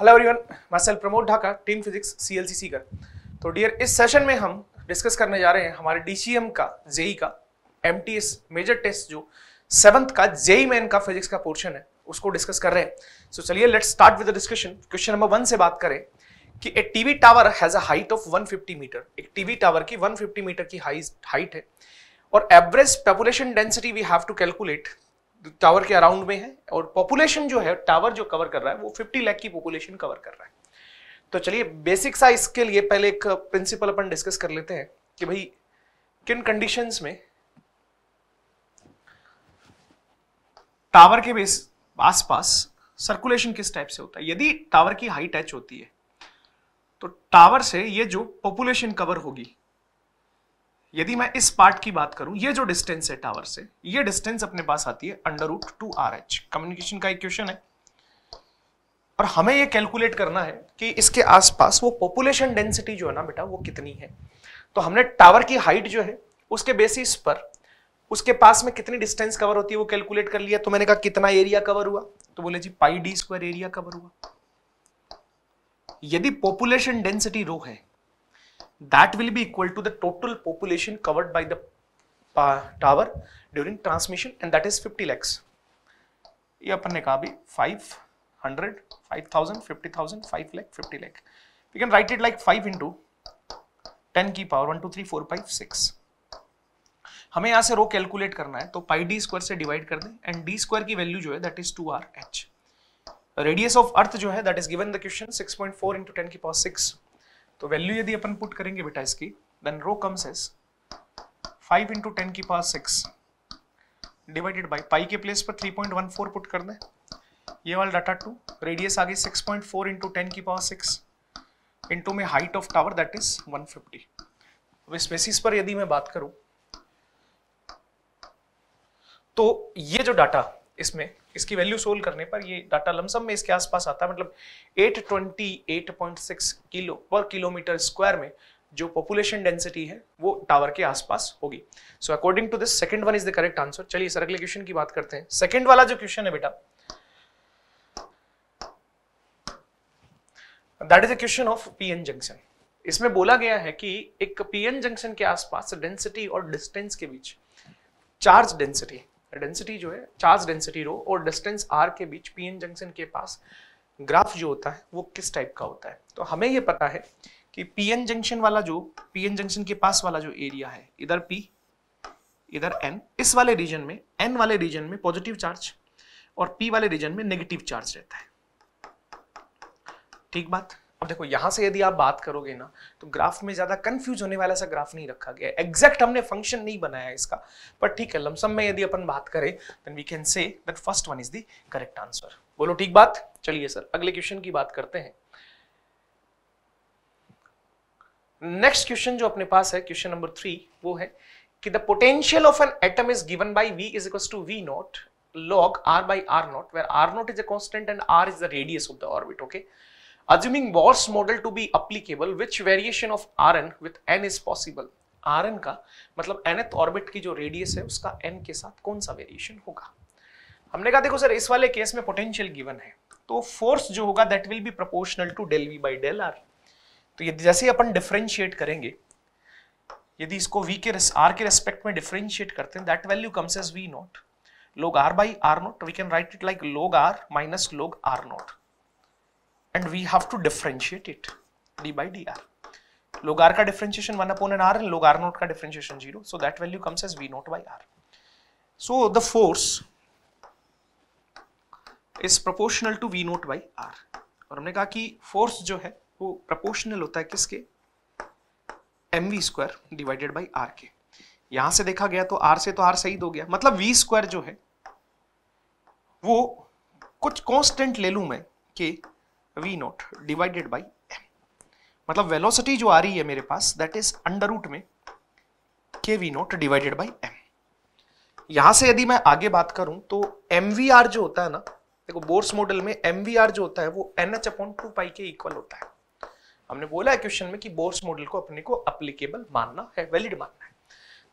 Hello everyone myself Pramod Dhaka team physics सी कर तो डियर इस सेशन में हम डिस्कस करने जा रहे हैं हमारे डीसीएम का जेई e e का एमटीएस मेजर टेस्ट जो सेवंथ का जेई मैन e का फिजिक्स का पोर्शन है उसको डिस्कस कर रहे हैं सो चलिए let's start with the discussion question number one से बात करें कि a TV tower has a height of 150 मीटर एक टीवी टावर की 150 मीटर की हाइट है और average population density we have to calculate tower के अराउंड में है और पॉपुलेशन जो है टावर जो कवर कर रहा है वो 50 लाख की पॉपुलेशन कवर कर रहा है तो चलिए बेसिक साइज के लिए पहले एक प्रिंसिपल अपन डिस्कस कर लेते हैं कि भाई किन कंडीशंस में टावर के बेस आसपास सर्कुलेशन किस टाइप से होता है यदि टावर की हाइट एच होती है तो टावर से ये जो पॉपुलेशन कवर होगी यदि मैं इस पार्ट की बात करूं ये जो डिस्टेंस है टावर से ये डिस्टेंस अपने पास आती है under root two R H communication का इक्वेशन है और हमें ये कैलकुलेट करना है कि इसके आसपास वो पॉपुलेशन डेंसिटी जो है ना बेटा वो कितनी है तो हमने टावर की हाइट जो है उसके बेसिस पर उसके पास में कितनी डिस्टेंस कवर होती है वो कैलकुलेट कर लिया तो मैंने कहा कितना एरिया कवर हुआ तो बोले जी pi D square area cover हुआ यदि पॉपुलेशन डेंसिटी रो है that will be equal to the total population covered by the tower during transmission and that is 50 lakhs ye apan ne kaha bhi 500 5000 50000 5 lakh 50 lakh we can write it like 5 into 10 की power 1 2 3 4 5 6 हमें यहां से रो calculate करना है तो pi D square से divide कर दें एंड डी स्क्वायर की वैल्यू जो है that is two R H radius of earth जो है that is given the question 6.4 10 की पावर 6 तो वैल्यू यदि अपन पुट करेंगे बेटा इसकी then root comes as five into ten की power six divided by pi के प्लेस पर three point one four put कर दें ये वाला डाटा टू रेडियस आगे six point four into ten की पावर सिक्स इंटू में height of tower that is one fifty अब इस बेसिस पर यदि मैं बात करूं तो ये जो डाटा इसमें इसकी वैल्यू सोल्व करने पर ये डाटा लमसम में इसके आसपास आता है मतलब 828.6 किलो पर किलोमीटर स्क्वायर में जो पॉपुलेशन डेंसिटी है वो टावर के आसपास होगी so according to this second one is the correct answer चलिए सर अगले क्वेश्चन की बात करते हैं सेकंड वाला जो क्वेश्चन है बेटा that is a question of PN junction इसमें बोला गया है कि एक पीएन जंक्शन के आसपास डेंसिटी और डिस्टेंस के बीच चार्ज डेंसिटी डेंसिटी जो है चार्ज डेंसिटी रो और डिस्टेंस आर के बीच पी जंक्शन के पास ग्राफ जो होता है वो किस टाइप का होता है तो हमें ये पता है कि पी जंक्शन वाला जो पी जंक्शन के पास वाला जो एरिया है इधर पी इधर एन इस वाले रीजन में एन वाले रीजन में पॉजिटिव चार्ज और पी वाले रीजन में नेगेटिव चार्ज रहता है ठीक बात अब देखो यहां से यदि आप बात करोगे ना तो ग्राफ में ज़्यादा कंफ्यूज होने वाला सा ग्राफ नहीं रखा गया एग्जैक्ट हमने फंक्शन नहीं बनाया इसका पर ठीक है लमसम में यदि अपन बात करें then we can say that first one is the correct answer बोलो ठीक बात चलिए सर अगले क्वेश्चन की बात करते हैं नेक्स्ट क्वेश्चन जो अपने पास है क्वेश्चन नंबर थ्री वो है कि the potential of an atom is given by V is equal to V naught log r by r naught where r naught is a constant and r is the radius of the orbit okay Assuming Bohr's model to be applicable, which variation of Rn with n is possible? Rn का मतलब nth orbit की जो radius है उसका n के साथ कौन सा variation होगा हमने कहा देखो सर इस वाले केस में potential given है तो force जो होगा that will be proportional to del v by del r. तो यदि जैसे ही अपन differentiate करेंगे यदि इसको v के r के respect में differentiate करते हैं that value comes as v naught log r by r naught we can write it like log r minus log r naught and we have to differentiate it D by D R log R का differentiation one upon N R and log R naught का differentiation zero so that value comes as V naught by R so the force is proportional to we naught by R और हमने कहा कि force जो है वो proportional होता है किसके M V square divided by R के यहां से देखा गया तो आर से तो आर सही हो गया मतलब वी स्क्वायर जो है वो कुछ कॉन्स्टेंट ले लू मैं कि V naught divided by M मतलब वेलोसिटी जो आ रही है मेरे पास दैट इज अंडर रूट में K V naught divided by M यहां से यदि मैं आगे बात करूं तो एम वी आर जो होता है ना देखो बोर्स मॉडल में एम वी आर जो होता है वो N H upon two pi के इक्वल होता है हमने बोला है क्वेश्चन में कि बोर्स मॉडल को अपने को अप्लीकेबल मानना है वैलिड मानना है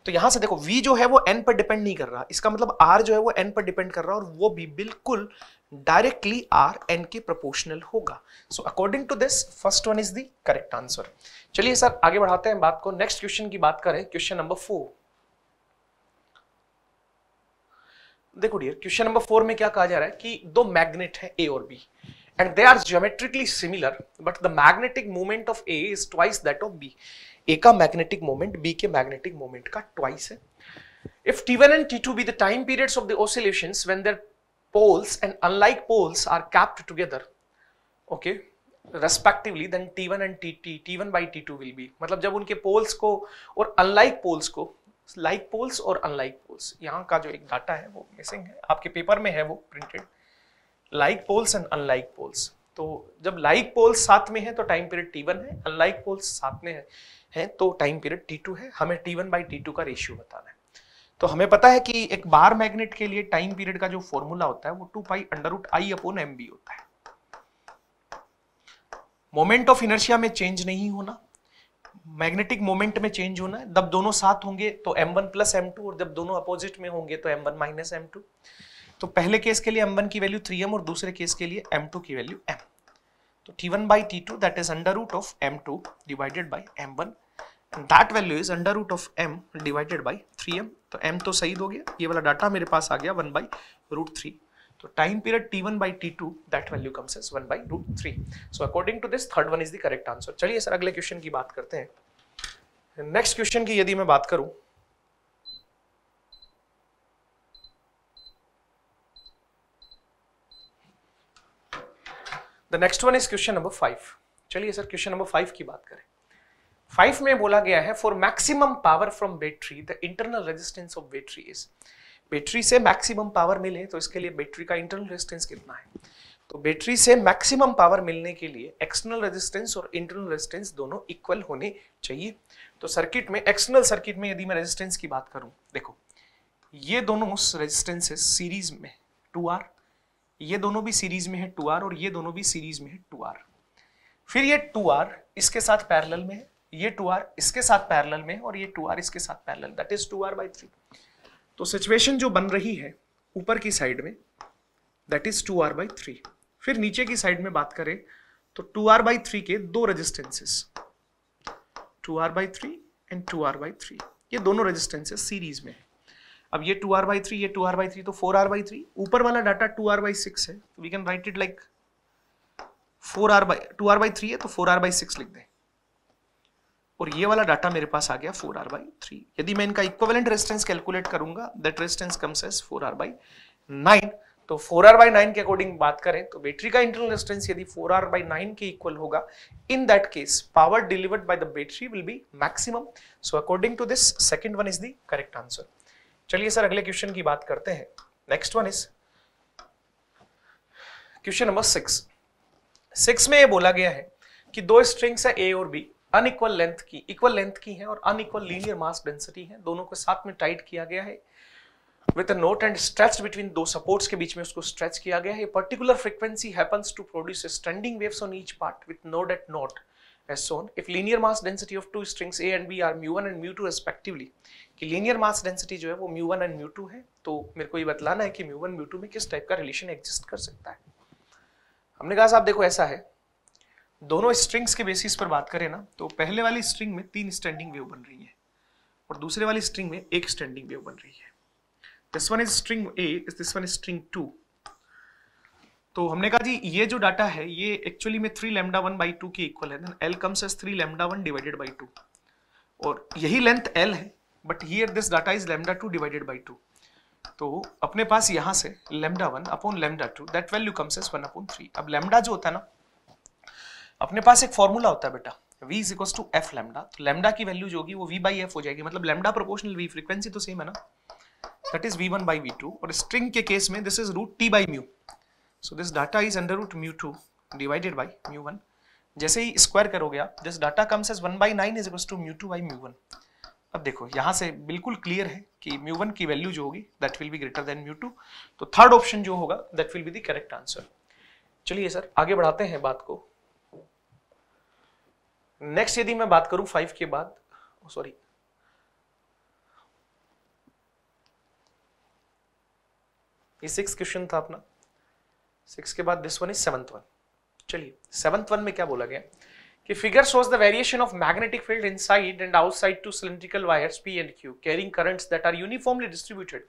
तो यहां से देखो v जो है वो n पर डिपेंड नहीं कर रहा इसका मतलब r जो है वो n पर डिपेंड कर रहा है और वो भी बिल्कुल डायरेक्टली आर एन के प्रोपोर्शनल होगा so according to this first one is the correct answer चलिए सर आगे बढ़ाते हैं बात को नेक्स्ट क्वेश्चन की बात करें क्वेश्चन नंबर फोर देखो डियर क्वेश्चन नंबर फोर में क्या कहा जा रहा है कि दो मैग्नेट है ए और B and they are geometrically similar but the magnetic moment of A is twice that of B A का मैग्नेटिक मोमेंट बी के मैग्नेटिक मोमेंट का ट्वाइस है if T one and T two be the time periods of the oscillations when their poles and unlike poles are capped together okay respectively then T one and T T T one by T two will be मतलब जब उनके poles को और unlike poles को like poles और unlike poles यहाँ का जो एक डाटा है वो मिसिंग है आपके पेपर में है वो printed like poles and unlike poles तो जब लाइक पोल्स साथ में है तो टाइम पीरियड टी वन है अनलाइक पोल्स साथ में है, है तो टाइम पीरियड टी टू है हमें T one by T two का रेशियो बताना है तो हमें पता है कि एक बार मैग्नेट के लिए टाइम पीरियड का जो फॉर्मूला होता है वो two pi under root I upon M B होता है मोमेंट ऑफ इनर्शिया में चेंज नहीं होना मैग्नेटिक मोमेंट में चेंज होना है जब दोनों साथ होंगे तो M one plus M two और जब दोनों अपोजिट में होंगे तो M one minus M two तो पहले केस के लिए एम वन की वैल्यू थ्री एम और दूसरे केस के लिए एम टू की वैल्यू एम तो T one by T two that is under root of M two divided by M one that value is under root of M divided by three M तो M तो सही हो गया ये वाला data मेरे पास आ गया वन बाई रूट थ्री तो time period T one by T two that value comes as one by root three so according to this third one is the correct answer चलिए सर अगले question की बात करते हैं next question की यदि मैं बात करूं the next one is question number five चलिए सर क्वेश्चन नंबर फाइव की बात करें फाइव में बोला गया है for maximum power from battery the internal resistance of battery is battery से मैक्सिमम पावर मिले तो इसके लिए बैटरी का इंटरनल रेजिस्टेंस कितना है तो बैटरी से मैक्सिमम पावर मिलने के लिए एक्सटर्नल रेजिस्टेंस और इंटरनल रेजिस्टेंस दोनों इक्वल होने चाहिए तो सर्किट में एक्सटर्नल सर्किट में यदि मैं रेजिस्टेंस की बात करूं देखो ये दोनों उस रेजिस्टेंसेस सीरीज में टू आर ये दोनों भी सीरीज में है टू आर और ये दोनों भी सीरीज में है टू आर फिर ये टू आर इसके साथ पैरेलल में है ये टू आर इसके साथ पैरेलल में और ये टू आर इसके साथ parallel that is two R by three तो सिचुएशन जो बन रही है ऊपर की साइड में that is two R by three फिर नीचे की साइड में बात करें तो टू आर बाई थ्री के दो resistances two R by three and two R by three ये दोनों रेजिस्टेंसेस सीरीज में है अब ये टू आर बाई थ्री ये टू आर बाई थ्री तो फोर आर बाई थ्री ऊपर वाला data two R by six है we can write it like four R by two R by three है तो फोर आर बाई सिक्स लिख दें और ये वाला डाटा मेरे पास आ गया फोर आर बाई थ्री यदि मैं इनका इक्वलेंट रेजिस्टेंस कैलकुलेट करूंगा that resistance comes as four R by nine तो फोर आर बाई नाइन के अकॉर्डिंग बात करें तो बैटरी का इंटरनल रेजिस्टेंस यदि फोर आर बाई नाइन के इक्वल होगा in that case power delivered by the battery will be maximum so according to this second one is the correct answer चलिए sir अगले question की बात करते हैं next one is question number six six में ये बोला गया है कि दो स्ट्रिंग्स है ए और बी अनइक्वल लेंथ की इक्वल लेंथ की है और अनइक्वल लीनियर मास डेंसिटी है दोनों को साथ में टाइट किया गया है with knot and stretch between दो सपोर्ट्स के बीच में उसको स्ट्रेच किया गया है particular frequency happens to produce standing waves on each part with node at node as shown if linear mass density of two strings a and b are mu1 and mu2 respectively कि linear mass density जो है वो mu1 and mu2 है तो मेरे को ये बतलाना है कि mu1 mu2 में किस टाइप का रिलेशन एग्जिस्ट कर सकता है हमने कहा साहब देखो ऐसा है दोनों स्ट्रिंग्स के बेसिस पर बात करें ना तो पहले वाली स्ट्रिंग में तीन स्टैंडिंग वेव बन रही है और दूसरे वाली स्ट्रिंग में एक स्टैंडिंग वेव बन रही है this one is string A this one is string two तो हमने कहा जी ये जो डाटा है ये एक्चुअली में three lambda one by two की इक्वल है L comes as three lambda one divided by two और यही लेंथ एल है but here this data is lambda two divided by two तो अपने पास यहां से lambda one upon lambda two that value comes as one upon three अब lambda जो होता है ना अपने पास एक फॉर्मूला होता है बेटा v is equal to F lambda तो लेमडा की वैल्यू जो होगी वो v बाई एफ हो जाएगी मतलब लेमडा प्रोपोर्शनल v फ्रीक्वेंसी तो सेम है ना that is v1 by v2 और स्ट्रिंग के केस में this is root t by mu so this data is under root mu two divided by mu one जैसे ही स्क्वायर करोगे आप this data comes as one by nine is equal to mu two by mu one अब देखो यहाँ से बिल्कुल clear है कि म्यू वन की वैल्यू जो होगी that will be greater than mu two तो थर्ड ऑप्शन जो होगा that will be the correct answer चलिए सर आगे बढ़ाते हैं बात को नेक्स्ट यदि मैं बात करूं फाइव के बाद सॉरी oh, ये सिक्स क्वेश्चन था अपना सिक्स के बाद this one is seventh one चलिए सेवंथ वन में क्या बोला गया कि figure shows the variation of magnetic field inside and outside two cylindrical wires P and Q carrying currents that are uniformly distributed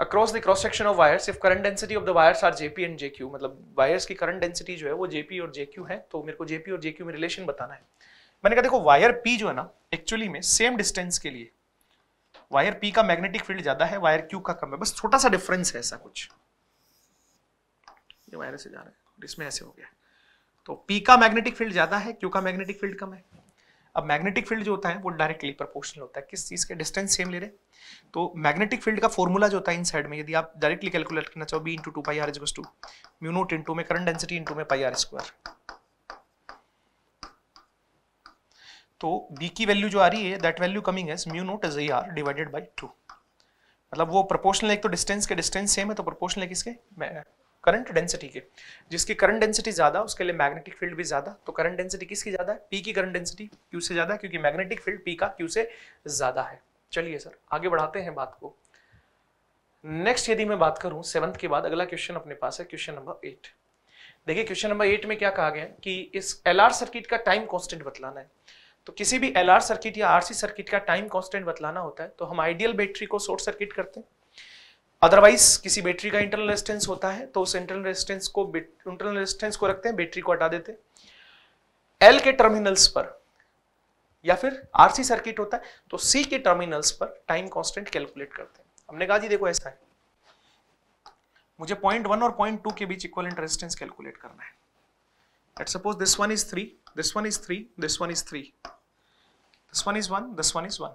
across the cross section of wires if current density of the wires are JP and JQ मतलब wires की current density जो है वो JP और JQ है तो मेरे को जेपी और जेक्यू में रिलेशन बताना है मैंने कहा देखो वायर पी जो है ना एक्चुअली में सेम डिस्टेंस के लिए वायर पी का मैग्नेटिक फील्ड ज्यादा है वायर क्यू का कम है बस छोटा सा डिफरेंस है ऐसा कुछ ये वायर से जा रहा है इसमें ऐसे हो गया तो पी का मैग्नेटिक फील्ड ज्यादा है क्यू का मैग्नेटिक फील्ड कम है अब मैग्नेटिक फील्ड जो होता है वो डायरेक्टली प्रोपोर्शनल होता है किस चीज़ के डिस्टेंस सेम ले रहे तो मैग्नेटिक फील्ड का फॉर्मूला जो होता है इन साइड में यदि आप डायरेक्टली कैलकुलेट करना चाहो B into two pi R is two mu naught into में करंट डेंसिटी इंटू में पाई आर स्क्वायर तो बी की वैल्यू जो आ रही है that value coming as mu naught is R divided by two मतलब वो प्रोपोर्शनल एक तो डिस्टेंस के डिस्टेंस सेम है तो प्रोपोर्शनल किसके करंट डेंसिटी के जिसकी करंट डेंसिटी ज़्यादा उसके लिए मैग्नेटिक फील्ड भी ज़्यादा तो करंट डेंसिटी किसकी ज़्यादा है पी की करंट डेंसिटी क्यू से ज़्यादा क्योंकि मैग्नेटिक फील्ड पी का क्यू से ज़्यादा है चलिए सर आगे बढ़ाते हैं बात को नेक्स्ट यदि मैं बात करूं सेवंथ के बाद अगला क्वेश्चन अपने पास है क्वेश्चन नंबर एट देखिए क्वेश्चन नंबर एट में क्या कहा गया है कि इस एल सर्किट का टाइम कॉन्स्टेंट बतलाना है तो किसी भी एल सर्किट या आर सर्किट का टाइम कॉन्स्टेंट बतलाना होता है तो हम आइडियल बैटरी को शॉर्ट सर्किट करते हैं अदरवाइज किसी बैटरी का इंटरनल रेजिस्टेंस होता है तो उस इंटरनल रेजिस्टेंस को इंटरनल रेजिस्टेंस को रखते हैं बैटरी को हटा देते हैं एल के टर्मिनल्स पर या फिर आरसी सर्किट होता है तो सी के टर्मिनल्स पर टाइम कांस्टेंट कैलकुलेट करते हैं हमने कहा जी देखो ऐसा है मुझे पॉइंट वन और पॉइंट टू के बीच इक्वल रेजिस्टेंस कैलकुलेट करना है let suppose this one is three this one is three this one is three this one is one this one is one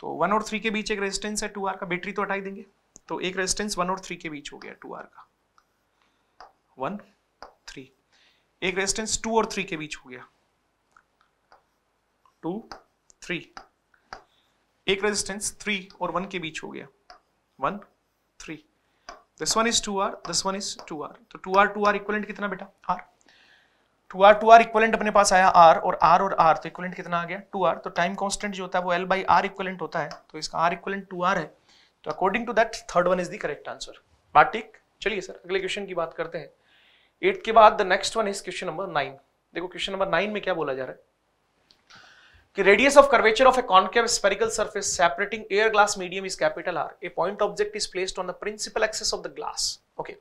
तो वन और थ्री के बीच एक रेजिस्टेंस है टू आर का बैटरी तो हटाई देंगे तो एक रेजिस्टेंस वन और थ्री के बीच हो गया टू आर का वन थ्री एक रेजिस्टेंस टू और थ्री के बीच हो गया टू थ्री एक रेजिस्टेंस थ्री और वन के बीच हो गया one three this one is two R this one is two R तो two R two R equivalent कितना बेटा R two R two R equivalent अपने पास आया आर और आर और आर तो इक्वलेंट कितना आ गया टू आर तो टाइम कॉन्स्टेंट जो होता है वो एल बाई आर इक्वलेंट होता है तो इसका आर इक्वलेंट टू आर है according to that third one is the correct answer बात ठीक चलिए सर अगले क्वेश्चन की बात करते हैं एट के बाद the next one is question number nine देखो क्वेश्चन नंबर नाइन में क्या बोला जा रहा है कि radius of curvature of a concave spherical surface separating air glass medium is capital R a point object is placed on the principal axis of the glass okay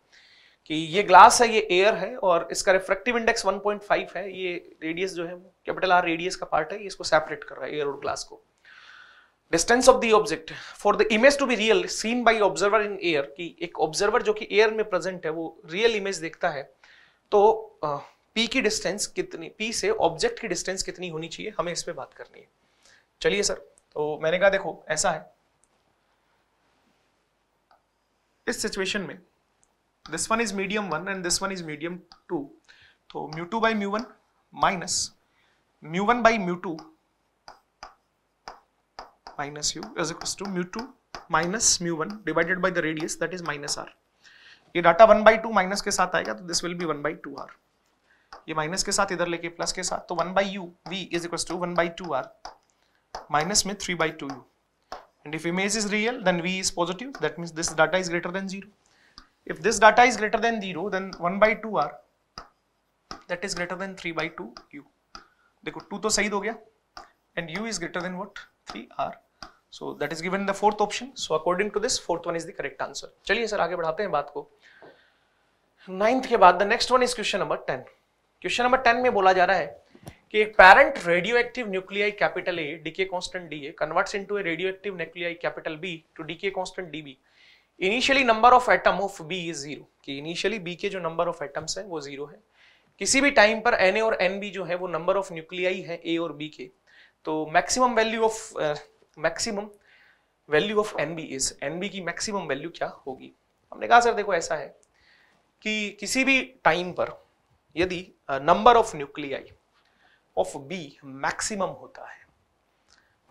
कि ये glass है ये एयर है और इसका रिफ्रेक्टिव इंडेक्स 1.5 है ये radius जो है कैपिटल आर रेडियस का पार्ट है ये इसको सेपरेट कर रहा है एयर और ग्लास को distance of the object for the image to be real seen by observer in air कि एक ऑब्जर्वर जो कि एयर में प्रेजेंट है वो रियल इमेज देखता है तो पी uh, की डिस्टेंस कितनी पी से ऑब्जेक्ट की डिस्टेंस कितनी होनी चाहिए हमें इस पर बात करनी है चलिए सर तो मैंने कहा देखो ऐसा है इस सिचुएशन में this one is medium one and this one is medium two तो mu two by mu one minus mu one by mu two minus u is equals to mu 2 minus mu 1 divided by the radius that is minus r. ये data one by two minus के साथ आएगा तो this will be one by two R ये minus के साथ इधर लेके प्लस के साथ तो one by U V is equal to one by two R minus में three by two U and if image is real then v is positive that means this data is greater than 0 if this data is greater than 0 then 1 by 2 r that is greater than 3 by 2 u देखो 2 तो सही हो गया and u is greater than what 3 r so that is given the fourth option so according to this fourth one is the correct answer चलिए sir आगे बढ़ाते हैं बात को नाइन्थ के बाद the next one is question number ten question number ten में बोला जा रहा है कि एक parent radioactive nuclei capital A decay constant D A converts into a radioactive nuclei capital B to decay constant D B initially number of atom of B is zero कि initially B के जो number of atoms हैं वो zero है किसी भी time पर N A और एन बी जो है वो नंबर ऑफ न्यूक्लियाई है ए और बी के तो maximum value of maximum value of N B is N B की मैक्सिमम वैल्यू क्या होगी हमने कहा सर देखो ऐसा है कि किसी भी टाइम पर यदि number of nuclei of B maximum होता है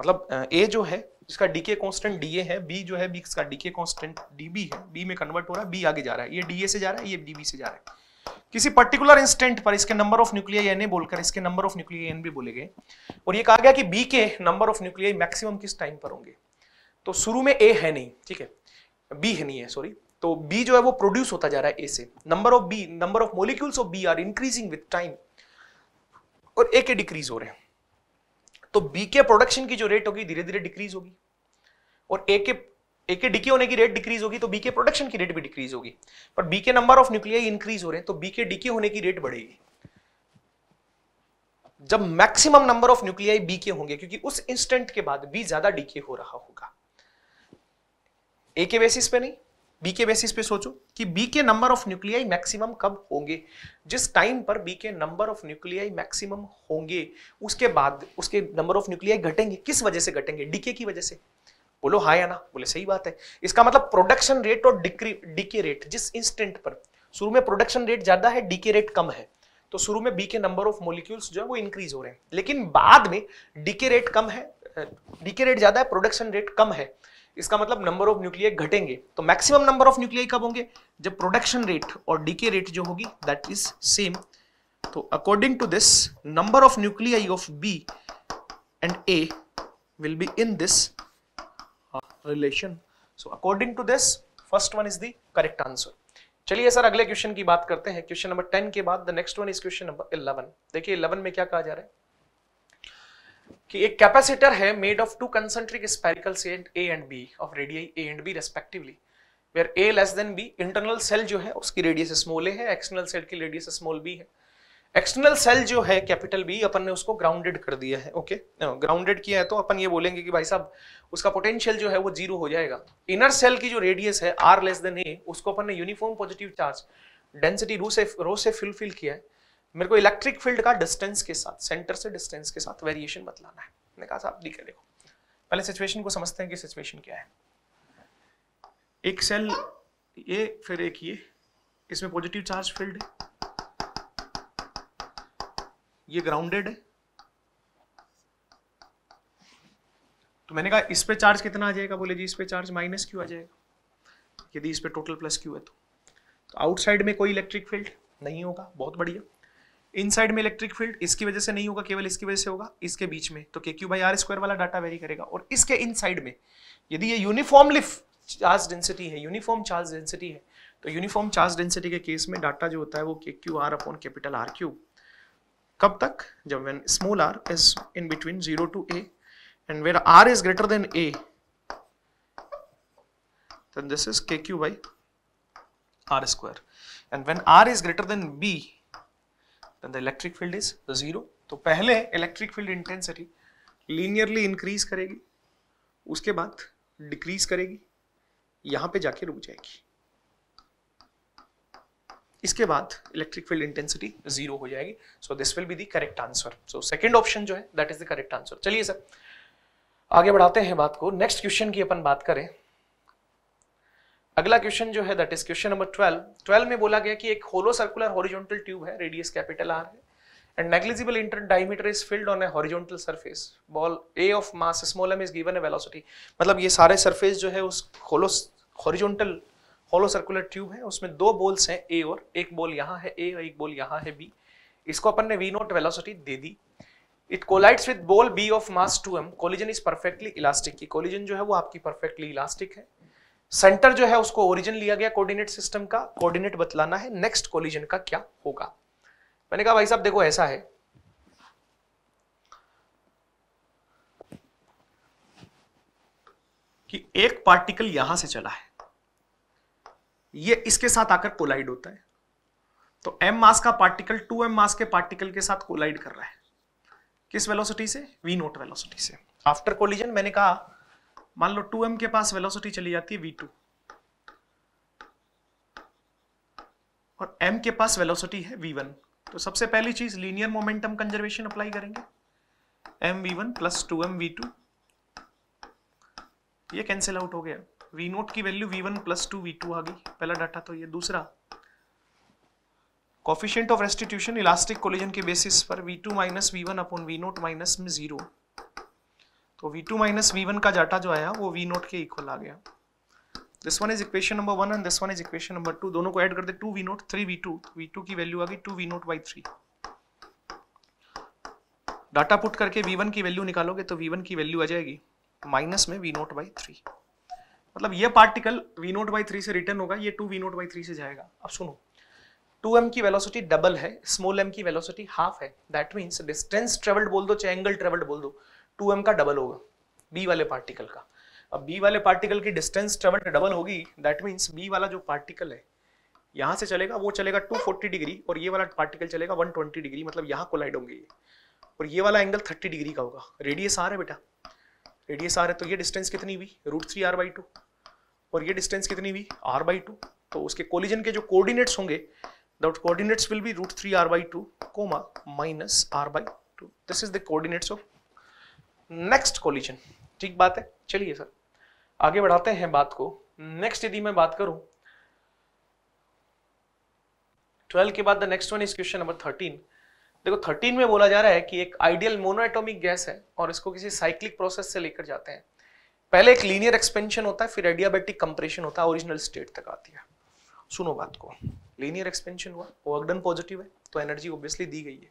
मतलब ए जो है इसका डीके कांस्टेंट डीए है बी जो है बी इसका डीके कांस्टेंट डीबी है बी में कन्वर्ट हो रहा है बी आगे जा रहा है ये डीए से जा रहा है ये डीबी से जा रहा है किसी पर्टिकुलर इंस्टेंट पर इसके number of nuclear N A बोलकर इसके नंबर ऑफ न्यूक्लियर एन भी बोले गए और ये कहा गया कि बी के नंबर ऑफ न्यूक्लियर मैक्सिमम किस टाइम पर होंगे तो शुरू में ए है नहीं ठीक है बी है नहीं है सॉरी तो बी जो है वो प्रोड्यूस होता जा रहा है ए से number of B number of molecules of B are increasing with time और ए के डिक्रीज हो रहे हैं तो बी के प्रोडक्शन की जो रेट होगी धीरे धीरे डिक्रीज होगी और ए के ए के डीके होने की रेट डिक्रीज होगी तो बी के प्रोडक्शन की रेट भी डिक्रीज होगी पर बी के नंबर ऑफ न्यूक्लियाई इंक्रीज हो रहे हैं तो बी के डिके होने की रेट बढ़ेगी जब maximum number of nuclei B के होंगे क्योंकि उस इंस्टेंट के बाद बी ज्यादा डीके हो रहा होगा ए के बेसिस पे नहीं बी के बेसिस पे सोचो कि बी के नंबर ऑफ न्यूक्लियाई मैक्सिमम कब होंगे जिस टाइम पर बी के नंबर ऑफ न्यूक्लियाई मैक्सिमम होंगे उसके बाद उसके नंबर ऑफ न्यूक्लियाई घटेंगे किस वजह से घटेंगे डीके की वजह से बोलो हाँ या ना बोले सही बात है इसका मतलब प्रोडक्शन रेट और डीके रेट जिस इंस्टेंट पर शुरू में प्रोडक्शन रेट ज्यादा है डीके रेट कम है तो शुरू में बी के नंबर ऑफ मोलिक्यूल्स जो है वो इंक्रीज हो रहे हैं लेकिन बाद में डीके रेट कम है डीके रेट ज्यादा है प्रोडक्शन रेट कम है इसका मतलब नंबर ऑफ न्यूक्लियाई घटेंगे तो मैक्सिमम नंबर ऑफ न्यूक्लियाई कब होंगे जब प्रोडक्शन रेट और डीके रेट जो होगी दैट इज सेम तो according to this number of nuclei of B and A will be in this relation so according to this first one is the correct answer चलिए sir अगले question की बात करते हैं question number ten के बाद the next one is question number eleven देखिए eleven में क्या कहा जा रहा है कि एक कैपेसिटर है made of two concentric spherical सेट A and B of radii A and B respectively where A less than B internal shell जो है उसकी रेडियस स्मॉल ए है एक्सटर्नल सेल की रेडियस स्मॉल बी है एक्सटर्नल सेल जो है capital B अपन ने उसको ग्राउंडेड कर दिया है ओके ग्राउंडेड किया है तो अपन ये बोलेंगे कि भाई साहब उसका पोटेंशियल जो है वो जीरो हो जाएगा इनर सेल की जो रेडियस है आर लेस देन ए उसको अपन ने uniform positive charge density rho से रो से फुलफिल किया है मेरे को इलेक्ट्रिक फील्ड का डिस्टेंस के साथ सेंटर से डिस्टेंस के साथ वेरिएशन बतलाना है मैंने कहा साहब ठीक देखो पहले सिचुएशन को समझते हैं कि सिचुएशन क्या है एक सेल ये फिर एक ये इसमें पॉजिटिव चार्ज फील्ड है ये ग्राउंडेड है तो मैंने कहा इस पे चार्ज कितना आ जाएगा बोले जी इस पे चार्ज माइनस क्यू आ जाएगा यदि इस पे टोटल प्लस क्यू है तो, तो आउटसाइड में कोई इलेक्ट्रिक फील्ड नहीं होगा बहुत बढ़िया इनसाइड में इलेक्ट्रिक फील्ड इसकी वजह से नहीं होगा केवल इसकी वजह से होगा इसके बीच में तो K Q by R square वाला डाटा वेरी करेगा और इसके इनसाइड में यदि ये यूनिफॉर्मली चार्ज डेंसिटी है यूनिफॉर्म चार्ज डेंसिटी है तो यूनिफॉर्म चार्ज डेंसिटी के केस में डाटा जो होता है वो K Q R upon capital R cube कब तक जब when small R is in between zero to A and where R is greater than A then this is kq by r square and when r is greater than b then the electric field is zero to pehle electric field intensity linearly increase karegi uske baad decrease karegi yahan pe jaake ruk jayegi इसके बाद electric field intensity zero हो जाएगी so this will be the correct answer so second option जो है that is the correct answer चलिए sir आगे बढ़ाते हैं बात को नेक्स्ट क्वेश्चन की अपन बात करें अगला क्वेश्चन जो है दैट इज क्वेश्चन नंबर 12 12 में बोला गया कि एक होलो सर्कुलर हॉरिजॉन्टल ट्यूब है रेडियस कैपिटल आर है and negligible inner diameter is filled on a horizontal surface ball A of mass small M is given a velocity मतलब ये सारे सरफेस जो है उस hollow horizontal hollow circular tube है उसमें दो बोल्स हैं ए और एक बोल यहाँ है ए और एक बोल यहाँ है बी इसको अपन ने वी नोट वेलोसिटी दे दी it collides with ball B of mass M collision is perfectly elastic की कोलिजन जो है वो आपकी परफेक्टली इलास्टिक है सेंटर जो है उसको ओरिजिन लिया गया कोऑर्डिनेट सिस्टम का कोऑर्डिनेट बतलाना है नेक्स्ट कोलिजन का क्या होगा मैंने कहा भाई साहब देखो ऐसा है कि एक पार्टिकल यहां से चला है ये इसके साथ आकर कोलाइड होता है तो m मास का पार्टिकल 2m मास के पार्टिकल के साथ कोलाइड कर रहा है किस वेलोसिटी से v नोट वेलोसिटी से आफ्टर कोलिजन मैंने कहा मान लो 2m के पास वेलोसिटी चली जाती है v2 और m के पास वेलोसिटी है v1 तो सबसे पहली चीज लीनियर मोमेंटम कंजर्वेशन अप्लाई करेंगे M V one plus two M V two ये कैंसिल आउट हो गया V नोट की value V1 one plus two V two आ गई पहला डाटा तो ये दूसरा coefficient of restitution elastic collision के बेसिस पर V2 two minus V one upon V naught minus में जीरो तो V2 two minus V one का डाटा जो आया वो V नोट के इक्वल आ गया this one is equation number one and this one is equation number two दोनों को ऐड कर दे two we naught three V two V two की वैल्यू आ गई two we naught by three data put करके वी वन की value निकालोगे तो वी वन की वैल्यू आ जाएगी माइनस में वी नोट बाई थ्री मतलब ये particle v naught by three से रिटर्न होगा ये two we naught by three से जाएगा अब सुनो टू एम की वेलोसिटी डबल है स्मॉल m की वेलोसिटी हाफ है दैट मीन्स डिस्टेंस ट्रेवल्ड बोल दो चाहे एंगल ट्रेवल्ड बोल दो टू एम का डबल होगा b वाले पार्टिकल का अब b वाले पार्टिकल की डिस्टेंस ट्रेवल्ड डबल होगी दैट मीन्स b वाला जो पार्टिकल है यहाँ से चलेगा वो चलेगा 240 डिग्री और ये वाला पार्टिकल चलेगा 120 डिग्री मतलब यहाँ कोलाइड होंगे ये और ये वाला एंगल 30 डिग्री का होगा रेडियस आर है बेटा रेडियस आर है तो ये डिस्टेंस कितनी हुई root three r by two और ये डिस्टेंस कितनी हुई आर बाई टू तो उसके कोलिजन के जो कोऑर्डिनेट्स होंगे that coordinates will be root three r by two comma minus r by two this is the coordinates of next collision ठीक बात है चलिए सर आगे बढ़ाते हैं बात को नेक्स्ट यदि मैं बात करूं ट्वेल्व के बाद the next one is question number thirteen देखो थर्टीन में बोला जा रहा है कि एक आइडियल मोनोएटॉमिक गैस है और इसको किसी साइक्लिक प्रोसेस से लेकर जाते हैं पहले एक लीनियर एक्सपेंशन होता है फिर एडियाबेटिक कंप्रेशन होता है ओरिजिनल स्टेट तक आती है सुनो बात को लीनियर एक्सपेंशन हुआ वो अगडन पॉजिटिव है तो एनर्जी ऑब्वियसली दी गई है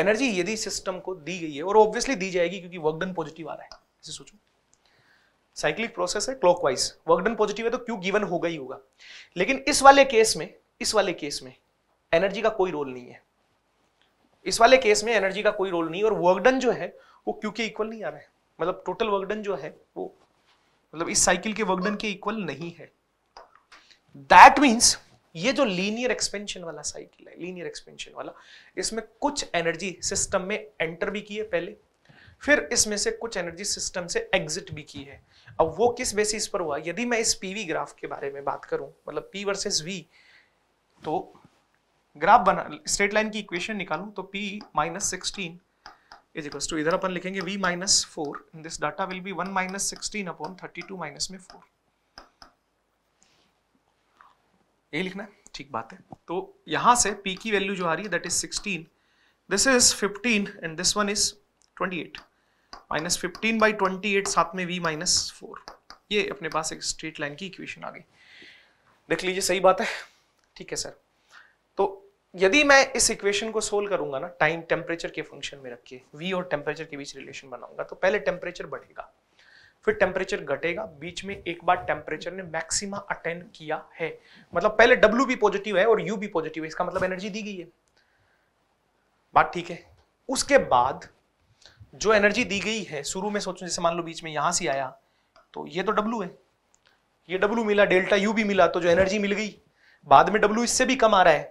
एनर्जी यदि सिस्टम को दी गई है और ऑब्वियसली दी जाएगी क्योंकि वर्क डन पॉजिटिव आ रहा है इसे सोचो साइक्लिक प्रोसेस है क्लॉकवाइज वर्क डन पॉजिटिव है तो क्यू गिवन होगा ही होगा लेकिन इस वाले केस में इस वाले केस में एनर्जी का कोई रोल नहीं है इस वाले केस में एनर्जी का कोई रोल नहीं और वर्क डन जो है वो क्यू के इक्वल नहीं आ रहा है मतलब टोटल वर्कडन जो है वो मतलब इस साइकिल के वर्कडन के इक्वल नहीं है दैट मीन्स ये जो लीनियर एक्सपेंशन वाला साइकिल है लीनियर एक्सपेंशन वाला इसमें कुछ एनर्जी सिस्टम में एंटर भी की है पहले फिर इसमें से कुछ एनर्जी सिस्टम से एग्जिट भी की है अब वो किस बेसिस पर हुआ यदि मैं इस पीवी ग्राफ के बारे में बात करूं मतलब पी वर्सेस वी तो ग्राफ बना स्ट्रेट लाइन की इक्वेशन निकालूं तो P minus sixteen is equals to इधर अपन लिखेंगे v minus four in this data will be one minus sixteen upon thirty two minus में फोर ये लिखना है ठीक बात है तो यहां से p की वैल्यू जो आ रही है that is sixteen this is fifteen and this one is twenty eight minus fifteen by twenty eight साथ में v माइनस फोर ये अपने पास एक स्ट्रेट लाइन की इक्वेशन आ गई देख लीजिए सही बात है ठीक है सर तो यदि मैं इस इक्वेशन को सोल्व करूंगा ना टाइम टेम्परेचर के फंक्शन में रख के वी और टेम्परेचर के बीच रिलेशन बनाऊंगा तो पहले टेम्परेचर बढ़ेगा फिर टेम्परेचर घटेगा बीच में एक बार टेम्परेचर ने मैक्सिमा अटेंड किया है मतलब पहले डब्ल्यू भी पॉजिटिव है और यू भी पॉजिटिव है इसका मतलब एनर्जी दी गई है बात ठीक है उसके बाद जो एनर्जी दी गई है शुरू में सोचो जैसे मान लो बीच में यहां से आया तो ये तो डब्ल्यू है ये डब्ल्यू मिला डेल्टा यू भी मिला तो जो एनर्जी मिल गई बाद में डब्ल्यू इससे भी कम आ रहा है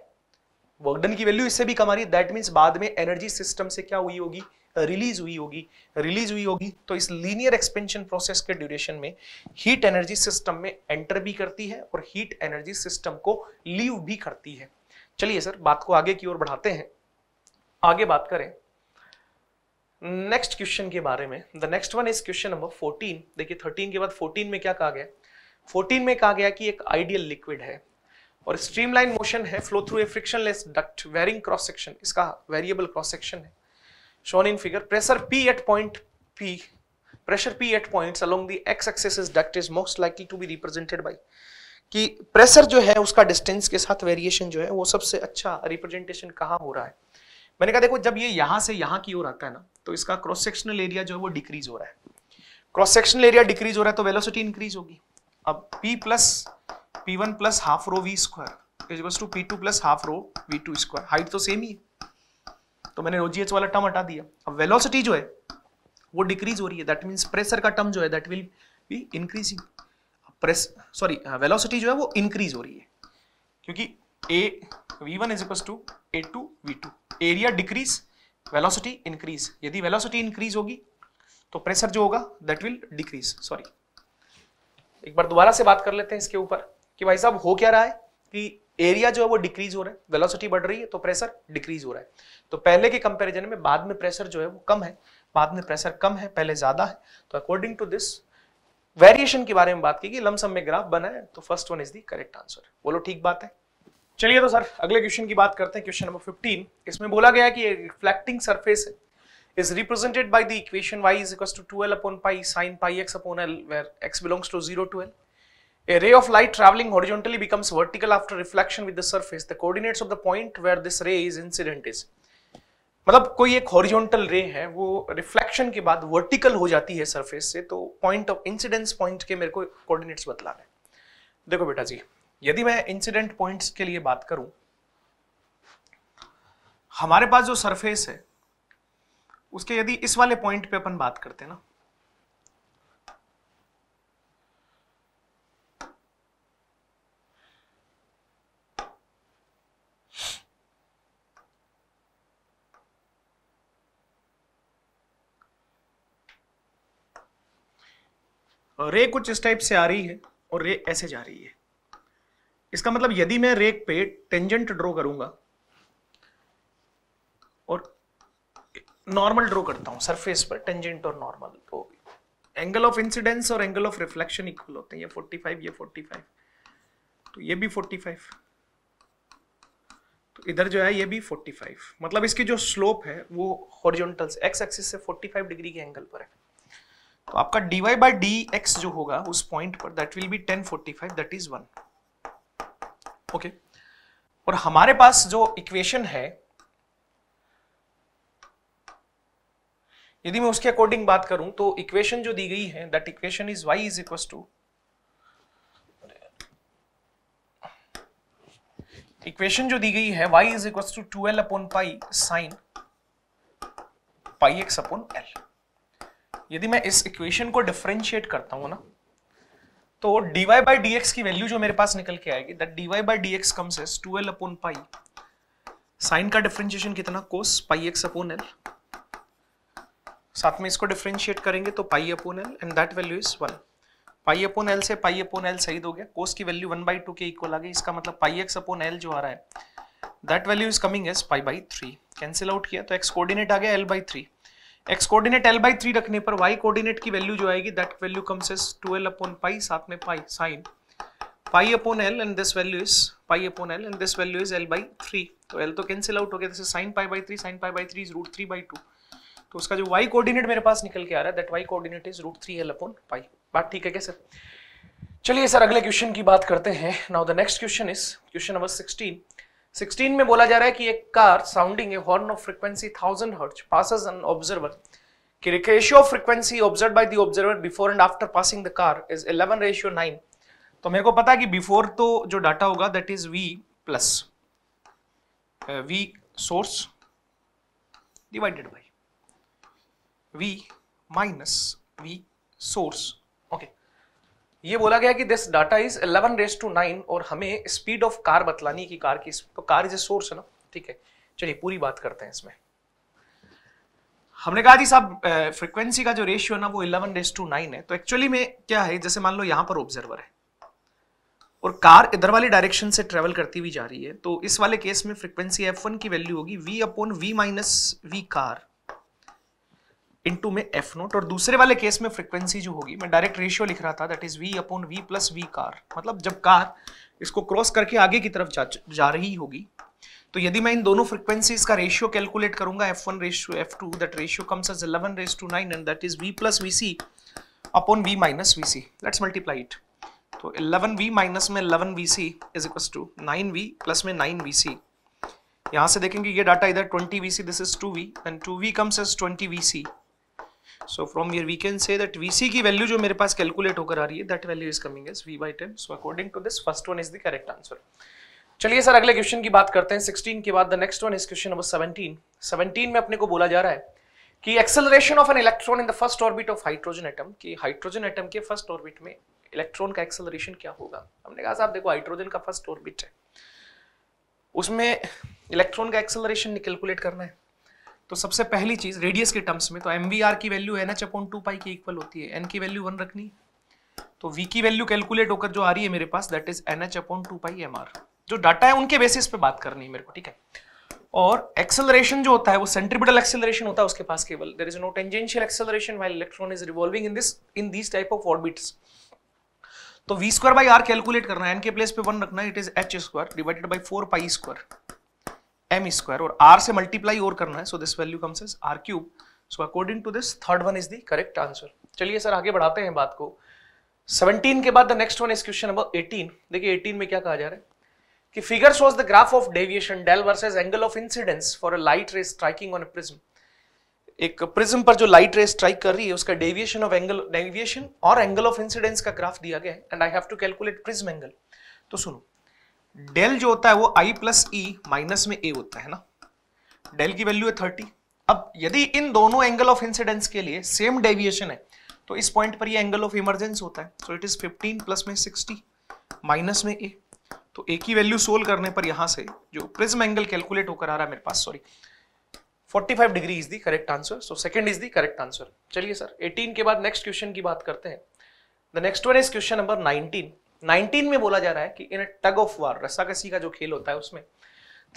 डन की वैल्यू इससे भी कम आ रही है दैट मीन्स बाद में एनर्जी सिस्टम से क्या हुई होगी रिलीज uh, हुई होगी रिलीज हुई होगी तो इस लीनियर एक्सपेंशन प्रोसेस के ड्यूरेशन में हीट एनर्जी सिस्टम में एंटर भी करती है और हीट एनर्जी सिस्टम को लीव भी करती है चलिए सर बात को आगे की ओर बढ़ाते हैं आगे बात करें नेक्स्ट क्वेश्चन के बारे में the next one is question number 14 देखिए 13 के बाद 14 में क्या कहा गया 14 में कहा गया कि एक आइडियल लिक्विड है और स्ट्रीमलाइन मोशन है flow through a frictionless duct varying cross section इसका वेरिएबल क्रॉस सेक्शन है shown in figure pressure P at point P pressure P at point along the x axis is duct is most likely to be represented by कि pressure जो है उसका distance के साथ variation जो है वो सबसे अच्छा रिप्रेजेंटेशन कहाँ हो रहा है मैंने कहा देखो जब ये यहाँ से यहाँ की ओर आता है ना तो इसका क्रॉस सेक्शनल एरिया जो है वो डिक्रीज हो रहा है क्रॉस सेक्शनल एरिया डिक्रीज हो रहा है तो वेलोसिटी इंक्रीज होगी अब P plus p1 one plus half rho v square is to P two plus half rho v two square height तो सेम ही है तो मैंने रोजीएच वाला टर्म हटा दिया अब वेलोसिटी जो है वो डिक्रीज हो रही है दैट मीन्स प्रेशर का टर्म जो है that will be increasing press sorry velocity जो है वो इंक्रीज हो रही है क्योंकि A V one is equal to A two V two area decrease velocity increase यदि वेलोसिटी इंक्रीज होगी तो प्रेशर जो होगा दैट विल डिक्रीज सॉरी एक बार दोबारा से बात कर लेते हैं इसके ऊपर कि भाई साहब हो क्या रहा है कि एरिया जो है वो डिक्रीज हो रहा है वेलोसिटी बढ़ रही है तो प्रेशर डिक्रीज हो रहा है तो पहले के कंपैरिजन में बाद में प्रेशर जो है वो कम है बाद में प्रेशर कम है पहले ज्यादा है तो अकॉर्डिंग टू दिस वेरिएशन के बारे में बात की लमसम में ग्राफ बना है तो first one is the correct answer बोलो ठीक बात है चलिए तो सर अगले क्वेश्चन की बात करते हैं क्वेश्चन नंबर 15 इसमें बोला गया कि reflecting surface is represented by the equation y is equals to 2l upon pi sine pi x upon l where x belongs to 0 to l A ray of light traveling horizontally becomes vertical after reflection with the surface. The coordinates of the point where this ray is incident is. मतलब कोई एक horizontal रे है वो reflection के बाद vertical हो जाती है सरफेस से तो पॉइंट ऑफ इंसिडेंस पॉइंट के मेरे को कोऑर्डिनेट्स बतलाना है देखो बेटा जी यदि मैं इंसिडेंट पॉइंट्स के लिए बात करूं हमारे पास जो सरफेस है उसके यदि इस वाले पॉइंट पे अपन बात करते हैं ना रे कुछ इस टाइप से आ रही है और रे ऐसे जा रही है इसका मतलब यदि मैं रेक पे टेंजेंट ड्रॉ करूंगा और नॉर्मल ड्रॉ करता हूं सरफेस पर टेंजेंट और नॉर्मल तो एंगल ऑफ इंसिडेंस और एंगल ऑफ रिफ्लेक्शन इक्वल होते हैं ये 45 ये 45 तो ये भी 45 तो इधर जो है ये भी 45 मतलब इसकी जो स्लोप है वो हॉरिजॉन्टल से एक्स एक्सिस से 45 डिग्री के एंगल पर है तो आपका d y by d x जो होगा उस पॉइंट पर that will be tan forty five that is one okay और हमारे पास जो इक्वेशन है यदि मैं उसके अकॉर्डिंग बात करूं तो इक्वेशन जो दी गई है that equation is y is equal to equation जो दी गई है y is equal to twelve upon pi sine pi x upon L यदि मैं इस इक्वेशन को डिफ्रेंशिएट करता हूँ ना तो dy बाई डी की वैल्यू जो मेरे पास निकल के आएगी that dy by d x comes as two L upon pi sine का डिफ्रेंशिएशन कितना cos pi x upon L साथ में इसको डिफ्रेंशिएट करेंगे तो pi upon L and that value is one pi upon L से पाई अपोन एल सही हो गया कोस की वैल्यू वन बाई टू के इक्वल आ गई इसका मतलब पाई एक्स अपोन एल जो आ रहा है that value is coming as pi by three cancel out किया तो एक्स कोऑर्डिनेट आ गया L by three x coordinate L by three रखने पर वाई कोऑर्डिनेट की वैल्यू जो आएगी that value comes is twelve upon pi साथ में pi sine pi upon L and this value is pi upon L and this value is L by three तो L तो cancel out हो गया जैसे sine pi by three sine pi by three is root three by two तो उसका जो Y coordinate मेरे पास निकल के आ रहा है that y coordinate is root three L upon pi बात ठीक है क्या सर चलिए सर अगले क्वेश्चन की बात करते हैं now the next question is question number sixteen 16 में बोला जा रहा है कि एक car sounding a horn of frequency thousand hertz passes an observer कि ratio of frequency observe by the observer before and after passing the car is 11 ratio 9 तो मेरे को पता है कि बिफोर तो जो डाटा होगा that is v plus v source divided by v minus v source ये बोला गया कि this data is eleven ratio nine और हमें स्पीड ऑफ कार बतलानी की कार की तो कार इज ए सोर्स है ना ठीक है चलिए पूरी बात करते हैं इसमें हमने कहा जी साहब फ्रिक्वेंसी का जो रेशियो है ना वो इलेवन रेस टू नाइन है तो एक्चुअली में क्या है जैसे मान लो यहाँ पर ऑब्जर्वर है और कार इधर वाली डायरेक्शन से ट्रेवल करती हुई जा रही है तो इस वाले केस में फ्रिक्वेंसी एफ वन की वैल्यू होगी v upon v minus v car into में एफ नोट और दूसरे वाले केस में फ्रीक्वेंसी जो होगी मैं डायरेक्ट रेशियो लिख रहा था that is v upon v plus v car मतलब जब कार इसको क्रॉस करके आगे की तरफ जा, जा रही होगी तो यदि मैं इन दोनों फ्रीक्वेंसीज का रेशियो कैलकुलेट करूंगा f one ratio f two that ratio comes as eleven ratio nine and that is v plus v c upon v minus v c let's multiply it तो eleven v minus में eleven v c is equal to nine v plus में nine v c यहाँ से देखेंगे ये data इधर twenty v c this is two v and two v comes as twenty v c so from here we can say that c की value जो मेरे पास calculate होकर आ रही है that value is coming as v by ten so according to this first one is the correct answer चलिए sir अगले question की बात करते हैं सिक्सटीन के बाद the next one is question number seventeen seventeen में अपने को बोला जा रहा है कि acceleration of an electron in the first orbit of hydrogen atom कि हाइड्रोजन एटम के फर्स्ट ऑर्बिट में इलेक्ट्रॉन का एक्सेलरेशन क्या होगा हमने कहा साहब देखो हाइड्रोजन का फर्स्ट ऑर्बिट है उसमें इलेक्ट्रॉन का एक्सेलरेशन कैलकुलेट करना है तो सबसे पहली चीज रेडियस के टर्म्स में तो एम की value n H upon two pi की इक्वल होती है एन की वैल्यू वन रखनी तो वी की वैल्यू कैलकुलेट होकर जो आ रही है मेरे पास that is n H upon two pi m r जो डाटा है उनके बेसिस पे बात करनी है मेरे को ठीक है और एक्सेलरेशन जो होता है वो सेंट्रिपिटल एक्सेलरेशन होता है उसके पास केवल there is no tangential acceleration while electron is revolving in this in this type of orbits तो v square by r calculate करना है एन के प्लेस पे वन रखना it is h square divided by four pi square m square और r से multiply और करना है so this value comes as r cube so according to this third one is the correct answer चलिए sir आगे बढ़ाते हैं बात को 17 के बाद the next one is question number 18 देखिए 18 में क्या कहा जा रहा है कि figure shows the graph of deviation del versus angle of incidence for a light ray striking on a prism एक प्रिज्म पर जो लाइट रे स्ट्राइक कर रही है उसका डेविएशन ऑफ एंगल डेविएशन और एंगल ऑफ इंसिडेंस का ग्राफ दिया गया है and I have to calculate prism angle तो सुनो डेल जो होता है वो आई प्लस ई माइनस में ए होता है ना डेल की वैल्यू है थर्टी अब यदि इन दोनों एंगल ऑफ इंसिडेंस के लिए सेम डेविएशन है तो इस पॉइंट पर ये एंगल ऑफ इमरजेंस होता है सो इट इज 15 प्लस में 60 माइनस में ए तो ए की वैल्यू सोल्व करने पर यहां से जो प्रिज्म एंगल कैलकुलेट होकर आ रहा है मेरे पास sorry 45 degree is the correct answer so second is the correct answer चलिए सर 18 के बाद नेक्स्ट क्वेश्चन की बात करते हैं the next one is question number 19 19 में बोला जा रहा है कि इन टग ऑफ वॉर रस्साकसी का जो खेल होता है उसमें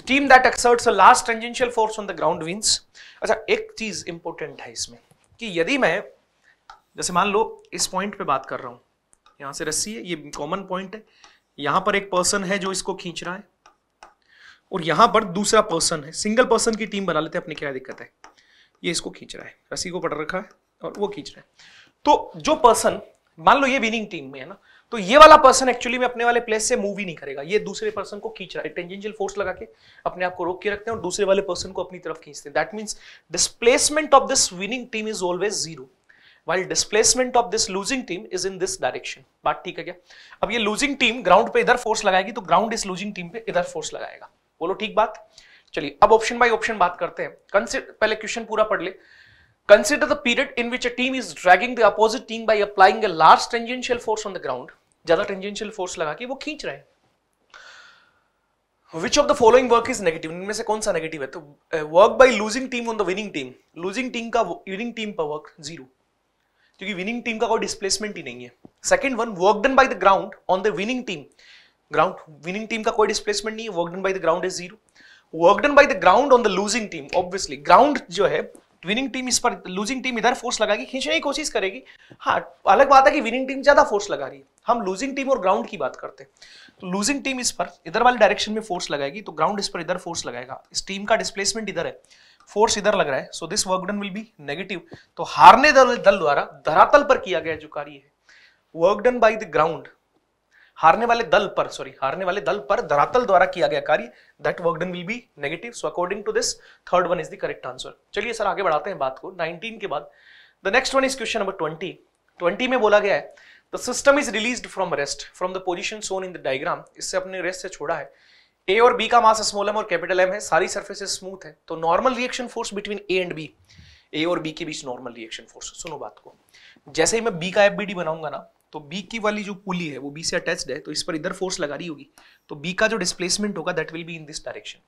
team that exerts last tangential force on the ground wins अच्छा एक चीज इंपॉर्टेंट है इसमें कि यदि मैं जैसे मान लो इस पॉइंट पे बात कर रहा हूं यहां से रस्सी है ये कॉमन पॉइंट है यहां पर एक पर्सन है जो इसको खींच रहा है और यहां पर दूसरा पर्सन है सिंगल पर्सन की टीम बना लेते हैं अपनी क्या दिक्कत है ये इसको खींच रहा है रस्सी को पटर रखा है और वो खींच रहा है तो जो पर्सन मान लो ये विनिंग टीम में है ना तो ये वाला पर्सन एक्चुअली में अपने वाले प्लेस से मूव ही नहीं करेगा ये दूसरे पर्सन को खींच रहा है टेंजेंशियल फोर्स लगा के अपने आप को रोक के रखते हैं और दूसरे वाले पर्सन को अपनी तरफ खींचते हैं that means displacement of this winning team is always zero while displacement of this losing team is in this direction बात ठीक है क्या अब ये लूजिंग टीम ग्राउंड पे इधर फोर्स लगाएगी तो ग्राउंड इस लूजिंग टीम पे इधर फोर्स लगाएगा बोलो ठीक बात चलिए अब ऑप्शन बाय ऑप्शन बात करते हैं Consider, पहले क्वेश्चन पूरा पढ़ ले consider the period in which a team is dragging the opposite team by applying a large tangential force on the ground ज़्यादा टेंजेंशियल फोर्स लगा के वो खींच रहा है which of the following work is negative इनमें से कौन सा नेगेटिव है तो work by losing team on the winning team losing team का विनिंग टीम पर वर्क जीरो क्योंकि विनिंग टीम का कोई डिस्प्लेसमेंट ही नहीं है second one work done by the ground on the winning team ground winning team का कोई displacement नहीं है work done by the ground is zero work done by the ground on the losing team obviously ground जो है winning team इस पर losing team इधर force लगाएगी खींचने की कोशिश करेगी हाँ अलग बात है कि विनिंग टीम ज्यादा फोर्स लगा रही है हम लूजिंग टीम और ग्राउंड की बात करते हैं तो लूजिंग टीम इस पर इधर वाले डायरेक्शन में फोर्स लगाएगी तो ग्राउंड इस पर इधर फोर्स लगाएगा इस टीम का डिस्प्लेसमेंट इधर है फोर्स इधर लग रहा है so this work done will be negative तो हारने दल दल द्वारा धरातल पर किया गया जो कार्य है work done by the ground हारने वाले दल पर सॉरी हारने वाले दल पर धरातल द्वारा किया गया कार्य that work done will be negative so according to this third one is the correct answer चलिए सर आगे बढ़ाते हैं बात को 19 के बाद the next one is question number 20 20 में बोला गया है the system is release from rest from the position shown in the diagram इससे अपने रेस्ट से छोड़ा है ए और बी का मास स्मॉल एम और कैपिटल एम है सारी सर्फेसेस स्मूथ है तो normal reaction force between A and B A और बी के बीच नॉर्मल रिएक्शन फोर्स सुनो बात को जैसे ही मैं बी का एफ बी डी बनाऊंगा ना तो बी की वाली जो पुली है वो बी से अटैच्ड है तो इस पर इधर फोर्स लगा रही होगी तो बी का जो डिस्प्लेसमेंट होगा that will be in this direction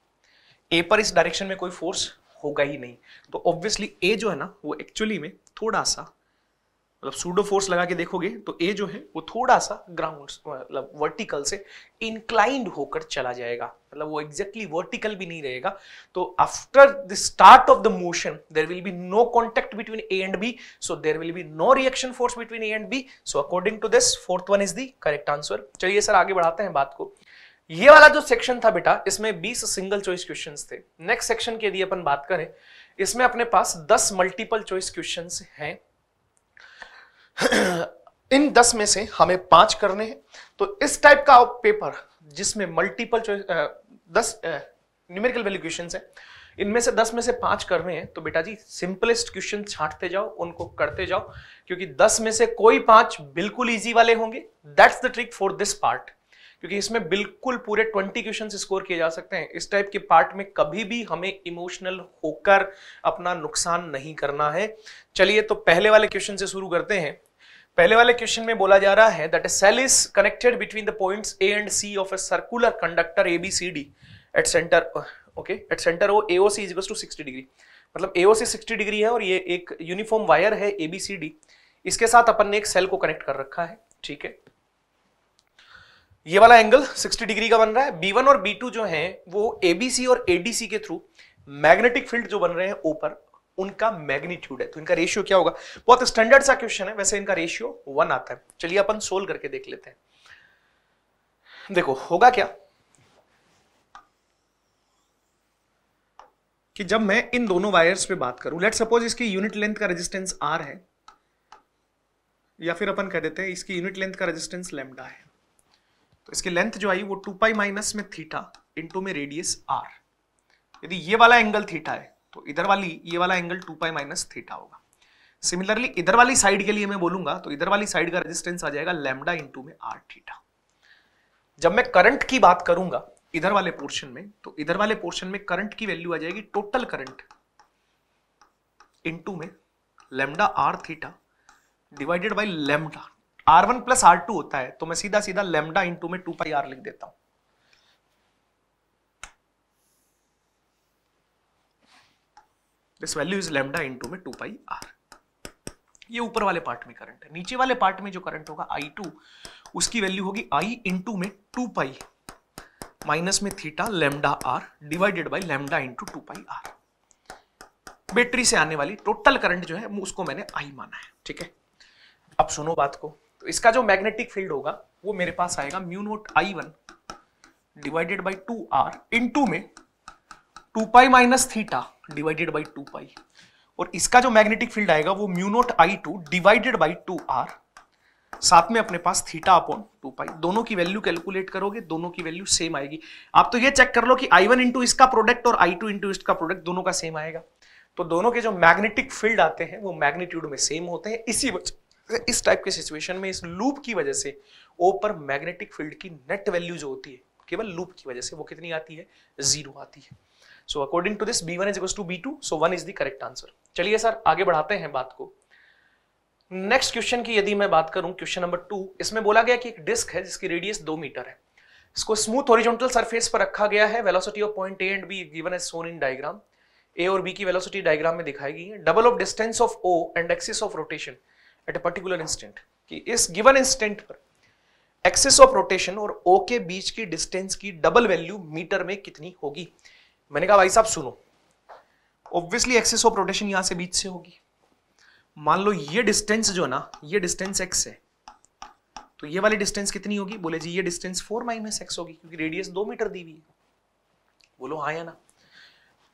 A पर इस डायरेक्शन में कोई फोर्स होगा ही नहीं तो ऑब्वियसली ए जो है ना वो एक्चुअली में थोड़ा सा मतलब सूडो फोर्स लगा के देखोगे तो ए जो है वो थोड़ा सा ग्राउंड मतलब वर्टिकल से इंक्लाइंड होकर चला जाएगा मतलब वो एग्जैक्टली exactly वर्टिकल भी नहीं रहेगा तो after the start of the motion there will be no contact between A and B so there will be no reaction force between A and B so according to this fourth one is the correct answer चलिए sir आगे बढ़ाते हैं बात को ये वाला जो section था बेटा इसमें 20 सिंगल चॉइस क्वेश्चंस थे नेक्स्ट सेक्शन के लिए अपन बात करें इसमें अपने पास 10 मल्टीपल चॉइस क्वेश्चंस हैं इन दस में से हमें पांच करने हैं तो इस टाइप का पेपर जिसमें मल्टीपल चॉइस दस न्यूमेरिकल वैल्यू क्वेश्चन है इनमें से दस में से पांच करने हैं तो बेटा जी सिंपलेस्ट क्वेश्चन छांटते जाओ उनको करते जाओ क्योंकि दस में से कोई पांच बिल्कुल इजी वाले होंगे that's the trick for this part क्योंकि इसमें बिल्कुल पूरे ट्वेंटी क्वेश्चन स्कोर किए जा सकते हैं इस टाइप के पार्ट में कभी भी हमें इमोशनल होकर अपना नुकसान नहीं करना है चलिए तो पहले वाले क्वेश्चन से शुरू करते हैं पहले वाले क्वेश्चन में बोला जा रहा है that a cell is connected between the points A and C of a circular conductor A B C D at centre okay at centre O AO O C is equals to sixty degree मतलब AO C sixty degree है और ये एक uniform wire है ए B C D इसके साथ अपन ने एक सेल को कनेक्ट कर रखा है ठीक है ये वाला एंगल 60 डिग्री का बन रहा है बी वन और बी टू जो है वो ABC और ADC के थ्रू मैग्नेटिक फील्ड जो बन रहे हैं ऊपर उनका मैग्नीट्यूड है तो इनका रेशियो क्या होगा बहुत स्टैंडर्ड सा क्वेश्चन है वैसे इनका रेशियो वन आता है चलिए अपन सोल्व करके देख लेते हैं देखो होगा क्या कि जब मैं इन दोनों वायर्स पे बात करूं लेट सपोज इसकी यूनिट लेंथ का रेजिस्टेंस आर है या फिर अपन कह देते हैं इसकी यूनिट लेंथ का रेजिस्टेंस लेमडा है तो इसकी लेंथ जो आई वो टू पाई माइनस में थीटा इंटू में रेडियस आर यदि ये वाला एंगल थीटा है तो इधर वाली ये वाला angle two pi minus theta होगा सिमिलरली इधर वाली साइड के लिए मैं बोलूंगा तो इधर वाली साइड का रेजिस्टेंस आ जाएगा लेमडा इंटू में आर थीटा जब मैं करंट की बात करूंगा इधर वाले पोर्शन में तो इधर वाले पोर्शन में करंट की वैल्यू आ जाएगी टोटल करंट इंटू में lambda R theta divided by lambda R one plus R two होता है तो मैं सीधा सीधा लेमडा इंटू में टू पाई आर लिख देता हूं this value is lambda into में टू पाई आर ये ऊपर वाले पार्ट में करंट है नीचे वाले पार्ट में जो करंट होगा आई टू उसकी वैल्यू होगी आई इंटू में टू पाई माइनस में theta lambda R divided by lambda into pi R battery से आने वाली टोटल करंट जो है उसको मैंने आई माना है ठीक है अब सुनो बात को तो इसका जो मैग्नेटिक फील्ड होगा वो मेरे पास आएगा mu naught I one divided by two R into में two pi minus theta divided by two pi और इसका जो मैग्नेटिक फील्ड आएगा वो mu naught I two divided by two R साथ में अपने पास थीटा अपॉन टू पाई दोनों की वैल्यू कैलकुलेट करोगे दोनों की वैल्यू सेम आएगी आप तो ये चेक कर लो कि आई वन इंटू इसका प्रोडक्ट और आई टू इंटू इसका प्रोडक्ट दोनों का सेम आएगा तो दोनों के जो मैग्नेटिक फील्ड आते हैं वो मैग्नीट्यूड में सेम होते हैं इसी वजह इस टाइप के सिचुएशन में इस लूप की वजह से ओपर मैग्नेटिक फील्ड की नेट वैल्यू जो होती है केवल लूप की वजह से वो कितनी आती है जीरो आती है so according to this B one is equal to B two so one is the correct answer चलिए सर आगे बढ़ाते हैं बात को नेक्स्ट क्वेश्चन की यदि मैं बात करूं क्वेश्चन नंबर टू इसमें बोला गया कि एक डिस्क है जिसकी रेडियस दो मीटर है इसको स्मूथ ओरिजेंटल सरफेस पर रखा गया है velocity of point A and B given as shown in diagram A और बी की वेलोसिटी डायग्राम में दिखाई गई है double of distance of O and axis of rotation at a particular instant कि इस गिवन इंस्टेंट पर एक्सिस ऑफ रोटेशन और ओ के बीच की डिस्टेंस की डबल वैल्यू मीटर में कितनी होगी मैंने कहा भाई साहब सुनो ऑब्वियसली एक्सेस ऑफ रोटेशन यहां से बीच से होगी मान लो ये डिस्टेंस जो है ना ये डिस्टेंस एक्स है तो ये वाली डिस्टेंस कितनी होगी बोले जी ये डिस्टेंस फोर माइनस एक्स होगी क्योंकि रेडियस दो मीटर दी हुई है बोलो हाँ या ना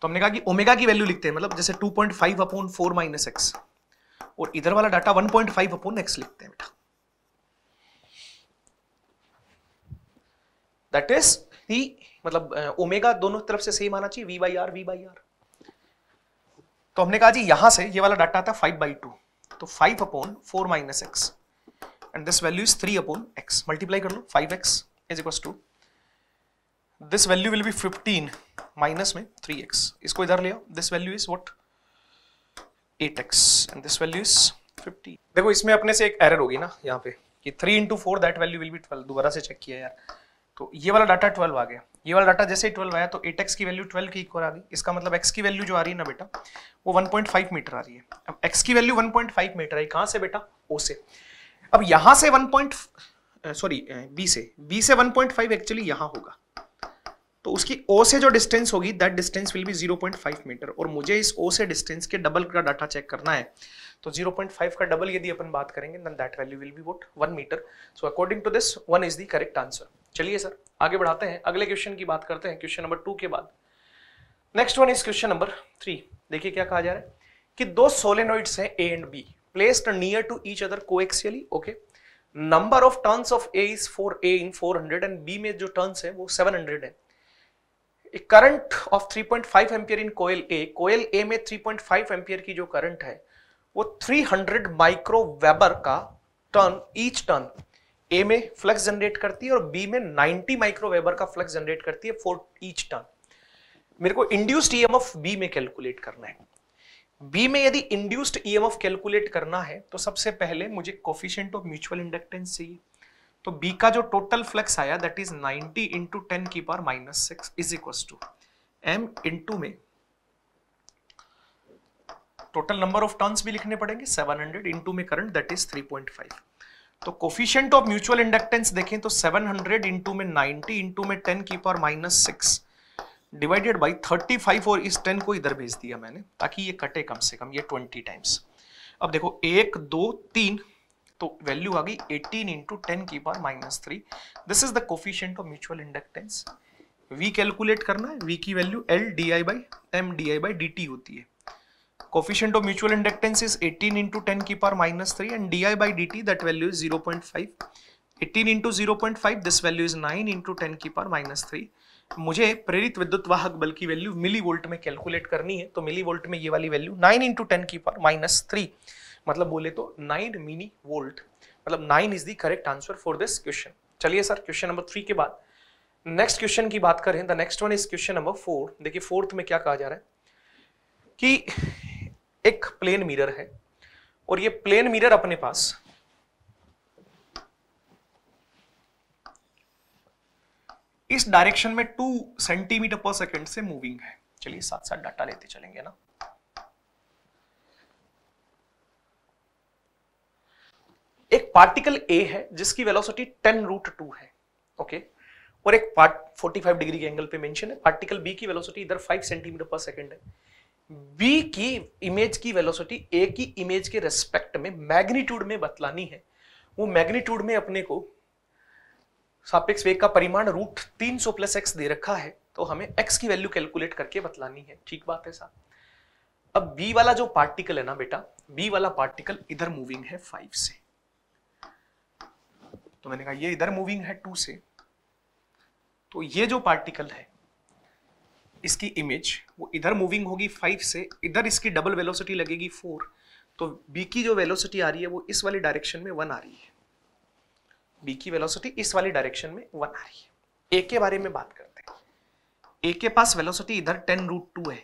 तो हमने कहा कि ओमेगा की वैल्यू लिखते हैं मतलब जैसे 2.5 point five upon four minus X और इधर वाला data 1.5 point five upon X लिखते हैं बेटा दैट इज दी मतलब ओमेगा दोनों तरफ से सेम आना चाहिए V by R V by R तो हमने कहा जी यहां से ये वाला डाटा था फाइव बाई टू तो five upon four minus X and this value is three upon X multiply कर लो five X is equal to this value will be fifteen minus में थ्री एक्स इसको इधर ले आओ this value is what at X and this value is fifteen देखो इसमें अपने से एक एरर होगी ना यहाँ पे कि three into four that value will be twelve दोबारा से चेक किया यार तो ये वाला डाटा ट्वेल्व आ गया ये वाला डाटा जैसे ही ट्वेल्व आया तो एट एक्स की वैल्यू ट्वेल्व की इक्वल आ गई इसका मतलब एक्स की वैल्यू जो आ रही है ना बेटा वो वन पॉइंट फाइव मीटर आ रही है अब एक्स की value one point five metre आई कहाँ से बेटा ओ से अब यहाँ से वन पॉइंट सॉरी बी से बी से वन पॉइंट फाइव एक्चुअली यहाँ होगा तो उसकी ओ से जो डिस्टेंस होगी that distance will be 0.5 metre और मुझे इस ओ से डिस्टेंस के डबल का डाटा चेक करना है तो 0.5 का डबल यदि अपन बात करेंगे then that value will be what one metre so according to this one is the correct answer चलिए सर आगे बढ़ाते हैं अगले क्वेश्चन की बात करते हैं क्वेश्चन नंबर टू के बाद next one is question number three देखिए क्या कहा जा रहा है कि दो सोलेनोइड्स हैं A and B placed near to each other coaxially okay number of turns of A is four A in four hundred and B में जो टर्न्स है वो सेवन हंड्रेड है current of three point five ampere in coil A coil A में three point five ampere की जो current है वो 300 माइक्रो वेबर का टर्न ईच टर्न ए में फ्लक्स जनरेट करती है और बी में 90 माइक्रो वेबर का फ्लक्स जनरेट करती है फोर ईच टर्न मेरे को इंड्यूस्ड ई बी में कैलकुलेट करना है बी में यदि इंड्यूस्ड ई कैलकुलेट करना है तो सबसे पहले मुझे कोफिशियंट ऑफ म्यूचुअल इंडक्टेंस चाहिए तो बी का जो टोटल फ्लक्स आया दैट इज 90 इंटू टेन की power minus six is equal to M into में टोटल नंबर ऑफ टर्न्स भी लिखने पड़ेंगे 700 हंड्रेड इंटू में करंट दैट इज 3.5 तो कोफिशियंट ऑफ म्यूचुअल इंडक्टेंस देखें तो 700 हंड्रेड इंटू में 90 इंटू में 10 की power minus six divided by 35 और इस 10 को इधर भेज दिया मैंने ताकि ये कटे कम से कम ये 20 टाइम्स अब देखो एक दो तीन तो वैल्यू आ गई 18 इंटू टेन की power minus three this is the coefficient of mutual inductance V calculate करना है वी की value L D I by M D I by D T होती है coefficient of mutual inductance is 18 into into 10 ki power minus 3 and di by dt that value is 0 0.5 18 point five this value is nine into ten की power minus three मुझे प्रेरित विद्युत वाहक बल की value milli volt में calculate करनी है तो मिली वोल्ट में ये वाली वैल्यू नाइन इंटू टेन की पावर माइनस थ्री मतलब बोले तो नाइन मिनी वोल्ट मतलब nine is the correct answer for this question चलिए सर क्वेश्चन नंबर थ्री के बाद नेक्स्ट क्वेश्चन की बात करें the next one is question number four देखिए फोर्थ में क्या कहा जा रहा है कि एक प्लेन मिरर है और ये प्लेन मिरर अपने पास इस डायरेक्शन में टू सेंटीमीटर पर सेकंड से मूविंग है चलिए साथ साथ डाटा लेते चलेंगे ना एक पार्टिकल ए है जिसकी वेलोसिटी टेन रूट टू है ओके और एक पार्ट 45 डिग्री के एंगल पे मेंशन है पार्टिकल बी की वेलोसिटी इधर 5 सेंटीमीटर पर सेकंड है बी की इमेज की वेलोसिटी ए की इमेज के रेस्पेक्ट में मैग्नीट्यूड में बतलानी है वो मैग्नीट्यूड में अपने को सापेक्ष वेग का परिमाण रूट तीन सौ प्लस एक्स दे रखा है तो हमें एक्स की वैल्यू कैलकुलेट करके बतलानी है ठीक बात है साहब अब बी वाला जो पार्टिकल है ना बेटा बी वाला पार्टिकल इधर मूविंग है फाइव से तो मैंने कहा ये इधर मूविंग है टू से तो ये जो पार्टिकल है इसकी इमेज वो इधर मूविंग होगी फाइव से इधर इसकी डबल वेलोसिटी लगेगी फोर तो बी की जो वेलोसिटी आ रही है वो इस वाली डायरेक्शन में वन आ रही है बी की वेलोसिटी इस वाली डायरेक्शन में वन आ रही है ए के बारे में बात करते हैं ए के पास वेलोसिटी इधर टेन रूट टू है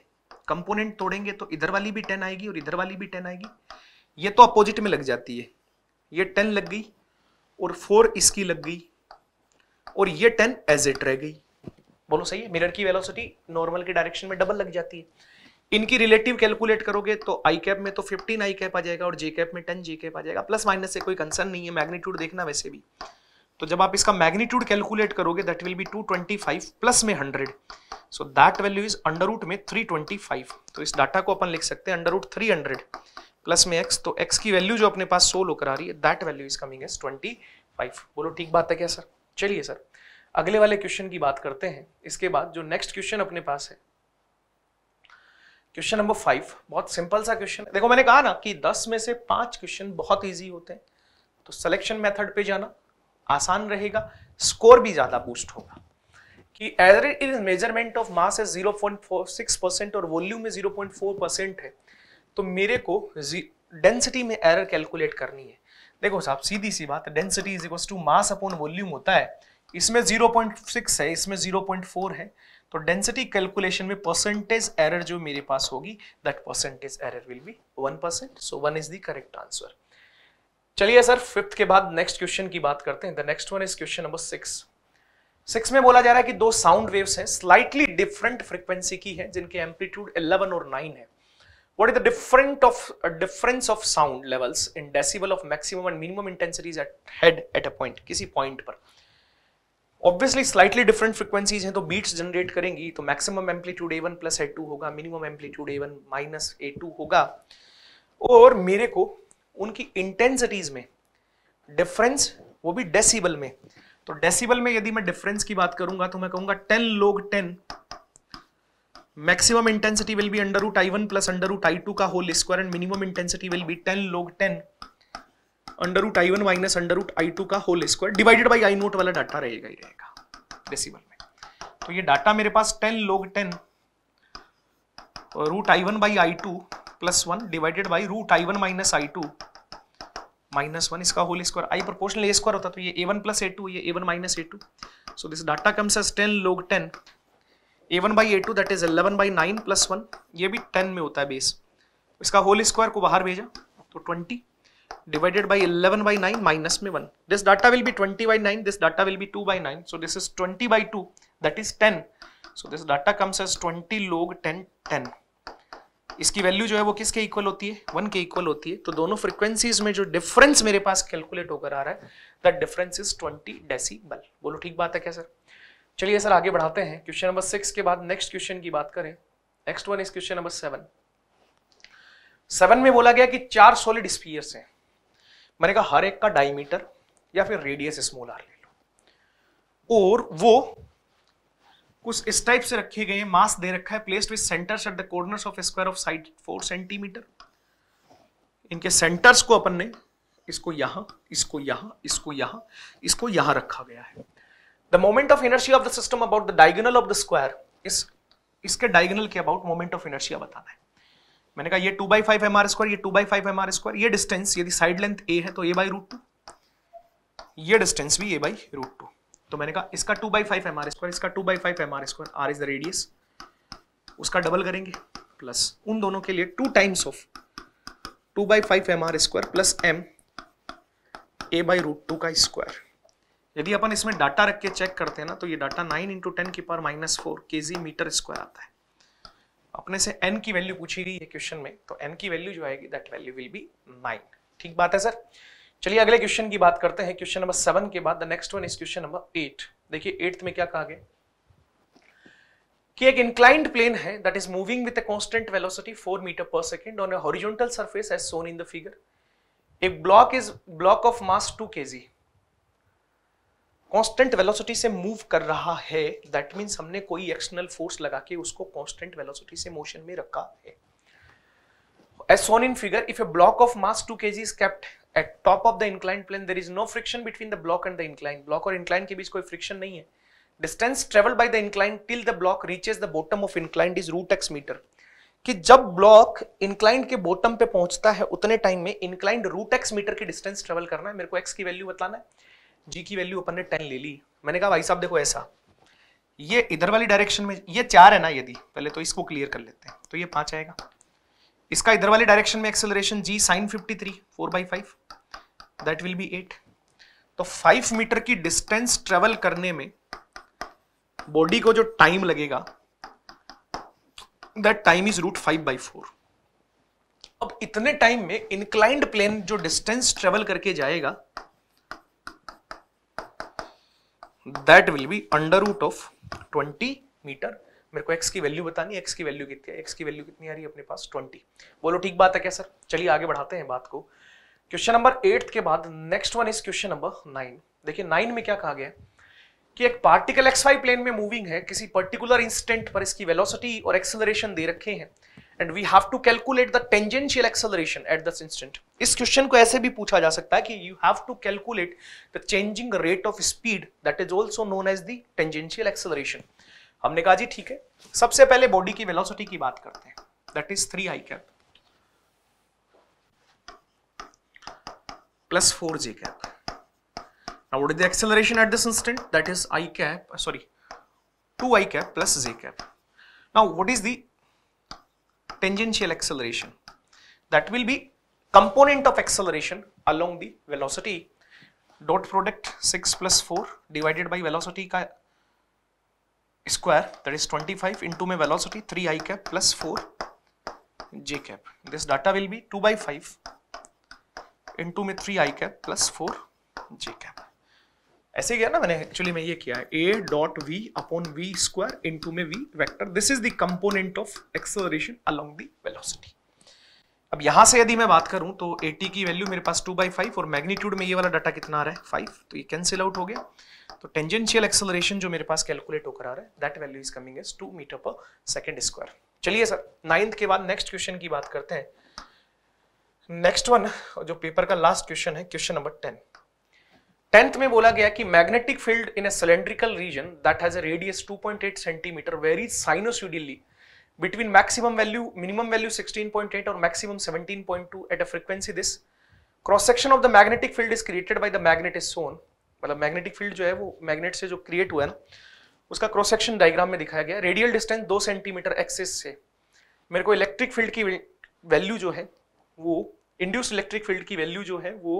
कंपोनेंट तोड़ेंगे तो इधर वाली भी टेन आएगी और इधर वाली भी टेन आएगी ये तो अपोजिट में लग जाती है ये टेन लग गई और फोर इसकी लग गई और ये टेन एज इट रह गई बोलो सही है मिरर की वेलोसिटी नॉर्मल के डायरेक्शन में डबल लग जाती है इनकी रिलेटिव कैलकुलेट करोगे तो आई कैप में तो 15 आई कैप आ जाएगा और जे कैप में 10 जे कैप आ जाएगा प्लस माइनस से कोई कंसर्न नहीं है मैग्नीट्यूड देखना वैसे भी तो जब आप इसका मैग्नीट्यूड कैलकुलेट करोगे दैट विल बी 225 प्लस में 100 so that value is under root में 325 तो इस डाटा को अपन लिख सकते हैं अंडर रूट थ्री प्लस में एक्स तो एक्स की वैल्यू जो अपने पास सोल होकर आ रही है that value is coming as twenty बोलो ठीक बात है क्या सर चलिए सर अगले वाले क्वेश्चन की बात करते हैं इसके बाद जो नेक्स्ट क्वेश्चन अपने पास है क्वेश्चन नंबर फाइव बहुत सिंपल सा क्वेश्चन देखो मैंने कहा ना कि दस में से पांच क्वेश्चन बहुत ईजी होते हैं तो सिलेक्शन मेथड पे जाना आसान रहेगा स्कोर भी ज्यादा बूस्ट होगा कि average is measurement of mass है zero point four six percent और वॉल्यूम में जीरो पॉइंट फोर परसेंट है तो मेरे को डेंसिटी में एरर कैलकुलेट करनी है देखो साहब सीधी सी बात density is equal to mass upon volume होता है इसमें 0.6 है इसमें 0.4 है तो डेंसिटी कैलकुलेशन में परसेंटेज एरर जो मेरे पास होगी that percentage error will be one percent so one is the correct answer चलिए सर फिफ्थ के बाद नेक्स्ट क्वेश्चन की बात करते हैं the next one is question number six six में बोला जा रहा है कि दो साउंड वेव्स हैं स्लाइटली डिफरेंट फ्रिक्वेंसी की है जिनके एम्पलीट्यूड इलेवन और नाइन है what is the different of difference of sound levels in in of maximum and minimum intensities at head at a point किसी पॉइंट पर ऑब्वियसली स्लाइटली डिफरेंट फ्रिक्वेंसीज हैं तो बीट्स जनरेट करेंगी तो maximum amplitude A one plus A two होगा minimum amplitude A one minus A two होगा और मेरे को उनकी इंटेंसिटीज में डिफरेंस वो भी डेसिबल में तो डेसिबल में यदि मैं डिफरेंस की बात करूंगा तो मैं कहूंगा ten log ten maximum intensity will be under root I one plus under root I two का whole square and minimum intensity will be ten log ten under root I one minus under root I two का whole square divided by I naught वाला data रहेगा ही रहेगा decimal में तो ये data मेरे पास ten log ten root I one by I two plus one divided by root I one minus I two minus one इसका whole square I proportional A square होता तो ये A one plus A two ये A one minus A two so this data comes as ten log ten A one by A two that is eleven by nine plus one ये भी ten में होता है base इसका whole square को बाहर भेजा तो twenty divided by 11 by 9 minus me 1. This data will be 20 by 9, this data will be 2 by 9. So this is 20 by 2, that is 10. So this data comes as 20 log 10, 10. इसकी value जो है वो किसके equal होती है वन के equal होती है तो दोनों फ्रीक्वेंसीज में जो डिफरेंस मेरे पास कैलकुलेट होकर आ रहा है दैट डिफरेंस इज 20 डेसीबल बोलो ठीक बात है क्या सर चलिए सर आगे बढ़ाते हैं क्वेश्चन नंबर सिक्स के बाद नेक्स्ट क्वेश्चन की बात करें next one is question number seven seven में बोला गया कि चार सॉलिड स्पीयर्स हैं मैंने कहा हर एक का डायमीटर या फिर रेडियस स्मॉल आर ले लो और वो कुछ इस टाइप से रखे गए मास दे रखा है placed with centres at the corners of square of side four centimetre इनके सेंटर्स को अपन ने इसको यहां इसको यहां इसको यहां इसको यहां रखा गया है the moment of inertia of the system about the diagonal of the square इस इसके डायगोनल के अबाउट मोमेंट ऑफ इनर्शिया बताना है मैंने कहा ये two by five M R square ये two by five M R square ये डिस्टेंस यदि साइड लेंथ ए है तो ए बाई रूट टू ये डिस्टेंस भी ए बाई रूट टू तो मैंने कहा इसका two by five M R square इसका two by five M R square R is the radius उसका डबल करेंगे प्लस उन दोनों के लिए two times of two by five M R square plus M A by root two का square यदि अपन इसमें डाटा रख के चेक करते हैं ना तो ये डाटा नाइन इंटू टेन की power minus four K G metre square आता है अपने से एन की वैल्यू पूछी गई है क्वेश्चन में तो एन की वैल्यू जो आएगी that value will be nine ठीक बात है सर चलिए अगले क्वेश्चन की बात करते हैं क्वेश्चन नंबर सेवन के बाद the next one is question number eight देखिए एट्थ में क्या कहा गया कि एक इंक्लाइंड प्लेन है that is moving with a constant velocity four metre पर second on a horizontal surface as shown in the figure a block is block of mass two kg constant velocity से move कर रहा है that means हमने कोई external force लगा के उसको कांस्टेंट वेलोसिटी से मोशन में रखा है as shown in figure if a block of mass two K is kept at top of the incline plane there is no friction between the block and the incline block और incline के बीच कोई friction नहीं है distance travel by the incline till the block reaches the bottom of incline is root x metre कि जब block inclined के bottom पे पहुंचता है उतने टाइम में इंक्लाइंड रूट एक्स मीटर की डिस्टेंस ट्रेवल करना है मेरे को एक्स की वैल्यू बताना है जी की वैल्यू अपन ने टेन ले ली मैंने कहा भाई साहब देखो ऐसा ये इधर वाली डायरेक्शन में ये चार है ना यदि पहले तो इसको क्लियर कर लेते हैं तो ये पांच आएगा इसका इधर वाली डायरेक्शन में acceleration G sine fifty three four by five that will be eight तो फाइव मीटर की डिस्टेंस ट्रेवल करने में बॉडी को जो टाइम लगेगा that time is root five by four अब इतने टाइम में इंक्लाइंड प्लेन जो डिस्टेंस ट्रेवल करके जाएगा that will be under root of twenty metre मेरे को x की वैल्यू बतानी x की वैल्यू कितनी है x की वैल्यू कितनी आ रही है अपने पास 20 बोलो ठीक बात है क्या सर चलिए आगे बढ़ाते हैं बात को क्वेश्चन नंबर एट के बाद next one is question number nine देखिए नाइन में क्या कहा गया कि एक पार्टिकल एक्स वाई प्लेन में मूविंग है किसी पर्टिकुलर इंस्टेंट पर इसकी वेलोसिटी और एक्सेलरेशन दे रखे हैं and we have to calculate the tangential acceleration at this instant इस क्वेश्चन को ऐसे भी पूछा जा सकता है कि you have to calculate the changing rate of speed that is also known as the tangential acceleration हमने कहा जी ठीक है सबसे पहले बॉडी की वेलोसिटी की बात करते हैं that is three I cap plus plus 4j cap. Now what is the acceleration at this instant? That is i cap, sorry, 2i cap plus j cap. Now what is the tangential acceleration that will be component of acceleration along the velocity dot product 6 plus 4 divided by velocity ka square that is 25 into my velocity 3 i cap plus 4 j cap this data will be 2 by 5 into my 3 i cap plus 4 j cap ऐसे किया ना मैंने actually मैं ये किया A dot V upon V square into में V vector this is the component of acceleration along the velocity अब यहां से यदि मैं बात करूं तो ए टी की वैल्यू मेरे पास टू बाई फाइव और मैग्नीट्यूड में ये वाला डाटा कितना आ रहा है फाइव तो ये कैंसिल आउट हो गया तो टेंजेंशियल एक्सेलरेशन जो मेरे पास कैलकुलेट होकर आ रहा है that value is coming as two metre पर सेकेंड स्क्वायर चलिए सर नाइन्थ के बाद नेक्स्ट क्वेश्चन की बात करते हैं नेक्स्ट वन जो पेपर का लास्ट क्वेश्चन है क्वेश्चन नंबर टेन टेंथ में बोला गया कि magnetic field in a cylindrical region that has radius 2.8 centimetre very sinusoidally between maximum value minimum value 16.8 और maximum 17.2 at a frequency this cross section of the magnetic field is created by the magnet is shown मतलब magnetic field जो है वो magnet से जो create हुआ है ना उसका क्रॉस सेक्शन डायग्राम में दिखाया गया रेडियल डिस्टेंस दो सेंटीमीटर एक्सेस से मेरे को इलेक्ट्रिक फील्ड की वैल्यू जो है वो इंड्यूस इलेक्ट्रिक फील्ड की वैल्यू जो है वो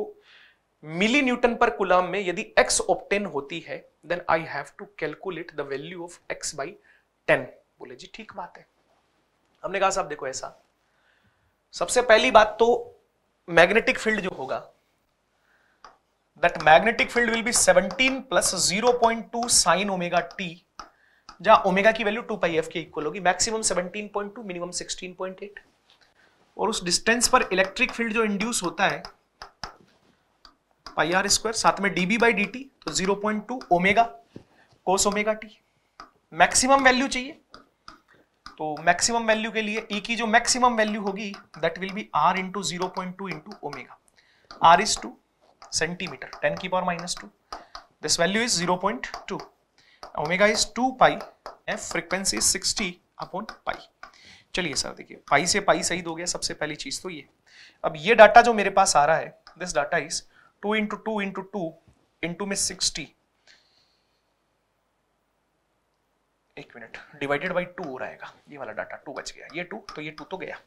मिली न्यूटन पर कुलाम में यदि x ऑप्टेन होती है then I have to calculate the value of x by ten बोले जी ठीक बात है हमने कहा साहब देखो ऐसा सबसे पहली बात तो मैग्नेटिक फील्ड जो होगा that magnetic field will be 17 plus 0.2 sine omega T जहां ओमेगा की वैल्यू 2 पाई एफ के इक्वल होगी मैक्सिमम 17.2 मिनिमम 16.8 और उस डिस्टेंस पर इलेक्ट्रिक फील्ड जो इंड्यूस होता है पाई आर स्क्वायर साथ में डीबी बाई डी टी तो zero point two omega cos omega T maximum value चाहिए तो मैक्सिमम वैल्यू के लिए ई e की जो मैक्सिमम वैल्यू होगी that will be R into zero point two into omega R is two centimetre ten की power minus two this value is zero point two omega is two pi F frequency sixty upon pi चलिए sir देखिए पाई से पाई सही तो हो गया सबसे पहली चीज तो ये अब ये डाटा जो मेरे पास आ रहा है this data is two into two into two into में सिक्सटी एक मिनट डिवाइडेड बाई टू रहेगा ये वाला डाटा टू बच गया ये टू तो ये टू तो गया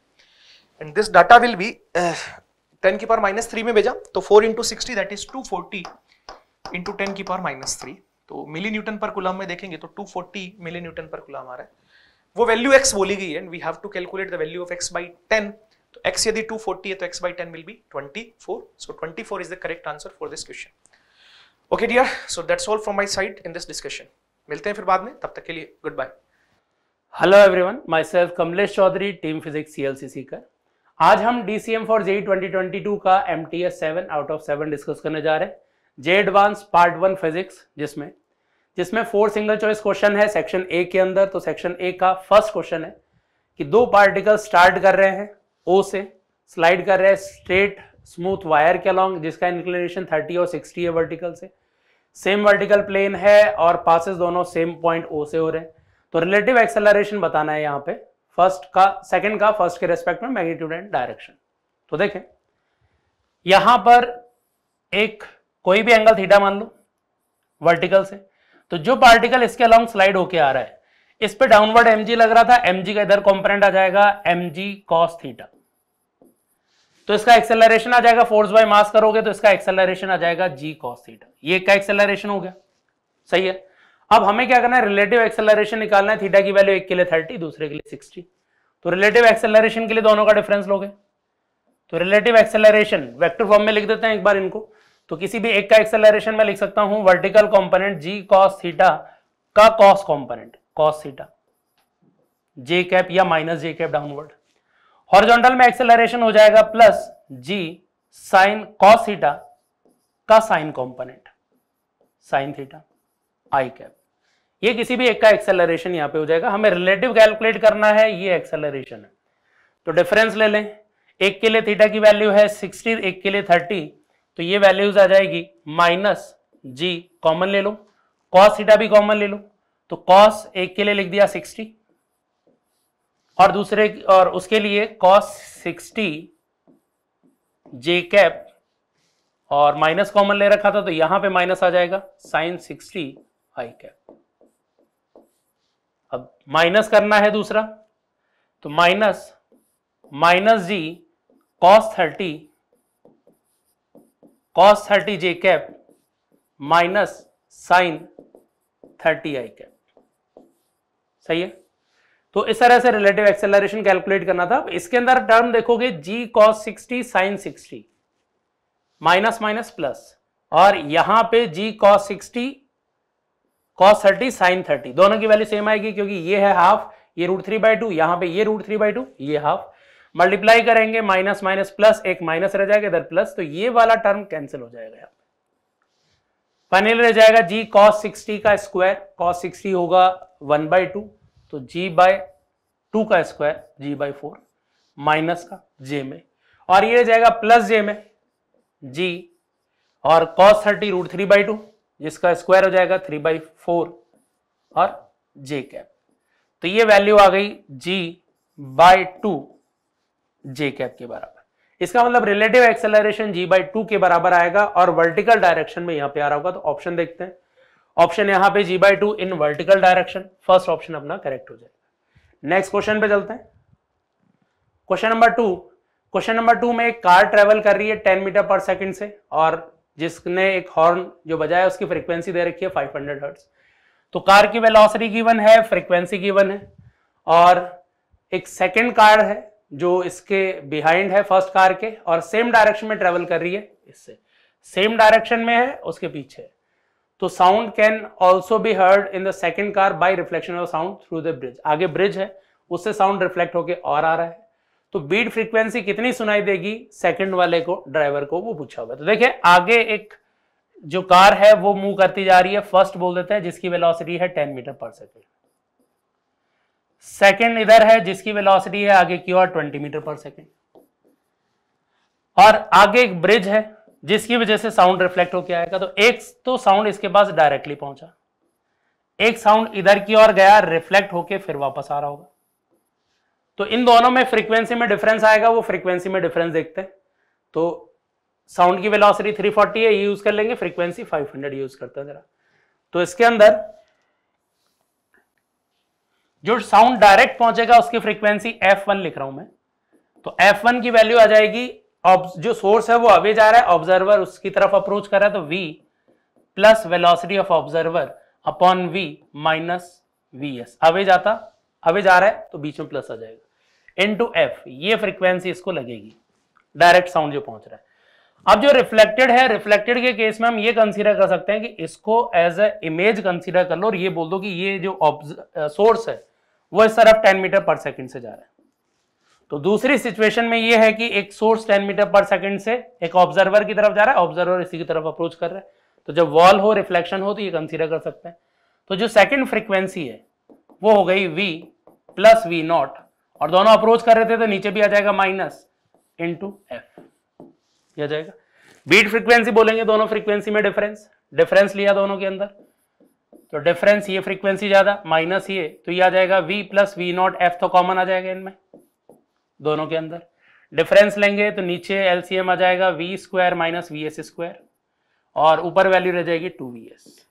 and this data will be ten की पावर माइनस थ्री में भेजा तो four into sixty that is two forty into ten की पावर माइनस थ्री तो मिली न्यूटन पर कुलम में देखेंगे तो two forty milli newton per coulomb आ रहा है वो वैल्यू एक्स बोली गई है and we have to calculate the value of x by ten x यदि 240 है तो x by 10 will be 24 so 24 is the correct answer for this question okay dear so that's all from my side in this discussion मिलते हैं फिर बाद में तब तक के लिए goodbye hello everyone myself Kamlesh Chaudhary team physics CLCC का आज हम डीसीएम फॉर जेई 2022 का M T S seven out of seven discuss करने जा रहे हैं JEE advance part one physics जिसमें जिसमें फोर सिंगल चॉइस क्वेश्चन है सेक्शन ए के अंदर तो सेक्शन ए का फर्स्ट क्वेश्चन है कि दो पार्टिकल स्टार्ट कर रहे हैं ओ से स्लाइड कर रहा है स्ट्रेट स्मूथ वायर के अलॉन्ग जिसका इंक्लिनेशन 30 और 60 है वर्टिकल से सेम वर्टिकल प्लेन है और पासिस दोनों सेम पॉइंट ओ से हो रहे हैं तो रिलेटिव एक्सेलरेशन बताना है यहाँ पे फर्स्ट का सेकंड का फर्स्ट के रेस्पेक्ट में मैग्नीट्यूड एंड डायरेक्शन तो देखें यहां पर एक कोई भी एंगल थीटा मान लो वर्टिकल से तो जो पार्टिकल इसके अलॉन्ग स्लाइड होके आ रहा है इस पे डाउनवर्ड एमजी लग रहा था एमजी का इधर कंपोनेंट आ जाएगा एमजी कॉस थीटा तो इसका एक्सेलरेशन आ जाएगा फोर्स बाय मास करोगे तो इसका एक्सेलरेशन आ जाएगा जी कॉस थीटा ये का एक्सेलरेशन हो गया सही है अब हमें क्या करना है रिलेटिव एक्सेलरेशन निकालना है थीटा की वैल्यू एक के लिए थर्टी दूसरे के लिए सिक्सटी तो रिलेटिव एक्सेलरेशन के लिए दोनों का डिफरेंस लोगे तो रिलेटिव एक्सेलरेशन वैक्टर फॉर्म में लिख देते हैं एक बार इनको तो किसी भी एक का एक्सेलरेशन मैं लिख सकता हूं vertical component g cos theta का cos component cos theta j cap या minus j cap downward horizontal में एक्सेलरेशन हो जाएगा plus g sine cos theta का sine component sine theta i cap ये किसी भी एक का एक्सेलरेशन यहां पे हो जाएगा हमें रिलेटिव कैलकुलेट करना है ये एक्सेलरेशन है तो डिफरेंस ले लें एक के लिए थीटा की वैल्यू है 60 एक के लिए 30 तो ये वैल्यूज आ जाएगी माइनस जी कॉमन ले लो कॉस थीटा भी कॉमन ले लो तो कॉस एक के लिए लिख दिया सिक्सटी और दूसरे और उसके लिए कॉस सिक्सटी जे कैप और माइनस कॉमन ले रखा था तो यहां पे माइनस आ जाएगा साइन सिक्सटी आई कैप अब माइनस करना है दूसरा तो minus minus g cos thirty cos thirty j cap minus sine thirty i cap सही है तो इस तरह से रिलेटिव एक्सेलरेशन कैलकुलेट करना था इसके अंदर टर्म देखोगे g cos sixty sine sixty minus minus plus और यहां पे g cos sixty cos thirty sine thirty दोनों की वैल्यू सेम आएगी क्योंकि ये है हाफ ये रूट थ्री बाई टू यहां पर ये रूट थ्री बाई टू ये हाफ मल्टीप्लाई करेंगे माइनस माइनस प्लस एक माइनस रह जाएगा इधर प्लस तो ये वाला टर्म कैंसिल हो जाएगा फाइनल रह जाएगा जी कॉस सिक्सटी का स्क्वायर कॉस सिक्सटी होगा वन बाई टू तो जी बाय टू का square g by four minus का जे में और ये जाएगा प्लस जे में जी और cos thirty root three by two जिसका स्क्वायर हो जाएगा थ्री बाई फोर और जे कैप तो ये वैल्यू आ गई g by two j cap के बराबर इसका मतलब relative acceleration g by two के बराबर आएगा और वर्टिकल डायरेक्शन में यहां पे आ रहा होगा तो ऑप्शन देखते हैं ऑप्शन यहां पे g by two in vertical direction first option अपना करेक्ट हो जाएगा नेक्स्ट क्वेश्चन पे चलते हैं question number two question number two में एक कार ट्रेवल कर रही है टेन मीटर पर सेकंड से और जिसने एक हॉर्न जो बजाया उसकी फ्रीक्वेंसी दे रखी है 500 हंड्रेड हर्ट्स तो कार की वेलोसिटी गिवन है फ्रीक्वेंसी गिवन है और एक सेकेंड कार है जो इसके बिहाइंड है फर्स्ट कार के और सेम डायरेक्शन में ट्रेवल कर रही है इससे सेम डायरेक्शन में है उसके पीछे है तो sound can also be heard in the second car by reflection of sound through the bridge आगे ब्रिज है उससे साउंड रिफ्लेक्ट होकर और आ रहा है तो बीट फ्रीक्वेंसी कितनी सुनाई देगी सेकंड वाले को ड्राइवर को वो पूछा हुआ तो देखिए आगे एक जो कार है वो मूव करती जा रही है फर्स्ट बोल देते हैं जिसकी वेलोसिटी है टेन मीटर पर सेकेंड सेकेंड इधर है जिसकी वेलोसिटी है आगे की और ट्वेंटी मीटर पर सेकेंड और आगे एक ब्रिज है जिसकी वजह से साउंड रिफ्लेक्ट होकर आएगा तो एक तो साउंड इसके पास डायरेक्टली पहुंचा एक साउंड इधर की ओर गया रिफ्लेक्ट होके फिर वापस आ रहा होगा तो इन दोनों में फ्रीक्वेंसी में डिफरेंस आएगा वो फ्रीक्वेंसी में डिफरेंस देखते हैं तो साउंड की वेलोसिटी 340 है ये यूज कर लेंगे फ्रीक्वेंसी 500 यूज करते हैं जरा तो इसके अंदर जो साउंड डायरेक्ट पहुंचेगा उसकी फ्रीक्वेंसी एफ लिख रहा हूं मैं तो एफ की वैल्यू आ जाएगी जो सोर्स है वो अवे जा रहा है ऑब्जर्वर उसकी तरफ अप्रोच कर रहा है तो v plus velocity of observer upon v minus v s away जाता अवे जा रहा है तो बीच में प्लस आ जाएगा इन टू एफ ये फ्रिक्वेंसी इसको लगेगी डायरेक्ट साउंड जो पहुंच रहा है अब जो रिफ्लेक्टेड है रिफ्लेक्टेड के केस में हम ये कंसीडर कर सकते हैं कि इसको एज ए इमेज कंसीडर कर लो और ये बोल दो कि ये जो सोर्स है वो इस तरफ 10 मीटर पर सेकंड से जा रहा है तो दूसरी सिचुएशन में यह है कि एक सोर्स 10 मीटर पर सेकंड से एक ऑब्जर्वर की तरफ जा रहा है ऑब्जर्वर इसी की तरफ अप्रोच कर रहा है तो जब वॉल हो रिफ्लेक्शन हो तो ये कंसीडर कर सकते हैं तो जो सेकंड फ्रीक्वेंसी है वो हो गई v प्लस वी नॉट और दोनों अप्रोच कर रहे थे तो नीचे भी आ जाएगा माइनस इंटू एफ यह जाएगा बीट फ्रीक्वेंसी बोलेंगे दोनों फ्रीक्वेंसी में डिफरेंस डिफरेंस लिया दोनों के अंदर तो डिफरेंस ये फ्रीक्वेंसी ज्यादा माइनस ये तो ये आ जाएगा v plus v not f तो कॉमन आ जाएगा इनमें दोनों के अंदर डिफरेंस लेंगे तो नीचे एलसीएम आ जाएगा v square minus v s square और ऊपर वैल्यू रह जाएगी टू वी एस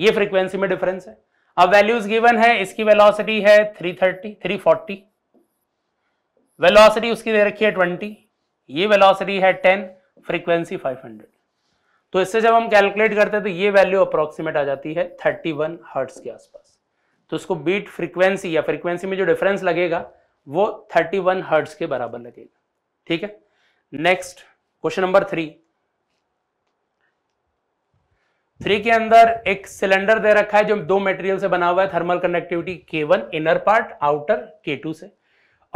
ये फ्रीक्वेंसी में डिफरेंस है अब वैल्यूज गिवन है इसकी वेलोसिटी है 330 340 वेलोसिटी उसकी दे रखी है 20 ये वेलोसिटी है 10 फ्रीक्वेंसी 500 तो इससे जब हम कैलकुलेट करते हैं तो ये वैल्यू अप्रोक्सीमेट आ जाती है 31 हर्ट्स के आसपास तो उसको बीट फ्रीक्वेंसी या फ्रीक्वेंसी में जो डिफरेंस लगेगा वो 31 वन हर्ट्स के बराबर लगेगा ठीक है next question number three three के अंदर एक सिलेंडर दे रखा है जो दो मटेरियल से बना हुआ है thermal conductivity k one inner part outer k two से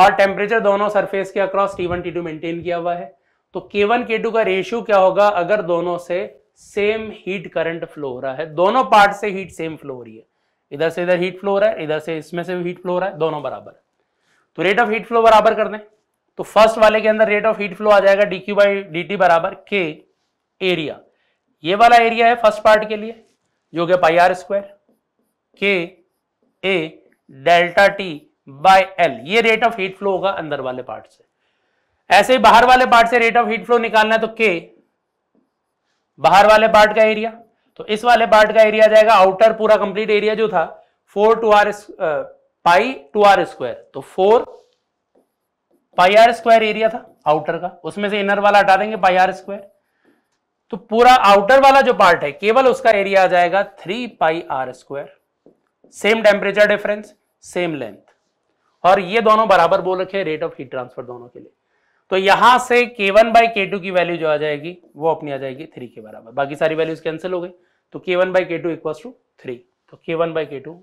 और टेम्परेचर दोनों सरफेस के across t one t two maintain किया हुआ है तो के वन के टू का रेशियो क्या होगा अगर दोनों से सेम हीट करंट फ्लो हो रहा है दोनों पार्ट से हीट सेम फ्लो हो रही है इधर से इधर हीट फ्लो हो रहा है इधर से इसमें से हीट फ्लो हो रहा है दोनों बराबर तो रेट ऑफ हीट फ्लो बराबर कर दें तो फर्स्ट वाले के अंदर रेट ऑफ हीट फ्लो आ जाएगा d q by D t बराबर के एरिया ये वाला एरिया है फर्स्ट पार्ट के लिए जो कि पाई are square k a delta t by l ये रेट ऑफ हीट फ्लो होगा अंदर वाले पार्ट से ऐसे ही बाहर वाले पार्ट से रेट ऑफ हीट फ्लो निकालना है तो के बाहर वाले पार्ट का एरिया तो इस वाले पार्ट का एरिया जाएगा आउटर पूरा कंप्लीट एरिया जो था four two r pi two r square तो four pi are square area था आउटर का उसमें से इनर वाला हटा देंगे पाई आर स्क्वायर तो पूरा आउटर वाला जो पार्ट है केवल उसका एरिया आ जाएगा three pi are square same temperature difference same length और ये दोनों बराबर बोल रखे रेट ऑफ हीट ट्रांसफर दोनों के लिए तो यहां से K1 one by k two की वैल्यू जो आ जाएगी वो अपनी आ जाएगी थ्री के बराबर बाकी सारी वैल्यूज कैंसिल हो गई तो K1 one by k two equal to three तो K1 one by k two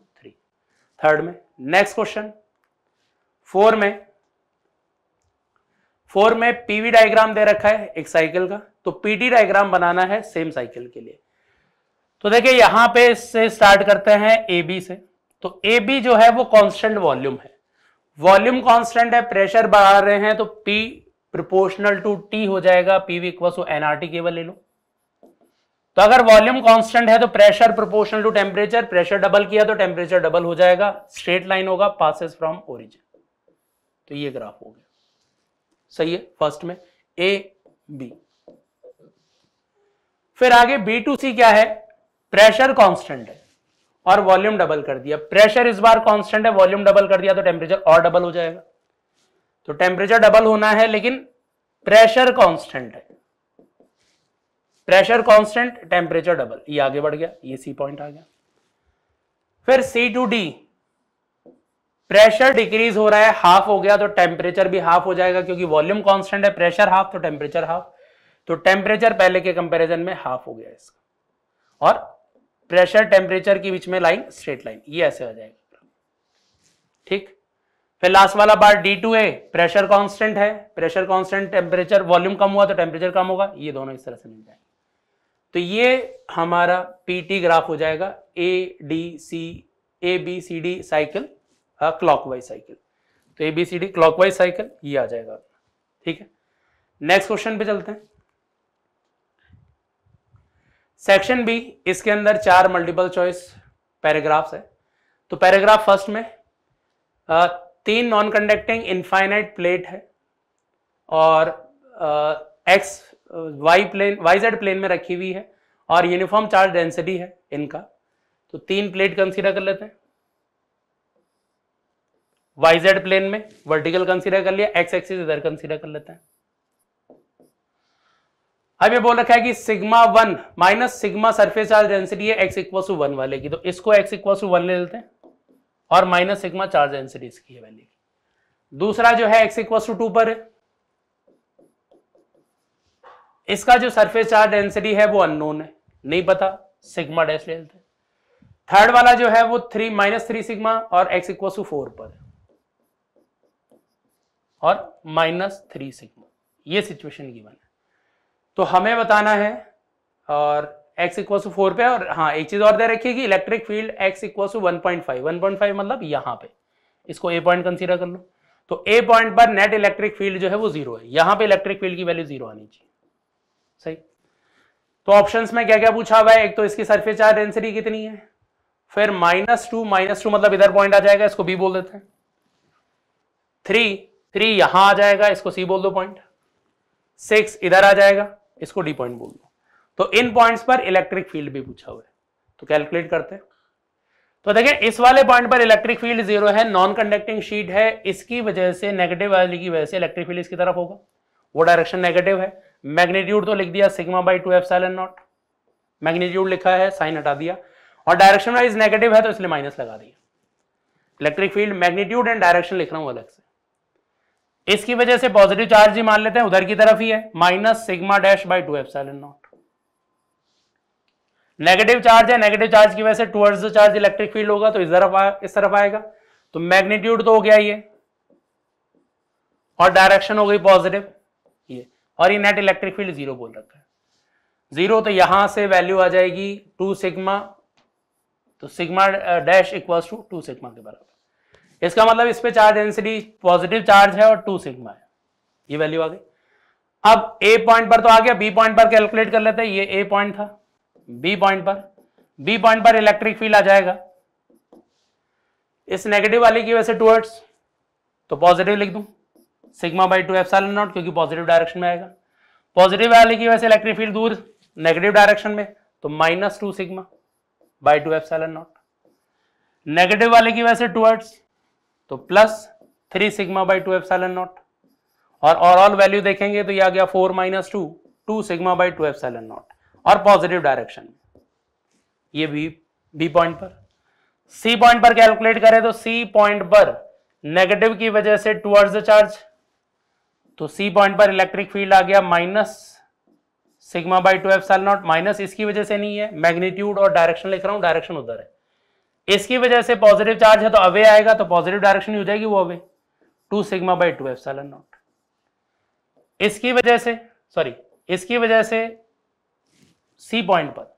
third में नेक्स्ट क्वेश्चन फोर में फोर में पीवी डायग्राम दे रखा है एक साइकिल का तो पीटी डायग्राम बनाना है सेम साइकिल के लिए तो देखिए यहां पे से स्टार्ट करते हैं ए बी से तो ए बी जो है वो कांस्टेंट वॉल्यूम है वॉल्यूम कांस्टेंट है प्रेशर बढ़ा रहे हैं तो पी प्रोपोर्शनल टू टी हो जाएगा पीवी इक्वल टू एनआरटी केवल ले लो तो अगर वॉल्यूम कांस्टेंट है तो pressure proportional to temperature pressure double किया तो टेम्परेचर डबल हो जाएगा स्ट्रेट लाइन होगा पासिस फ्रॉम ओरिजिन तो ये ग्राफ हो गया सही है फर्स्ट में ए बी फिर आगे बी टू सी क्या है प्रेशर कांस्टेंट है और वॉल्यूम डबल कर दिया प्रेशर इस बार कांस्टेंट है वॉल्यूम डबल कर दिया तो टेम्परेचर और डबल हो जाएगा तो टेम्परेचर डबल होना है लेकिन प्रेशर कांस्टेंट है प्रेशर कांस्टेंट टेम्परेचर डबल ये आगे बढ़ गया ये सी पॉइंट आ गया फिर C to D pressure decrease हो रहा है हाफ हो गया तो टेम्परेचर भी हाफ हो जाएगा क्योंकि वॉल्यूम कांस्टेंट है प्रेशर हाफ तो टेम्परेचर हाफ तो टेम्परेचर पहले के कंपैरिजन में हाफ हो गया इसका और प्रेशर टेम्परेचर के बीच में लाइन स्ट्रेट लाइन ये ऐसे हो जाएगा ठीक फिर लास्ट वाला बार D to A pressure constant है प्रेशर कांस्टेंट टेम्परेचर वॉल्यूम कम हुआ तो टेम्परेचर कम होगा ये दोनों इस तरह से मिल जाएंगे तो ये हमारा पीटी ग्राफ हो जाएगा A D C A B C D cycle clockwise cycle तो A B C D clockwise cycle ये आ जाएगा ठीक है नेक्स्ट क्वेश्चन पे चलते हैं सेक्शन बी इसके अंदर चार मल्टीपल चॉइस पैराग्राफ्स है तो पैराग्राफ फर्स्ट में तीन नॉन कंडक्टिंग इनफाइनाइट प्लेट है और x Y plane y z plane में रखी हुई है और यूनिफॉर्म चार्ज डेंसिटी है इनका तो तीन प्लेट कंसीडर कर लेते हैं वाई जेड प्लेन में वर्टिकल कंसीडर कर लिया एक्स एक्सिस इधर कंसीडर कर लेते हैं अब ये बोल रखा है कि sigma one minus sigma surface charge density है एक्स इक्वल टू वन वाले की तो इसको एक्स इक्वल टू वन ले लेते हैं और माइनस सिग्मा चार्ज डेंसिटी इसकी है वैल्यू दूसरा जो है एक्स इक्वल टू टू पर है इसका जो सरफेस चार्ज डेंसिटी है वो अननोन है नहीं पता सिग्मा डैश ले लेते थर्ड वाला जो है वो थ्री माइनस थ्री सिग्मा और एक्स इक्व टू फोर पर और माइनस थ्री सिग्मा ये सिचुएशन गिवन है तो हमें बताना है और एक्स इक्व टू फोर पे और हाँ एक चीज और दे रखी है कि electric field x equal to one point five one point five मतलब यहां पे इसको ए पॉइंट कंसीडर कर लो तो ए पॉइंट पर नेट इलेक्ट्रिक फील्ड जो है वो जीरो है यहाँ पे इलेक्ट्रिक फील्ड की वैल्यू जीरो आनी चाहिए सही तो ऑप्शंस में क्या क्या पूछा हुआ है एक तो इसकी सरफेस चार्ज डेंसिटी कितनी है फिर माइनस टू माइनस टू मतलब इधर पॉइंट आ जाएगा इसको बी बोल देते हैं थ्री थ्री यहां आ जाएगा इसको सी बोल दो पॉइंट सिक्स इधर आ जाएगा इसको डी पॉइंट बोल दो तो इन पॉइंट्स पर इलेक्ट्रिक फील्ड भी पूछा हुआ है तो कैलकुलेट करते हैं तो देखिए इस वाले पॉइंट पर इलेक्ट्रिक फील्ड जीरो है नॉन कंडक्टिंग शीट है इसकी वजह से नेगेटिव वाली की वजह से इलेक्ट्रिक फील्ड इसकी तरफ होगा वो डायरेक्शन नेगेटिव है मैग्नीट्यूड तो लिख दिया sigma by two epsilon naught magnitude लिखा है साइन हटा दिया और डायरेक्शन वाइज नेगेटिव है तो इसलिए माइनस लगा दिया electric field magnitude and direction लिख रहा हूं अलग से इसकी वजह से पॉजिटिव चार्ज ही मान लेते हैं उधर की तरफ ही है minus sigma dash by two epsilon naught negative charge है नेगेटिव चार्ज की वजह से towards the charge electric field होगा तो इस तरफ इस तरफ आएगा तो मैग्नीट्यूड तो हो गया ये और डायरेक्शन हो गई पॉजिटिव और ये नेट इलेक्ट्रिक फील्ड जीरो बोल रखा है जीरो तो यहां से वैल्यू आ जाएगी टू सिग्मा तो sigma dash equals to two sigma के बराबर इसका मतलब इस पे चार्ज डेंसिटी पॉजिटिव चार्ज है और टू सिग्मा है ये वैल्यू आ गई अब ए पॉइंट पर तो आ गया बी पॉइंट पर कैलकुलेट कर लेते हैं ये ए पॉइंट था बी पॉइंट पर बी पॉइंट पर इलेक्ट्रिक फील्ड आ जाएगा इस नेगेटिव वाले की वजह से टूवर्ड्स तो पॉजिटिव लिख दूं सिग्मा बाई टू एफ नॉट क्योंकि पॉजिटिव डायरेक्शन में आएगा पॉजिटिव वाले की वजह से इलेक्ट्रिक फील्ड दूर नेगेटिव डायरेक्शन में तो minus two sigma by two एफ नॉट नेगेटिव वाले की वजह से टूवर्ड्स तो plus three sigma by two एफ नॉट और ऑल वैल्यू देखेंगे तो यह आ गया four minus two two sigma by two एफ नॉट और पॉजिटिव डायरेक्शन ये बी बी पॉइंट पर सी पॉइंट पर कैलकुलेट करें तो सी पॉइंट पर नेगेटिव की वजह से टुवर्ड्स द चार्ज तो सी पॉइंट पर इलेक्ट्रिक फील्ड आ गया माइनस सिग्मा बाई ट्वेल्व साल नॉट माइनस इसकी वजह से नहीं है मैग्नीट्यूड और डायरेक्शन लिख रहा हूं डायरेक्शन उधर है इसकी वजह से पॉजिटिव चार्ज है तो अवे आएगा तो पॉजिटिव डायरेक्शन हो जाएगी वो away two sigma by twelve साल नॉट इसकी वजह से सॉरी इसकी वजह से सी पॉइंट पर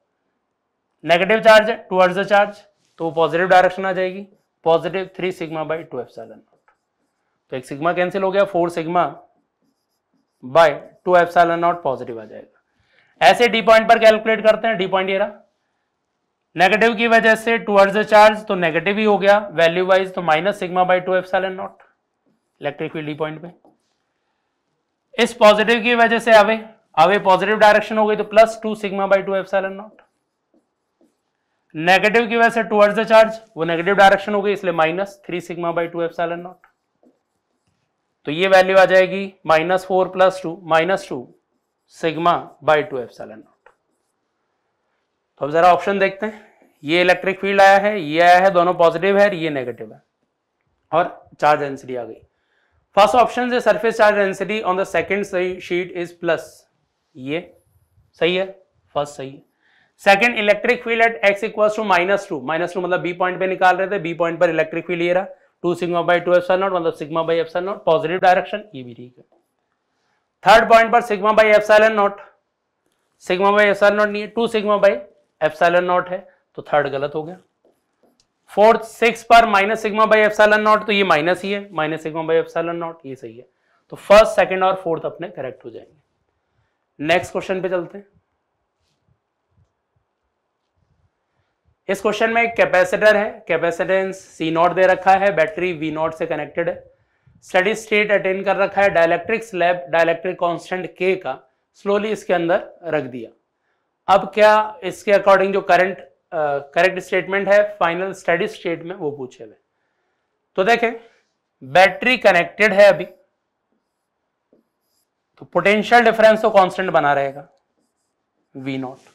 नेगेटिव चार्ज है टूवर्ड्स द चार्ज तो पॉजिटिव डायरेक्शन आ जाएगी positive three sigma by twelve साल नॉट तो एक सिग्मा कैंसिल हो गया four sigma by two epsilon naught positive आ जाएगा ऐसे डी पॉइंट पर कैलकुलेट करते हैं डी पॉइंट ये रहा नेगेटिव की वजह से टूअर्ड्स चार्ज तो नेगेटिव ही हो गया वैल्यू वाइज तो minus sigma by two epsilon nought electric field D point पे इस पॉजिटिव की वजह से अवे अवे पॉजिटिव डायरेक्शन हो गई तो plus two sigma by two epsilon nought negative की वजह से टूअर्ड्स चार्ज वो नेगेटिव डायरेक्शन हो गई इसलिए minus three sigma by two epsilon nought तो ये वैल्यू आ जाएगी minus four plus two minus two sigma by two epsilon nought तो अब जरा ऑप्शन देखते हैं ये इलेक्ट्रिक फील्ड आया है ये आया है दोनों पॉजिटिव है ये नेगेटिव है और चार्ज डेंसिटी आ गई फर्स्ट ऑप्शन से surface charge density on the second sheet is plus ये सही है फर्स्ट सही है second electric field at x equal to minus two minus two मतलब बी पॉइंट पे निकाल रहे थे बी पॉइंट पर इलेक्ट्रिक फील्ड ये रहा टू सिग्मा बाई टू एफ नॉट मतलब सिग्मा बाई एफ नॉट पॉजिटिव डायरेक्शन ये भी ठीक है थर्ड पॉइंट पर सिग्मा बाई एफ नॉट सिग्मा बाई एफ नॉट नहीं है टू सिग्मा बाई एफ नॉट है तो थर्ड गलत हो गया फोर्थ सिक्स पर माइनस सिग्मा बाई एफ नॉट तो ये माइनस ही है माइनस सिग्मा बाई एफ नॉट ये सही है तो फर्स्ट सेकंड और फोर्थ अपने करेक्ट हो जाएंगे नेक्स्ट क्वेश्चन पे चलते हैं इस क्वेश्चन में कैपेसिटर है कैपेसिटेंस सी नॉट दे रखा है बैटरी वी नॉट से कनेक्टेड है स्टडी स्टेट अटेन कर रखा है डायलैक्ट्रिक स्लैब डायलैक्ट्रिक कॉन्स्टेंट के का स्लोली इसके अंदर रख दिया अब क्या इसके अकॉर्डिंग जो करंट करेक्ट स्टेटमेंट है फाइनल स्टडी स्टेट में वो पूछे हुए तो देखें बैटरी कनेक्टेड है अभी तो पोटेंशियल डिफरेंस तो कांस्टेंट बना रहेगा V nought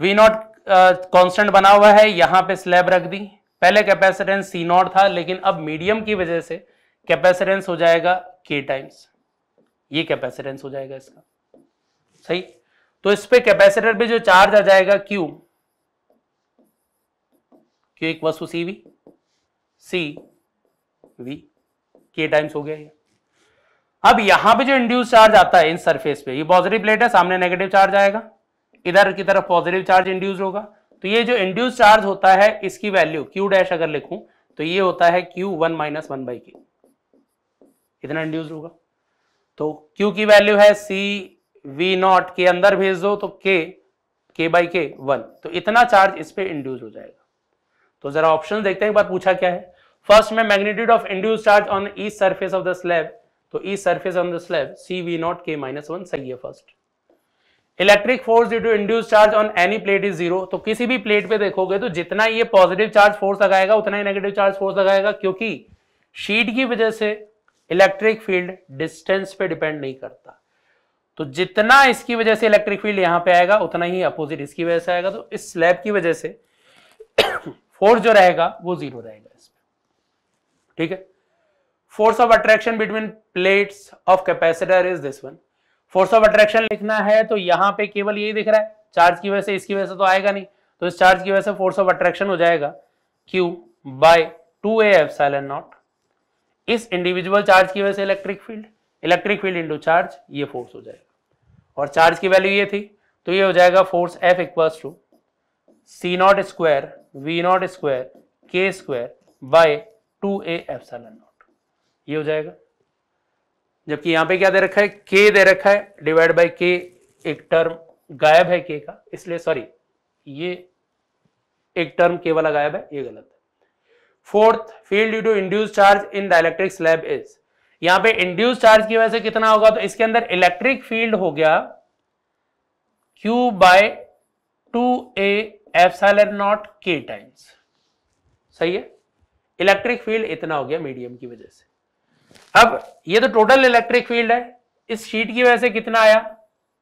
V nought constant बना हुआ है यहाँ पे स्लैब रख दी पहले कैपेसिटेंस सी नॉट था लेकिन अब मीडियम की वजह से कैपेसिटेंस हो जाएगा के टाइम्स ये कैपेसिटेंस हो जाएगा इसका सही तो इस पे कैपेसिटर पे जो चार्ज आ जाएगा क्यू क्यू एक वस्तु C V C V K times हो गया ये अब यहां पे जो इंड्यूस चार्ज आता है इन सरफेस पे ये पॉजिटिव प्लेट है सामने नेगेटिव चार्ज आएगा इधर की तरफ पॉजिटिव चार्ज इंड्यूस होगा तो ये जो इंड्यूस चार्ज होता है इसकी वैल्यू क्यू डैश अगर लिखूं तो ये होता है Q one minus one by K इतना इंड्यूस होगा तो क्यू की वैल्यू है सी वी नॉट के अंदर भेज दो तो के के बाई के वन तो इतना चार्ज इस पर इंड्यूस हो जाएगा तो जरा ऑप्शन देखते हैं एक बार पूछा क्या है फर्स्ट में magnitude of induce charge on each surface of the slab तो E surface on the slab C V nought K minus one सही है first electric force due to induce charge on any plate is zero तो किसी भी plate पे देखोगे तो जितना ये पॉजिटिव चार्ज फोर्स लगाएगा उतना ही नेगेटिव चार्ज फोर्स लगाएगा क्योंकि शीट की वजह से इलेक्ट्रिक फील्ड डिस्टेंस पे डिपेंड नहीं करता तो जितना इसकी वजह से इलेक्ट्रिक फील्ड यहां पे आएगा उतना ही अपोजिट इसकी वजह से आएगा तो इस स्लैब की वजह से फोर्स जो रहेगा वो जीरो रहेगा इसमें ठीक है force of attraction between plates of capacitor is this one force of attraction लिखना है तो यहाँ पे केवल यही दिख रहा है चार्ज की वजह से इसकी वजह से तो आएगा नहीं तो इस चार्ज की वजह से फोर्स ऑफ अट्रैक्शन हो जाएगा क्यू बाय टू ए एफ नॉट इस इंडिविजुअल चार्ज की वजह से electric field electric field into charge ये फोर्स हो जाएगा और चार्ज की वैल्यू ये थी तो ये हो जाएगा force F equals to C nought square V nought square K square by two A एफ नॉट ये हो जाएगा जबकि यहां पे क्या दे रखा है के दे रखा है डिवाइड बाय के एक टर्म गायब है के का इसलिए सॉरी ये एक टर्म के वाला गायब है ये गलत है fourth field due to induce charge in the electric slab is यहां पे इंड्यूस चार्ज की वजह से कितना होगा तो इसके अंदर इलेक्ट्रिक फील्ड हो गया Q by two A nought K times सही है इलेक्ट्रिक फील्ड इतना हो गया मीडियम की वजह से अब ये तो टोटल इलेक्ट्रिक फील्ड है इस शीट की वजह से कितना आया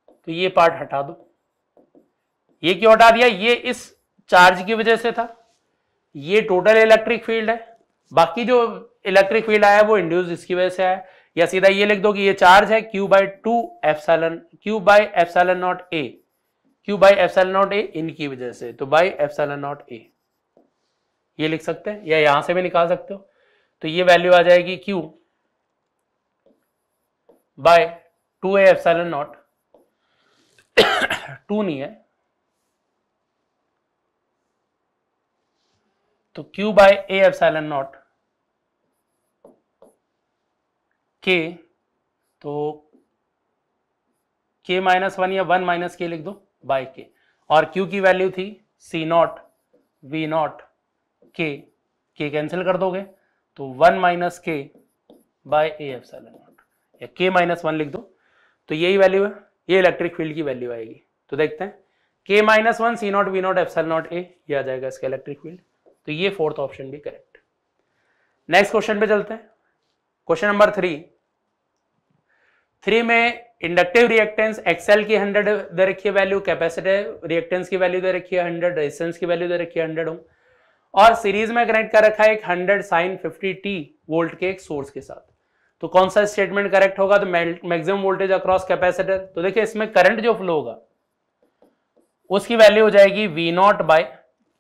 तो ये पार्ट हटा दो ये क्यों हटा दिया ये इस चार्ज की वजह से था ये टोटल इलेक्ट्रिक फील्ड है बाकी जो इलेक्ट्रिक फील्ड आया वो इंड्यूस इसकी वजह से आया या सीधा ये लिख दो कि ये चार्ज है Q by two epsilon Q by epsilon nought A Q by epsilon nought A इनकी वजह से तो बाई एफसेलन नॉट ए ये लिख सकते हैं या यहां से भी निकाल सकते हो तो ये वैल्यू आ जाएगी Q by two A epsilon nought two नहीं है तो Q by A epsilon nought K तो के माइनस वन या वन माइनस के लिख दो बाय के और क्यू की वैल्यू थी सी नॉट वी नॉट के के कैंसिल कर दोगे तो one minus K by A epsilon या के माइनस वन लिख दो तो यही वैल्यू है ये इलेक्ट्रिक फील्ड की वैल्यू आएगी तो देखते हैं K minus one C nought V not epsilon nought A आ जाएगा इसका इलेक्ट्रिक फील्ड तो ये फोर्थ ऑप्शन भी करेक्ट नेक्स्ट क्वेश्चन पे चलते हैं क्वेश्चन नंबर थ्री थ्री में इंडक्टिव रिएक्टेंस एक्सएल की हंड्रेड दे रखिए वैल्यू कैपेसिटिव रिएक्टेंस की वैल्यू दे रखिए हंड्रेड रेजिस्टेंस की वैल्यू दे रखिए हंड्रेड ओम और सीरीज में कनेक्ट कर रखा है एक hundred sine fifty T volt के एक सोर्स के साथ तो कौन सा स्टेटमेंट करेक्ट होगा तो मैक्सिमम वोल्टेज अक्रॉस कैपेसिटर तो देखिए इसमें करंट जो फ्लो होगा उसकी वैल्यू हो जाएगी वी नॉट बाय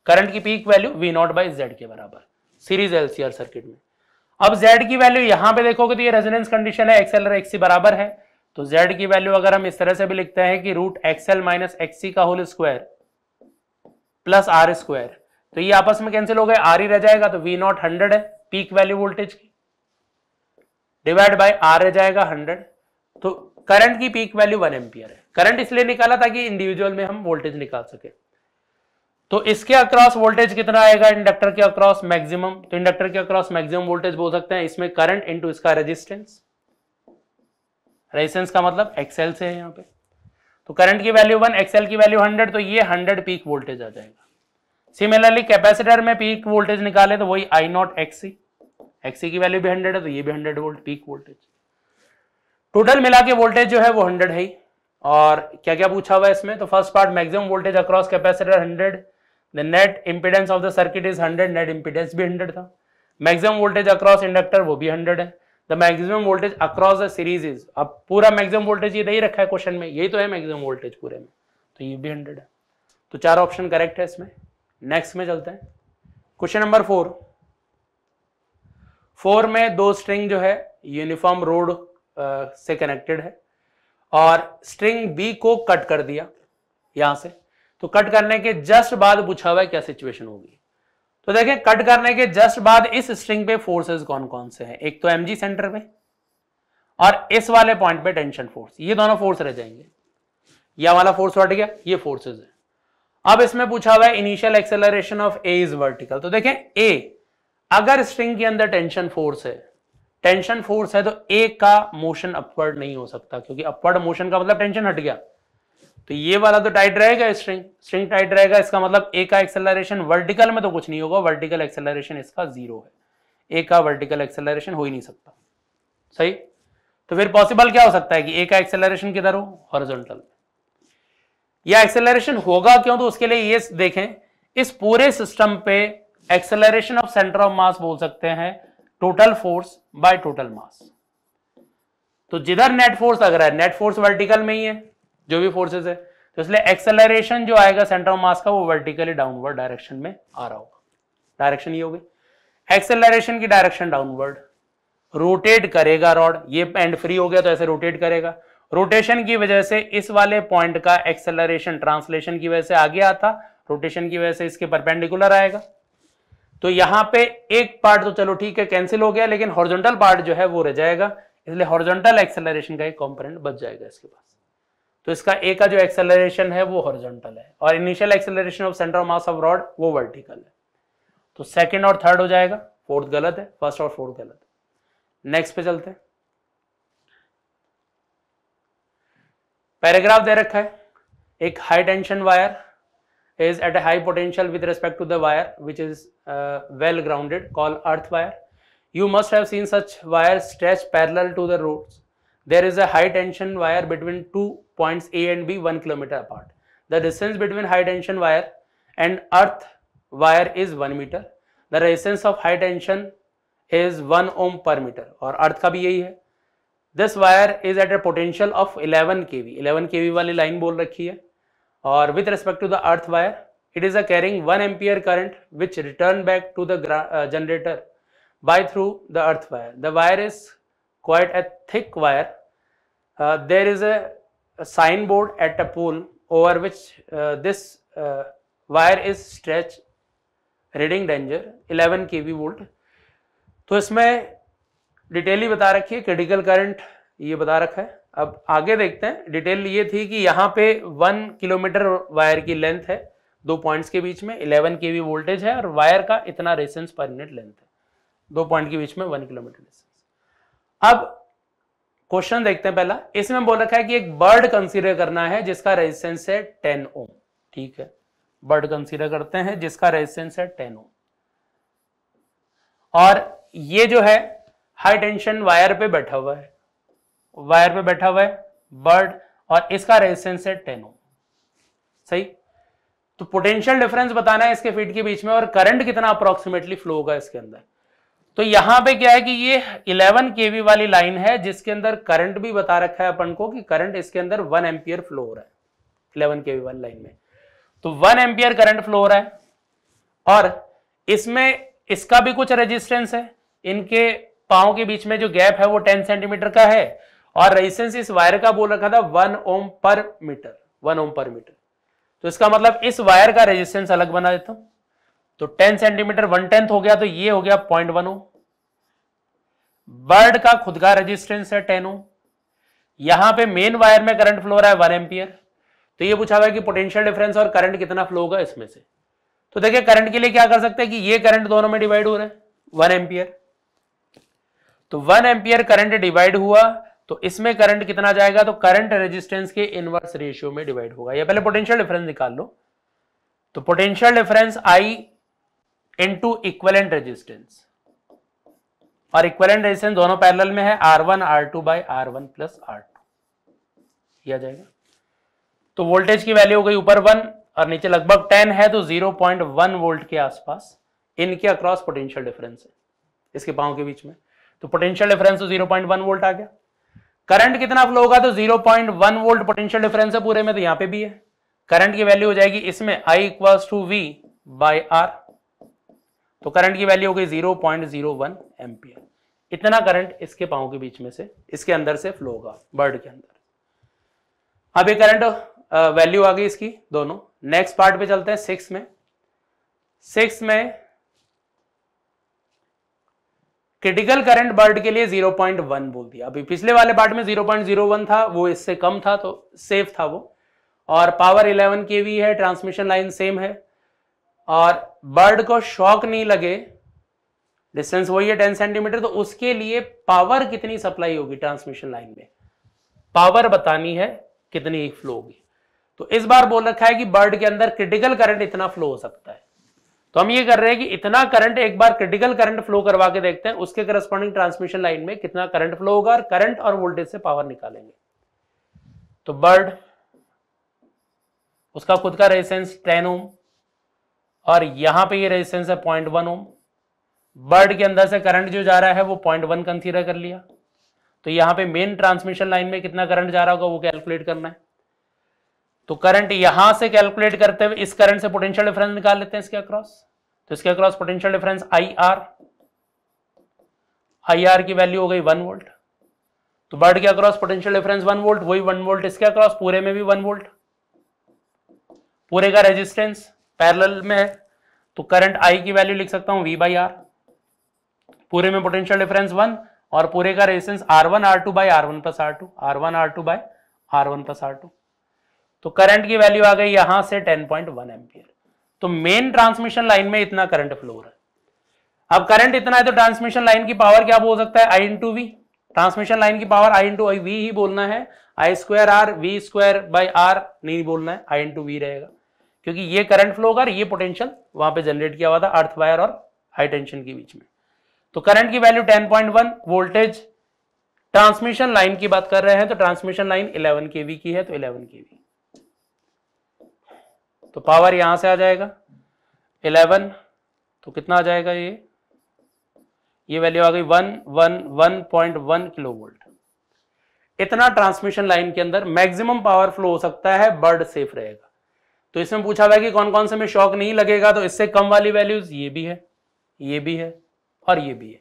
करंट की peak value V nought by Z के बराबर सीरीज एलसीआर सर्किट में अब जेड की वैल्यू यहां पे देखोगे तो ये रेजोनेंस कंडीशन है एक्सएल और एक्सी बराबर है तो जेड की वैल्यू अगर हम इस तरह से भी लिखते हैं कि रूट एक्सएल माइनस एक्ससी का whole square plus R square तो ये आपस में कैंसिल हो गए आर ही e रह जाएगा तो वी नॉट हंड्रेड है पीक वैल्यू वोल्टेज की डिवाइड बाय आर रह जाएगा हंड्रेड तो करंट की पीक वैल्यू वन एम्पियर है करंट इसलिए निकाला ताकि इंडिविजुअल में हम वोल्टेज निकाल सके तो इसके अक्रॉस वोल्टेज कितना आएगा इंडक्टर के अक्रॉस मैक्सिमम तो इंडक्टर के अक्रॉस मैक्सिमम वोल्टेज बोल सकते हैं इसमें करंट इनटू इसका रेजिस्टेंस रेजिस्टेंस का मतलब एक्सएल से है यहाँ पे तो करंट की वैल्यू वन एक्सएल की वैल्यू हंड्रेड तो ये हंड्रेड पीक वोल्टेज आ जाएगा सिमिलरली कैपेसिटर में पीक वोल्टेज निकाले तो वही आई नॉट एक्सी एक्सी की वैल्यू भी हंड्रेड है तो ये भी hundred volt peak voltage total मिला के वोल्टेज जो है वो हंड्रेड है और क्या क्या पूछा हुआ है इसमें तो first part maximum voltage across capacitor hundred the net impedance of the circuit is hundred net impedance भी हंड्रेड था मैक्सिमम वोल्टेज अक्रॉस इंडक्टर वो भी हंड्रेड है the maximum voltage across the series is अब पूरा मैक्सिमम वोल्टेज ये नहीं रखा है क्वेश्चन में यही तो है मैक्सिमम वोल्टेज पूरे में तो ये भी हंड्रेड है तो चार ऑप्शन करेक्ट है इसमें नेक्स्ट में चलते हैं क्वेश्चन नंबर फोर फोर में दो स्ट्रिंग जो है यूनिफॉर्म रोड से कनेक्टेड है और स्ट्रिंग बी को कट कर दिया यहां से तो कट करने के जस्ट बाद पूछा हुआ है क्या सिचुएशन होगी तो देखें कट करने के जस्ट बाद इस स्ट्रिंग पे फोर्सेस कौन कौन से हैं एक तो एमजी सेंटर पे और इस वाले पॉइंट पे टेंशन फोर्स ये दोनों फोर्स रह जाएंगे यह वाला फोर्स हट गया ये फोर्सेज है अब इसमें पूछा हुआ है initial acceleration of A is vertical तो देखें ए अगर स्ट्रिंग के अंदर टेंशन फोर्स है टेंशन फोर्स है तो ए का मोशन अपवर्ड नहीं हो सकता क्योंकि अपवर्ड मोशन का मतलब टेंशन हट गया तो ये वाला तो टाइट रहेगा स्ट्रिंग स्ट्रिंग टाइट रहेगा इसका मतलब ए का एक्सेलरेशन वर्टिकल में तो कुछ नहीं होगा वर्टिकल एक्सेलरेशन इसका जीरो है ए का वर्टिकल एक्सेलरेशन हो ही नहीं सकता सही तो फिर पॉसिबल क्या हो सकता है कि ए का एक्सेलरेशन किधर हो हॉरिजॉन्टल या एक्सेलरेशन होगा क्यों तो उसके लिए ये देखें इस पूरे सिस्टम पे acceleration of centre of mass बोल सकते हैं total force by total mass तो जिधर नेट फोर्स लग रहा है नेट फोर्स वर्टिकल में ही है जो भी फोर्सेस है तो इसलिए एक्सेलरेशन जो आएगा सेंटर ऑफ मास का वो वर्टिकली डाउनवर्ड डायरेक्शन में आ रहा होगा डायरेक्शन ये होगी एक्सेलरेशन की डायरेक्शन डाउनवर्ड रोटेट करेगा रॉड ये एंड फ्री हो गया तो ऐसे रोटेट करेगा रोटेशन की वजह से इस वाले पॉइंट का एक्सेलरेशन ट्रांसलेशन की वजह से आगे आता रोटेशन की वजह से इसके परपेंडिकुलर आएगा तो यहां पे एक पार्ट तो चलो ठीक है कैंसिल हो गया लेकिन हॉर्जेंटल पार्ट जो है वो रह जाएगा इसलिए हॉर्जेंटल एक्सेलरेशन का एक कॉम्पोनेंट बच जाएगा इसके पास तो इसका ए का जो एक्सेलरेशन है वो हॉर्जोंटल है और initial acceleration of centre mass of rod वो वर्टिकल है तो सेकेंड और थर्ड हो जाएगा फोर्थ गलत है फर्स्ट और फोर्थ गलत है नेक्स्ट पे चलते हैं पैराग्राफ दे रखा है एक high tension wire is at a high potential with respect to the wire which is uh, well grounded called earth wire. You must have seen such wires stretched parallel to the roads. There is a high tension wire between two points A and B 1 kilometer apart. The distance between high tension wire and earth wire is 1 meter. The resistance of high tension is 1 ohm per meter or earth का भी यही है This wire is at a potential of 11 kV. 11 kV K V वाली line बोल रखी है और with respect to the earth wire it is a carrying one ampere current which return back to the generator by through the earth wire the wire is quite a thick wire there is a sign board at a pole over which this wire is stretch reading danger eleven K V volt तो इसमें डिटेली बता रखी है critical current ये बता रखा है अब आगे देखते हैं डिटेल ये थी कि यहाँ पे वन किलोमीटर वायर की लेंथ है दो पॉइंट्स के बीच में इलेवन के वोल्टेज है और वायर का इतना रेसेंस पर यूनिट लेंथ है दो पॉइंट के बीच में वन किलोमीटर रेसेंस अब क्वेश्चन देखते हैं पहला इसमें बोल रखा है कि एक बर्ड कंसीडर करना है जिसका रेजिस्टेंस है टेन ओम ठीक है बर्ड कंसीडर करते हैं जिसका रेजिस्टेंस है टेन ओम और ये जो है हाई टेंशन वायर पे बैठा हुआ है वायर पे बैठा हुआ है बर्ड और इसका रेजिस्टेंस है टेन ओम सही तो पोटेंशियल डिफरेंस बताना है इसके फीट के बीच में और करंट कितना अप्रोक्सीमेटली फ्लो होगा इसके अंदर तो यहां पे क्या है कि ये 11 केवी वाली लाइन है जिसके अंदर करंट भी बता रखा है अपन को कि करंट इसके अंदर 1 एम्पियर फ्लो हो रहा है 11 केवी वाली लाइन में तो 1 एम्पियर करंट फ्लो हो रहा है और इसमें इसका भी कुछ रेजिस्टेंस है इनके पाओ के बीच में जो गैप है वो 10 सेंटीमीटर का है और रेजिस्टेंस इस वायर का बोल रखा था वन ओम पर मीटर वन ओम पर मीटर तो इसका मतलब इस वायर का रेजिस्टेंस अलग बना देता हूं तो टेन सेंटीमीटर वन टेंथ हो गया तो ये हो गया पॉइंट वन ओम बर्ड का खुद का रेजिस्टेंस है टेन ओम यहां पे मेन वायर में करंट फ्लो रहा है वन एम्पियर तो ये पूछा हुआ कि पोटेंशियल डिफरेंस और करंट कितना फ्लो होगा इसमें से तो देखिए करंट के लिए क्या कर सकते हैं कि ये करंट दोनों में डिवाइड हो रहा है वन एम्पियर तो वन एम्पियर करंट डिवाइड हुआ तो इसमें करंट कितना जाएगा तो करंट रेजिस्टेंस के इनवर्स रेशियो में डिवाइड होगा या पहले पोटेंशियल डिफरेंस निकाल लो तो potential difference I into equivalent resistance और इक्वलेंट रेजिस्टेंस दोनों पैरेलल में है R one R two by R one plus R two किया जाएगा तो वोल्टेज की वैल्यू हो गई ऊपर वन और नीचे लगभग टेन है तो जीरो पॉइंट वन वोल्ट के आसपास इनके अक्रॉस पोटेंशियल डिफरेंस है इसके पांव के बीच में तो पोटेंशियल डिफरेंस तो जीरो पॉइंट वन वोल्ट आ गया करंट कितना फ्लो होगा तो 0.1 वोल्ट पोटेंशियल डिफरेंस है पूरे में तो यहां पे भी है करंट की वैल्यू हो जाएगी इसमें I equals to V by R तो करंट की वैल्यू हो गई 0.01 पॉइंट एम्पियर इतना करंट इसके पाओ के बीच में से इसके अंदर से फ्लो होगा बर्ड के अंदर अब ये करंट वैल्यू आ गई इसकी दोनों नेक्स्ट पार्ट पे चलते हैं सिक्स में सिक्स में क्रिटिकल करंट बर्ड के लिए 0.1 बोल दिया अभी पिछले वाले पार्ट में 0.01 था वो इससे कम था तो सेफ था वो और पावर 11 के भी है ट्रांसमिशन लाइन सेम है और बर्ड को शॉक नहीं लगे डिस्टेंस वही है 10 सेंटीमीटर तो उसके लिए पावर कितनी सप्लाई होगी ट्रांसमिशन लाइन में पावर बतानी है कितनी फ्लो होगी तो इस बार बोल रखा है कि बर्ड के अंदर क्रिटिकल करंट इतना फ्लो हो सकता है तो हम ये कर रहे हैं कि इतना करंट एक बार क्रिटिकल करंट फ्लो करवा के देखते हैं उसके करस्पॉन्डिंग ट्रांसमिशन लाइन में कितना करंट फ्लो होगा और करंट और वोल्टेज से पावर निकालेंगे तो बर्ड उसका खुद का रेजिस्टेंस टेन ओम और यहां पे ये रेजिस्टेंस है पॉइंट वन ओम बर्ड के अंदर से करंट जो जा रहा है वो पॉइंट वन कंसिडर कर लिया तो यहां पे मेन ट्रांसमिशन लाइन में कितना करंट जा रहा होगा वो कैलकुलेट करना है तो करंट यहां से कैलकुलेट करते हुए इस करंट से पोटेंशियल डिफरेंस निकाल लेते हैं इसके अक्रॉस तो इसके across potential difference I R I R की वैल्यू हो गई वन वोल्ट तो बर्ड के across potential difference one volt वही वन वोल्ट इसके अक्रॉस पूरे में भी वन वोल्ट पूरे का रेजिस्टेंस पैरल में है तो करंट आई की वैल्यू लिख सकता हूं वी बाई आर पूरे में पोटेंशियल डिफरेंस वन और पूरे का resistance R one R two by R one plus R two R one R two by R one plus R two तो करंट की वैल्यू आ गई यहां से 10.1 एम्पियर तो मेन ट्रांसमिशन लाइन में इतना करंट फ्लो हो रहा है अब करंट इतना है तो ट्रांसमिशन लाइन की पावर क्या बोल सकता है I into V transmission line की power I into I V ही बोलना है I square R V square by R नहीं बोलना है आई इंटू वी रहेगा क्योंकि ये करंट फ्लो होगा ये पोटेंशियल वहां पे जनरेट किया हुआ था अर्थ वायर और हाई टेंशन के बीच में तो करंट की वैल्यू 10.1 वोल्टेज ट्रांसमिशन लाइन की बात कर रहे हैं तो ट्रांसमिशन लाइन 11 केवी की है तो 11 केवी तो पावर यहां से आ जाएगा इलेवन तो कितना आ जाएगा ये ये वैल्यू आ गई one one one point one kilo volt इतना ट्रांसमिशन लाइन के अंदर मैक्सिमम पावर फ्लो हो सकता है बर्ड सेफ रहेगा तो इसमें पूछा हुआ है कि कौन कौन से में शॉक नहीं लगेगा तो इससे कम वाली वैल्यूज ये भी है ये भी है और ये भी है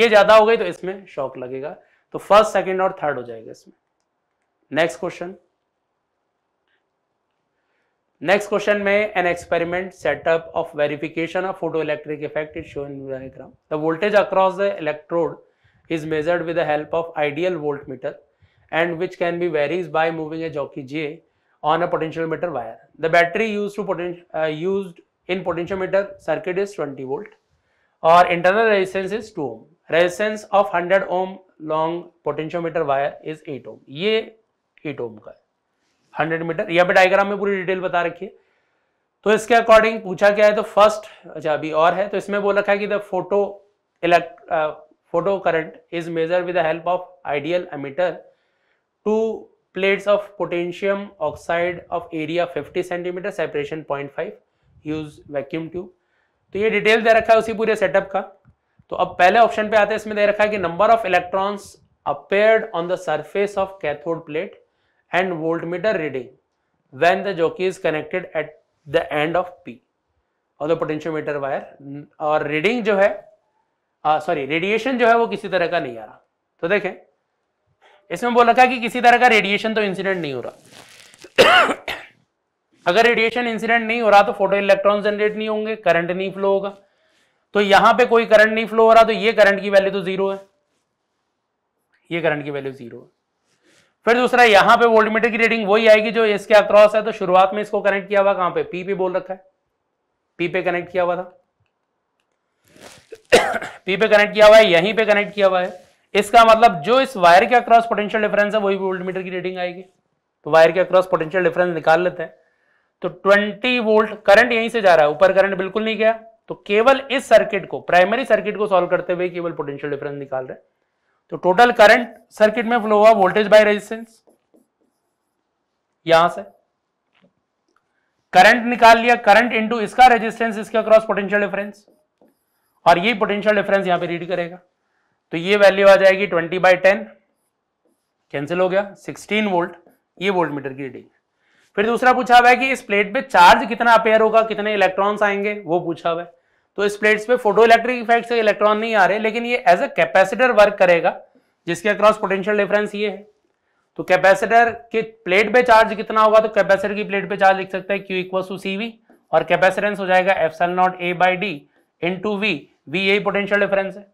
ये ज्यादा हो गई तो इसमें शॉक लगेगा तो फर्स्ट सेकेंड और थर्ड हो जाएगा इसमें नेक्स्ट क्वेश्चन नेक्स्ट क्वेश्चन में an experiment setup of verification of photo electric effect is show in diagram the voltage across the electrode is measured with the help of ideal volt meter and which can be varies by moving a jockey J on a potential meter wire the battery use to use in potential meter circuit is twenty volt और internal resistance is two ohm resistance of hundred ohm long potential meter wire is eight ohm ये eight ओम का है hundred metre यहाँ पे diagram में पूरी detail बता रखी है तो इसके अकॉर्डिंग पूछा क्या है तो फर्स्ट अच्छा अभी और है तो इसमें बोल रखा है कि the photo elect photo current is measure with the help of ideal ammeter two plates of potassium oxide of area 50 centimetre separation 0.5 use vacuum tube तो ये डिटेल दे रखा है उसी पूरे सेटअप का तो अब पहले ऑप्शन पे आते हैं इसमें दे रखा है कि number of electrons appeared on the surface of cathode plate and voltmeter reading when the jockey is connected at the end of P और द पोटेंशियोमीटर वायर और रीडिंग जो है सॉरी रेडिएशन जो है वो किसी तरह का नहीं आ रहा तो देखें इसमें बोल रखा है कि किसी तरह का रेडिएशन तो इंसिडेंट नहीं हो रहा अगर रेडिएशन इंसिडेंट नहीं हो रहा तो फोटो इलेक्ट्रॉन जनरेट नहीं होंगे करंट नहीं फ्लो होगा तो यहां पे कोई करंट नहीं फ्लो हो रहा तो ये करंट की वैल्यू तो जीरो है ये करंट की वैल्यू जीरो है फिर दूसरा यहां पे वोल्टमीटर की रीडिंग वही आएगी जो इसके अक्रॉस है तो शुरुआत में इसको कनेक्ट किया हुआ कहां पे पी पे बोल रखा है पी पे कनेक्ट किया हुआ था पी पे कनेक्ट किया हुआ है यहीं पे कनेक्ट किया हुआ है इसका मतलब जो इस वायर के अक्रॉस पोटेंशियल डिफरेंस है वही वोल्टमीटर की रीडिंग आएगी तो वायर के अक्रॉस पोटेंशियल डिफरेंस निकाल लेते हैं तो ट्वेंटी वोल्ट करंट यहीं से जा रहा है ऊपर करंट बिल्कुल नहीं गया तो केवल इस सर्किट को प्राइमरी सर्किट को सॉल्व करते हुए केवल पोटेंशियल डिफरेंस निकाल रहे हैं तो टोटल करंट सर्किट में फ्लो हुआ वोल्टेज बाय रेजिस्टेंस यहां से करंट निकाल लिया करंट इनटू इसका रेजिस्टेंस इसके अक्रॉस पोटेंशियल डिफरेंस और ये पोटेंशियल डिफरेंस यहां पे रीड करेगा तो ये वैल्यू आ जाएगी 20 बाय टेन कैंसिल हो गया 16 वोल्ट ये वोल्ट मीटर की रीडिंग फिर दूसरा पूछा हुआ है कि इस प्लेट पे चार्ज कितना अपेयर होगा कितने इलेक्ट्रॉन्स आएंगे वो पूछा हुआ है तो इस प्लेट्स पे फोटो इलेक्ट्रिक इफेक्ट से इलेक्ट्रॉन नहीं आ रहे लेकिन ये एज अ कैपेसिटर वर्क करेगा जिसके अक्रॉस पोटेंशियल डिफरेंस ये है तो कैपेसिटर के प्लेट पे चार्ज कितना होगा तो कैपेसिटर की प्लेट पे चार्ज लिख सकते हैं Q equal to C V और कैपेसिटेंस हो जाएगा epsilon naught A by D into V V यही पोटेंशियल डिफरेंस है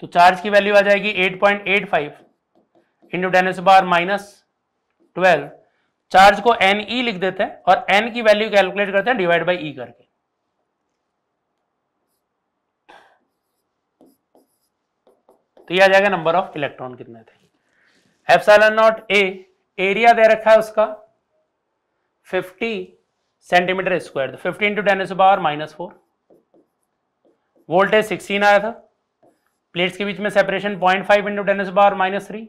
तो चार्ज की वैल्यू आ जाएगी eight point eight five into ten बार माइनस ट्वेल्व चार्ज को एन ई e लिख देते हैं और एन की वैल्यू कैलकुलेट करते हैं डिवाइड बाई ई करके तो ये आ जाएगा नंबर ऑफ इलेक्ट्रॉन कितने थे एफसाइलन नॉट ए एरिया दे रखा है उसका 50 सेंटीमीटर स्क्वायर तो 50 into ten power minus four voltage 16 आया था प्लेट्स के बीच में separation 0.5 five into ten power minus three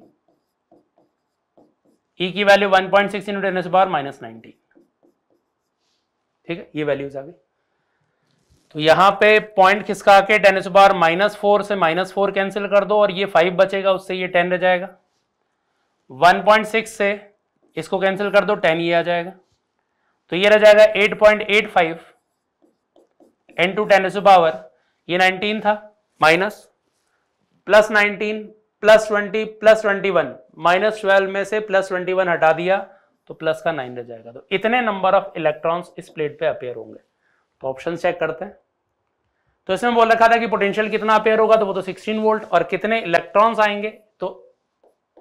E की value 1.6 point six into ten power minus nineteen ठीक है ये वैल्यूज आ गई तो यहां पे पॉइंट खिसका के टेन एस बार माइनस फोर से माइनस फोर कैंसिल कर दो और ये फाइव बचेगा उससे ये टेन रह जाएगा वन पॉइंट सिक्स से इसको कैंसिल कर दो टेन ये आ जाएगा तो ये रह जाएगा eight point eight five N to ten S power ये नाइनटीन था minus plus nineteen plus twenty plus twenty one minus twelve में से प्लस ट्वेंटी वन हटा दिया तो प्लस का नाइन रह जाएगा तो इतने नंबर ऑफ इलेक्ट्रॉन्स इस प्लेट पे अपेयर होंगे तो ऑप्शन चेक करते हैं तो इसमें बोल रखा था कि पोटेंशियल कितना अपेयर होगा तो वो तो 16 वोल्ट और कितने इलेक्ट्रॉन्स आएंगे तो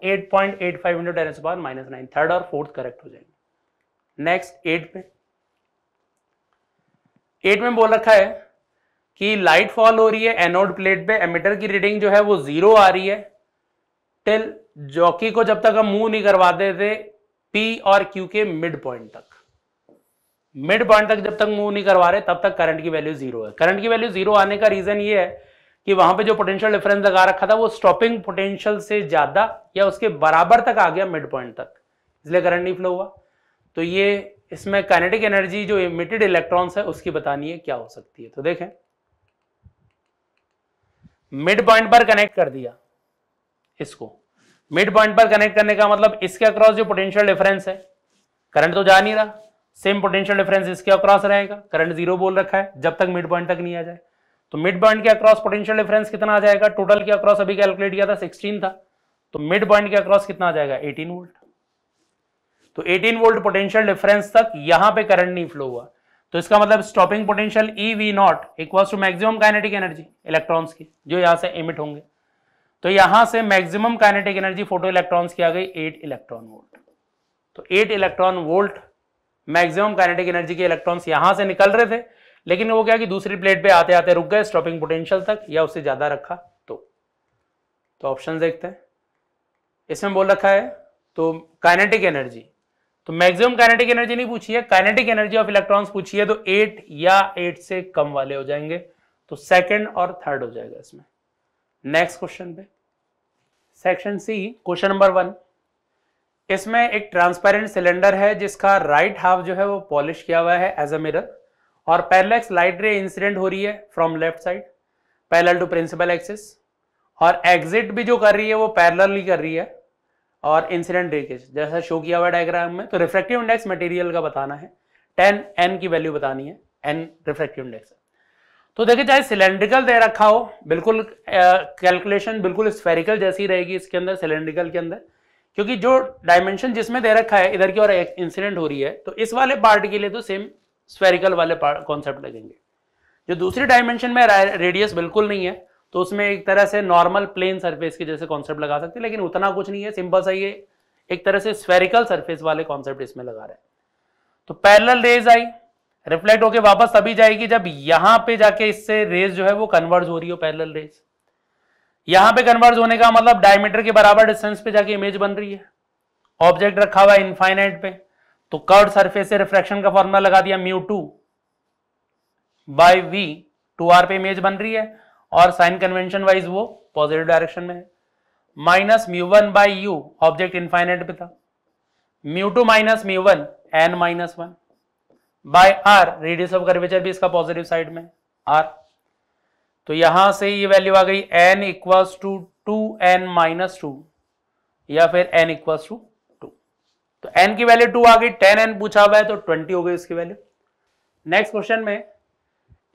8.85 point eight five into ten power minus nine third और फोर्थ करेक्ट हो जाएंगे नेक्स्ट एट पे एट में बोल रखा है कि लाइट फॉल हो रही है एनोड प्लेट पे एमिटर की रीडिंग जो है वो जीरो आ रही है टिल जॉकी को जब तक हम मूव नहीं करवाते थे पी और क्यू के मिड पॉइंट तक मिड पॉइंट तक जब तक मूव नहीं करवा रहे तब तक करंट की वैल्यू जीरो है करंट की वैल्यू जीरो आने का रीजन ये है कि वहां पे जो पोटेंशियल डिफरेंस लगा रखा था वो स्टॉपिंग पोटेंशियल से ज्यादा या उसके बराबर तक आ गया मिड पॉइंट तक इसलिए करंट नहीं फ्लो हुआ तो ये इसमें कैनेटिक एनर्जी जो इमिटेड इलेक्ट्रॉन्स है उसकी बतानी है क्या हो सकती है तो देखें मिड पॉइंट पर कनेक्ट कर दिया इसको मिड पॉइंट पर कनेक्ट करने का मतलब इसके अक्रॉस जो पोटेंशियल डिफरेंस है करंट तो जा नहीं रहा सेम पोटेंशियल डिफरेंस इसके अक्रॉस रहेगा करंट जीरो बोल रखा है जब तक मिड पॉइंट तक नहीं आ जाए तो मिड पॉइंट के अक्रॉस पोटेंशियल डिफरेंस कितना आ जाएगा टोटल के अक्रॉस अभी कैलकुलेट किया था सिक्सटीन था तो मिड पॉइंट के अक्रॉस कितना आ जाएगा एटीन वोल्ट तो 18 वोल्ट पोटेंशियल डिफरेंस तक यहां पे करंट नहीं फ्लो हुआ तो इसका मतलब stopping potential E V naught equal to maximum kinetic energy electrons की जो यहां से इमिट होंगे तो यहां से maximum kinetic energy photo electrons की आ गई 8 इलेक्ट्रॉन वोल्ट तो 8 electron volt maximum kinetic energy के इलेक्ट्रॉन्स यहां से निकल रहे थे लेकिन वो क्या कि दूसरी प्लेट पे आते आते रुक गए स्टॉपिंग पोटेंशियल तक या उससे ज्यादा रखा तो तो ऑप्शन देखते हैं इसमें बोल रखा है तो काइनेटिक एनर्जी तो मैक्सिमम काइनेटिक एनर्जी नहीं पूछी है काइनेटिक एनर्जी ऑफ इलेक्ट्रॉन्स पूछिए तो एट या एट से कम वाले हो जाएंगे तो सेकेंड और थर्ड हो जाएगा इसमें नेक्स्ट क्वेश्चन पे section C question number one इसमें एक ट्रांसपेरेंट सिलेंडर है जिसका राइट हाफ जो है वो पॉलिश किया हुआ है एज अ मिरर और पैरलैक्स लाइट रे इंसिडेंट हो रही है from left side parallel to principal axis और एग्जिट भी जो कर रही है वो ही कर रही है और इंसिडेंट रे जैसा शो किया हुआ डायग्राम में तो रिफ्रेक्टिव इंडेक्स मटेरियल का बताना है टेन एन की वैल्यू बतानी है एन रिफ्रेक्टिव इंडेक्स तो देखिए चाहे सिलेंड्रिकल दे रखा हो बिल्कुल कैलकुलेशन uh, बिल्कुल स्फेरिकल जैसी रहेगी इसके अंदर सिलेंड्रिकल के अंदर क्योंकि जो डायमेंशन जिसमें दे रखा है इधर की और इंसिडेंट हो रही है तो इस वाले पार्ट के लिए तो सेम स्वेरिकल वाले कॉन्सेप्ट लगेंगे जो दूसरी डायमेंशन में रेडियस बिल्कुल नहीं है तो उसमें एक तरह से नॉर्मल प्लेन सरफेस के जैसे कॉन्सेप्ट लगा सकते हैं लेकिन उतना कुछ नहीं है सिंपल सा ये एक तरह से स्वेरिकल सरफेस वाले कॉन्सेप्ट इसमें लगा रहे हैं तो पैरल रेज आई रिफ्लेक्ट होके वापस तभी जाएगी जब यहां पे जाके इससे रेज जो है वो कन्वर्ज हो रही हो पैरल रेज यहां पे कन्वर्ज होने का मतलब डायमीटर के बराबर डिस्टेंस पे जाके इमेज बन रही है ऑब्जेक्ट रखा हुआ है इनफाइनाइट पे तो कर्ड सरफेस से रिफ्रैक्शन का फॉर्मूला लगा दिया mu two by V two R पे इमेज बन रही है और साइन कन्वेंशन वाइज वो पॉजिटिव डायरेक्शन में है minus mu one by U object infinite पे था mu two minus mu one N minus one by R radius of curvature भी इसका पॉजिटिव साइड में आर तो यहां से ये वैल्यू आ गई N equals to two N minus two या फिर एन इक्वल्स टू टू तो एन की वैल्यू टू आ गई टेन एन पूछा हुआ है तो ट्वेंटी हो गई इसकी वैल्यू नेक्स्ट क्वेश्चन में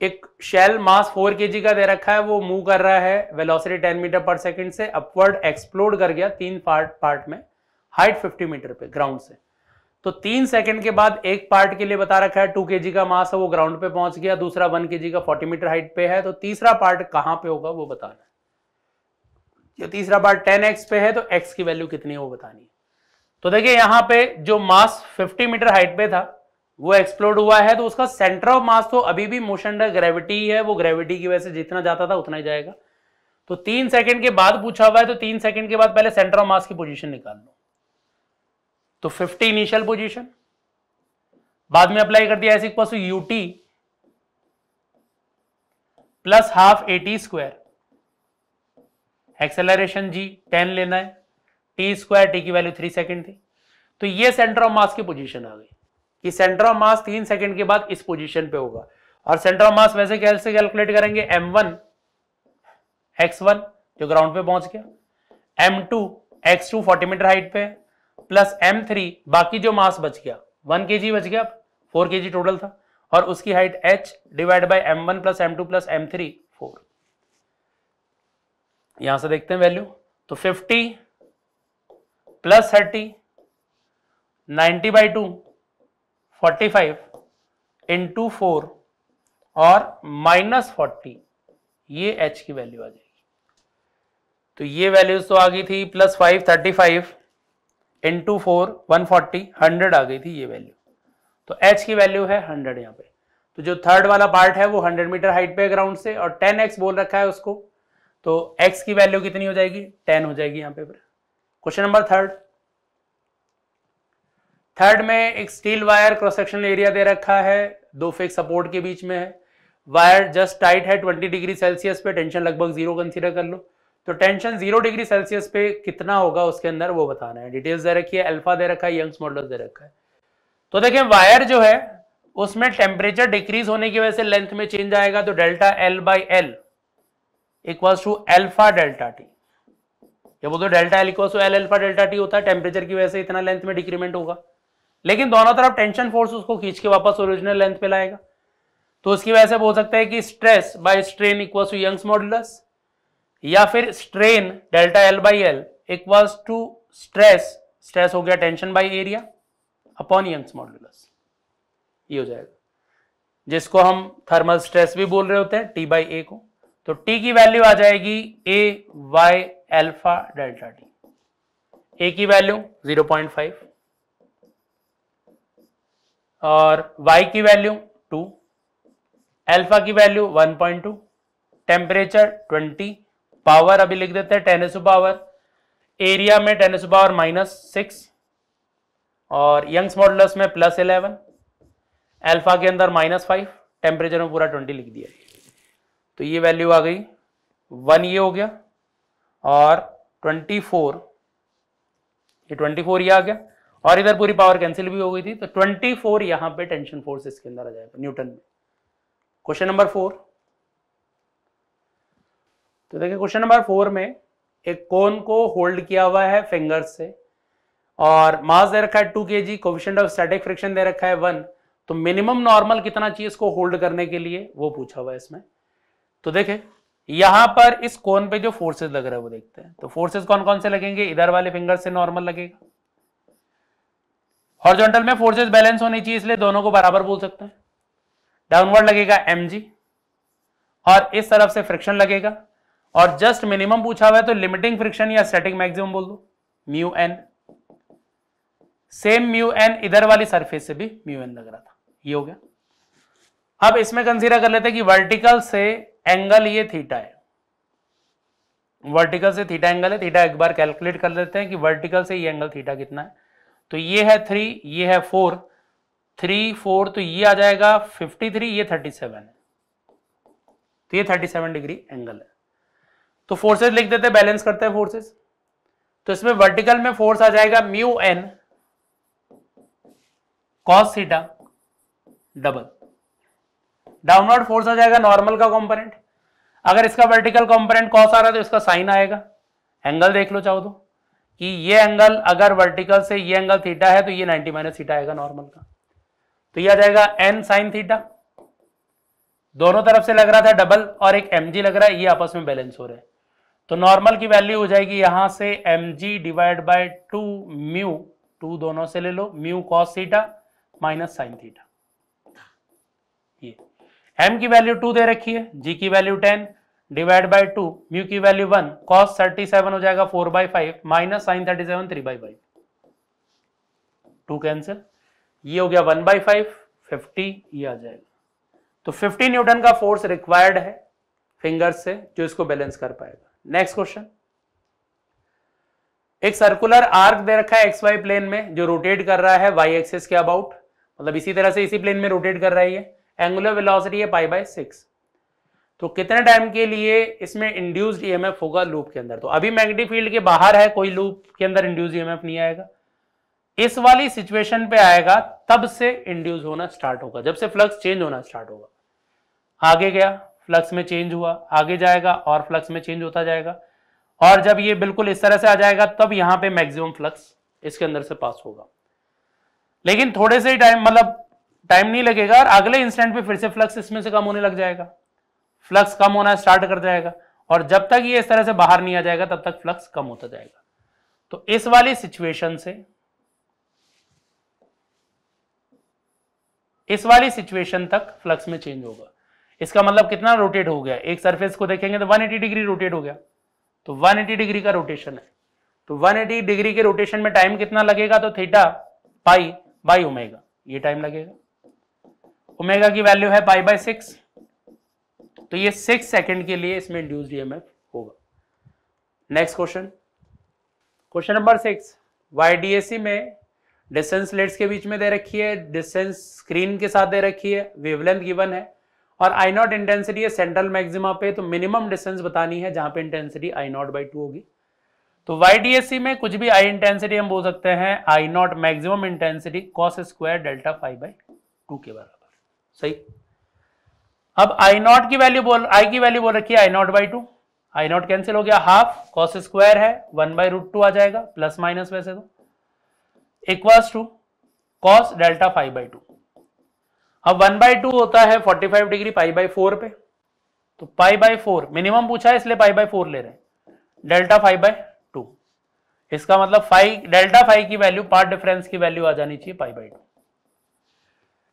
एक शेल मास फोर के का दे रखा है वो मूव कर रहा है वेलोसिटी टेन मीटर पर सेकंड से अपवर्ड एक्सप्लोड कर गया तीन पार्ट पार्ट में हाइट फिफ्टी मीटर पे ग्राउंड से तो तीन सेकंड के बाद एक पार्ट के लिए बता रखा है टू के का मास है वो ग्राउंड पे पहुंच गया दूसरा वन के का फोर्टी मीटर हाइट पे है तो तीसरा पार्ट कहां पे होगा वो बताना है जो तीसरा पार्ट टेन एक्स पे है तो एक्स की वैल्यू कितनी है वो बतानी है तो देखिए यहां पे जो मास फिफ्टी मीटर हाइट पे था वो एक्सप्लोड हुआ है तो उसका सेंटर ऑफ मास तो अभी भी मोशन ग्रेविटी है वो ग्रेविटी की वजह से जितना जाता था उतना ही जाएगा तो तीन सेकंड के बाद पूछा हुआ है तो तीन सेकंड के बाद पहले सेंटर ऑफ मास की पोजीशन निकाल लो तो 50 इनिशियल पोजीशन बाद में अप्लाई कर दिया S equal to UT plus half A T square acceleration G 10 लेना है टी स्क्वायर टी की वैल्यू थ्री सेकंड थी तो ये सेंटर ऑफ मास की पोजीशन आ गई कि सेंटर ऑफ मास तीन सेकंड के बाद इस पोजीशन पे होगा और सेंटर ऑफ मास वैसे कैसे कैलकुलेट करेंगे एम वन एक्स वन जो ग्राउंड पे पहुंच गया M two X two forty metre height पे है प्लस एम थ्री बाकी जो मास बच गया वन के जी बच गया फोर के जी टोटल था और उसकी height H divide by M one plus M two plus M three four यहां से देखते हैं वैल्यू तो fifty plus thirty ninety by two forty five into four और माइनस फोर्टी ये एच की वैल्यू आ जाएगी तो ये वैल्यूज तो आ गई थी plus five thirty five into four one forty hundred आ गई थी ये वैल्यू तो एच की वैल्यू है हंड्रेड यहाँ पे तो जो थर्ड वाला पार्ट है वो हंड्रेड मीटर हाइट पे ग्राउंड से और टेन एक्स बोल रखा है उसको तो एक्स की वैल्यू कितनी हो जाएगी टेन हो जाएगी यहाँ पे क्वेश्चन नंबर थर्ड थर्ड में एक steel wire cross section area दे रखा है दो फेक सपोर्ट के बीच में है वायर जस्ट टाइट है 20 डिग्री सेल्सियस पे टेंशन लगभग जीरो कंसीडर कर लो तो टेंशन जीरो डिग्री सेल्सियस पे कितना होगा उसके अंदर वो बताना है डिटेल्स दे रखी है अल्फा दे रखा है यंग्स मॉडल दे रखा है तो देखें वायर जो है उसमें टेम्परेचर डिक्रीज होने की वजह से लेंथ में चेंज आएगा तो delta L by L equal to alpha delta T या बोलते delta L equal to L alpha delta T होता है टेम्परेचर की वजह से इतना लेंथ में डिक्रीमेंट होगा लेकिन दोनों तरफ टेंशन फोर्स उसको खींच के वापस ओरिजिनल लेंथ पे लाएगा तो उसकी वजह से बोल सकते हैं कि stress by strain equal to Young's modulus या फिर strain delta L by L equals to stress stress हो गया tension by area upon Young's modulus ये हो जाएगा जिसको हम थर्मल स्ट्रेस भी बोल रहे होते हैं टी बाई ए को तो टी की वैल्यू आ जाएगी A Y alpha delta T A की वैल्यू 0.5 और वाई की वैल्यू 2 एल्फा की वैल्यू 1.2 टेम्परेचर ट्वेंटी पावर अभी लिख देते हैं टेन एस पावर एरिया में टेन पावर माइनस सिक्स और यंग्स मॉडलस में प्लस इलेवन एल्फा के अंदर माइनस फाइव टेम्परेचर में पूरा ट्वेंटी लिख दिया तो ये वैल्यू आ गई वन ये हो गया और ट्वेंटी फोर ये ट्वेंटी फोर ये आ गया और इधर पूरी पावर कैंसिल भी हो गई थी तो ट्वेंटी फोर यहां पर टेंशन फोर्स इसके अंदर आ जाएगा न्यूटन में क्वेश्चन नंबर फोर तो देखिए क्वेश्चन नंबर फोर में एक कोन को होल्ड किया हुआ है फिंगर्स से और मास दे रखा है two K G coefficient of static friction दे रखा है वन तो मिनिमम नॉर्मल कितना चाहिए इसको होल्ड करने के लिए वो पूछा हुआ है इसमें तो देखे यहां पर इस कोन पे जो फोर्सेस लग रहा है वो देखते हैं तो फोर्सेस कौन कौन से लगेंगे इधर वाले फिंगर से नॉर्मल लगेगा हॉर्जोंटल में फोर्सेस बैलेंस होनी चाहिए इसलिए दोनों को बराबर बोल सकते हैं डाउनवर्ड लगेगा एम और इस तरफ से फ्रिक्शन लगेगा और जस्ट मिनिमम पूछा हुआ है तो लिमिटिंग फ्रिक्शन या सेटिंग मैक्सिमम बोल दो mu N same mu N इधर वाली सरफेस से भी म्यू एन लग रहा था ये हो गया अब इसमें कंसीडर कर लेते हैं कि वर्टिकल से एंगल ये थीटा है वर्टिकल से थीटा एंगल है थीटा एक बार कैलकुलेट कर लेते हैं कि वर्टिकल से ये एंगल थीटा कितना है तो ये है थ्री ये है फोर थ्री फोर तो ये आ जाएगा फिफ्टी थ्री ये थर्टी सेवन है तो ये थर्टी सेवन डिग्री एंगल है तो फोर्सेज लिख देते बैलेंस करते हैं फोर्सेज तो इसमें वर्टिकल में फोर्स आ जाएगा mu N cos theta double downward force आ जाएगा नॉर्मल का कंपोनेंट अगर इसका वर्टिकल कंपोनेंट कॉस आ रहा है तो इसका साइन आएगा एंगल देख लो चाहो तो कि ये एंगल अगर वर्टिकल से ये एंगल थीटा है तो ये 90 माइनस थीटा आएगा नॉर्मल का तो ये आ जाएगा एन साइन थीटा दोनों तरफ से लग रहा था डबल और एक एम लग रहा है ये आपस में बैलेंस हो रहा है तो नॉर्मल की वैल्यू हो जाएगी यहां से M G divide by two mu two दोनों से ले लो mu cos theta minus sine theta ये एम की वैल्यू टू दे रखी है जी की value ten divide by two mu की value one cos thirty seven हो जाएगा four by five minus sine thirty seven three by five two cancel ये हो गया वन बाई फाइव फिफ्टी ये आ जाएगा तो फिफ्टी न्यूटन का फोर्स रिक्वायर्ड है फिंगर्स से जो इसको बैलेंस कर पाएगा नेक्स्ट क्वेश्चन एक सर्कुलर आर्क दे रखा है एक्स वाई प्लेन में जो रोटेट कर रहा है वाई एक्सेस के अबाउट मतलब इसी तरह से इसी प्लेन में रोटेट कर रहा है एंगुलर वेलोसिटी है पाई बाय सिक्स तो कितने टाइम के लिए इसमें इंड्यूस्ड ईएमएफ होगा लूप के अंदर तो अभी मैग्नेटिक फील्ड के बाहर है कोई लूप के अंदर इंड्यूस्ड ईएमएफ नहीं आएगा इस वाली सिचुएशन पे आएगा तब से इंड्यूस होना स्टार्ट होगा जब से फ्लक्स चेंज होना स्टार्ट होगा आगे गया फ्लक्स में चेंज हुआ आगे जाएगा और फ्लक्स में चेंज होता जाएगा और जब ये बिल्कुल इस तरह से आ जाएगा तब यहां पे मैक्सिमम फ्लक्स इसके अंदर से पास होगा लेकिन थोड़े से टाइम मतलब टाइम नहीं लगेगा और अगले इंस्टेंट पे फिर से फ्लक्स इसमें से कम होने लग जाएगा फ्लक्स कम होना स्टार्ट कर जाएगा और जब तक ये इस तरह से बाहर नहीं आ जाएगा तब तक फ्लक्स कम होता जाएगा तो इस वाली सिचुएशन से इस वाली सिचुएशन तक फ्लक्स में चेंज होगा इसका मतलब कितना रोटेट हो गया एक सरफेस को देखेंगे तो 180 डिग्री रोटेट हो गया तो 180 डिग्री का रोटेशन है तो 180 डिग्री के रोटेशन में टाइम कितना लगेगा तो थीटा पाई बाई ओमेगा ये टाइम लगेगा ओमेगा की वैल्यू है पाई बाय सिक्स तो ये सिक्स सेकेंड के लिए इसमें इंड्यूस डी होगा next question question number six Y में डिस्टेंस लेट्स के बीच में दे रखी है डिस्टेंस स्क्रीन के साथ दे रखी है वेवलेंथ गिवन है और I नॉट इंटेंसिटी है सेंट्रल मैक्सिमा पे तो मिनिमम डिस्टेंस बतानी है जहां पे intensity I naught by two होगी तो वाई में कुछ भी I इंटेंसिटी हम बोल सकते हैं I naught maximum intensity cos square delta five by two के बराबर सही अब I नॉट की वैल्यू बोल I की वैल्यू बोल रखी है I naught by two I naught cancel हो गया हाफ कॉस स्क्वायर है वन बाई रूट टू आ जाएगा प्लस माइनस वैसे तो equals to cos delta five by two अब वन बाई टू होता है forty five degree pi by four पे तो पाई बाई फोर मिनिमम पूछा है इसलिए पाई बाई फोर ले रहे हैं डेल्टा फाइव बाई टू इसका मतलब फाइव डेल्टा फाइव की वैल्यू पार्ट डिफरेंस की वैल्यू आ जानी चाहिए पाई बाई टू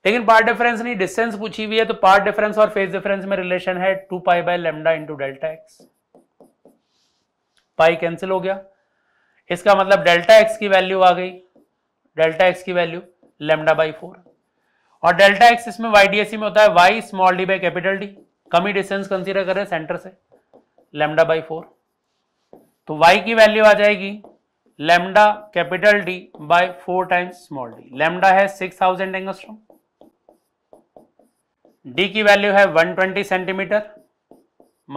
लेकिन पार्ट डिफरेंस नहीं डिस्टेंस पूछी हुई है तो पार्ट डिफरेंस और फेज डिफरेंस में रिलेशन है two pi by lambda into delta x pi cancel हो गया इसका मतलब डेल्टा एक्स की वैल्यू आ गई डेल्टा एक्स की वैल्यू लेमडा बाई फोर और डेल्टा एक्स इसमें वाई डी एस में होता है y small d by capital D कम ही डिस्टेंस कंसीडर करें सेंटर से लेमडा बाई फोर तो वाई की वैल्यू आ जाएगी lambda capital D by four times small d lambda है सिक्स थाउजेंड एंगस्ट्रॉम डी की वैल्यू है one twenty centimetre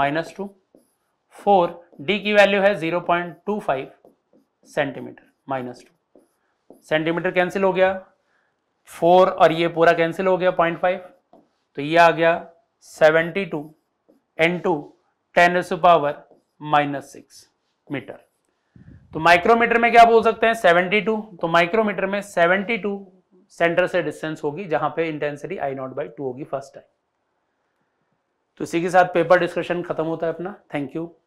minus two four d की वैल्यू है zero point two five centimetre minus two centimetre cancel हो गया four और ये पूरा कैंसिल हो गया पॉइंट फाइव तो ये आ गया seventy two n to ten S power minus six metre तो माइक्रोमीटर में क्या बोल सकते हैं सेवेंटी टू तो माइक्रोमीटर में सेवेंटी टू सेंटर से डिस्टेंस होगी जहां पे intensity I naught by two होगी फर्स्ट टाइम तो इसी के साथ पेपर डिस्कशन खत्म होता है अपना थैंक यू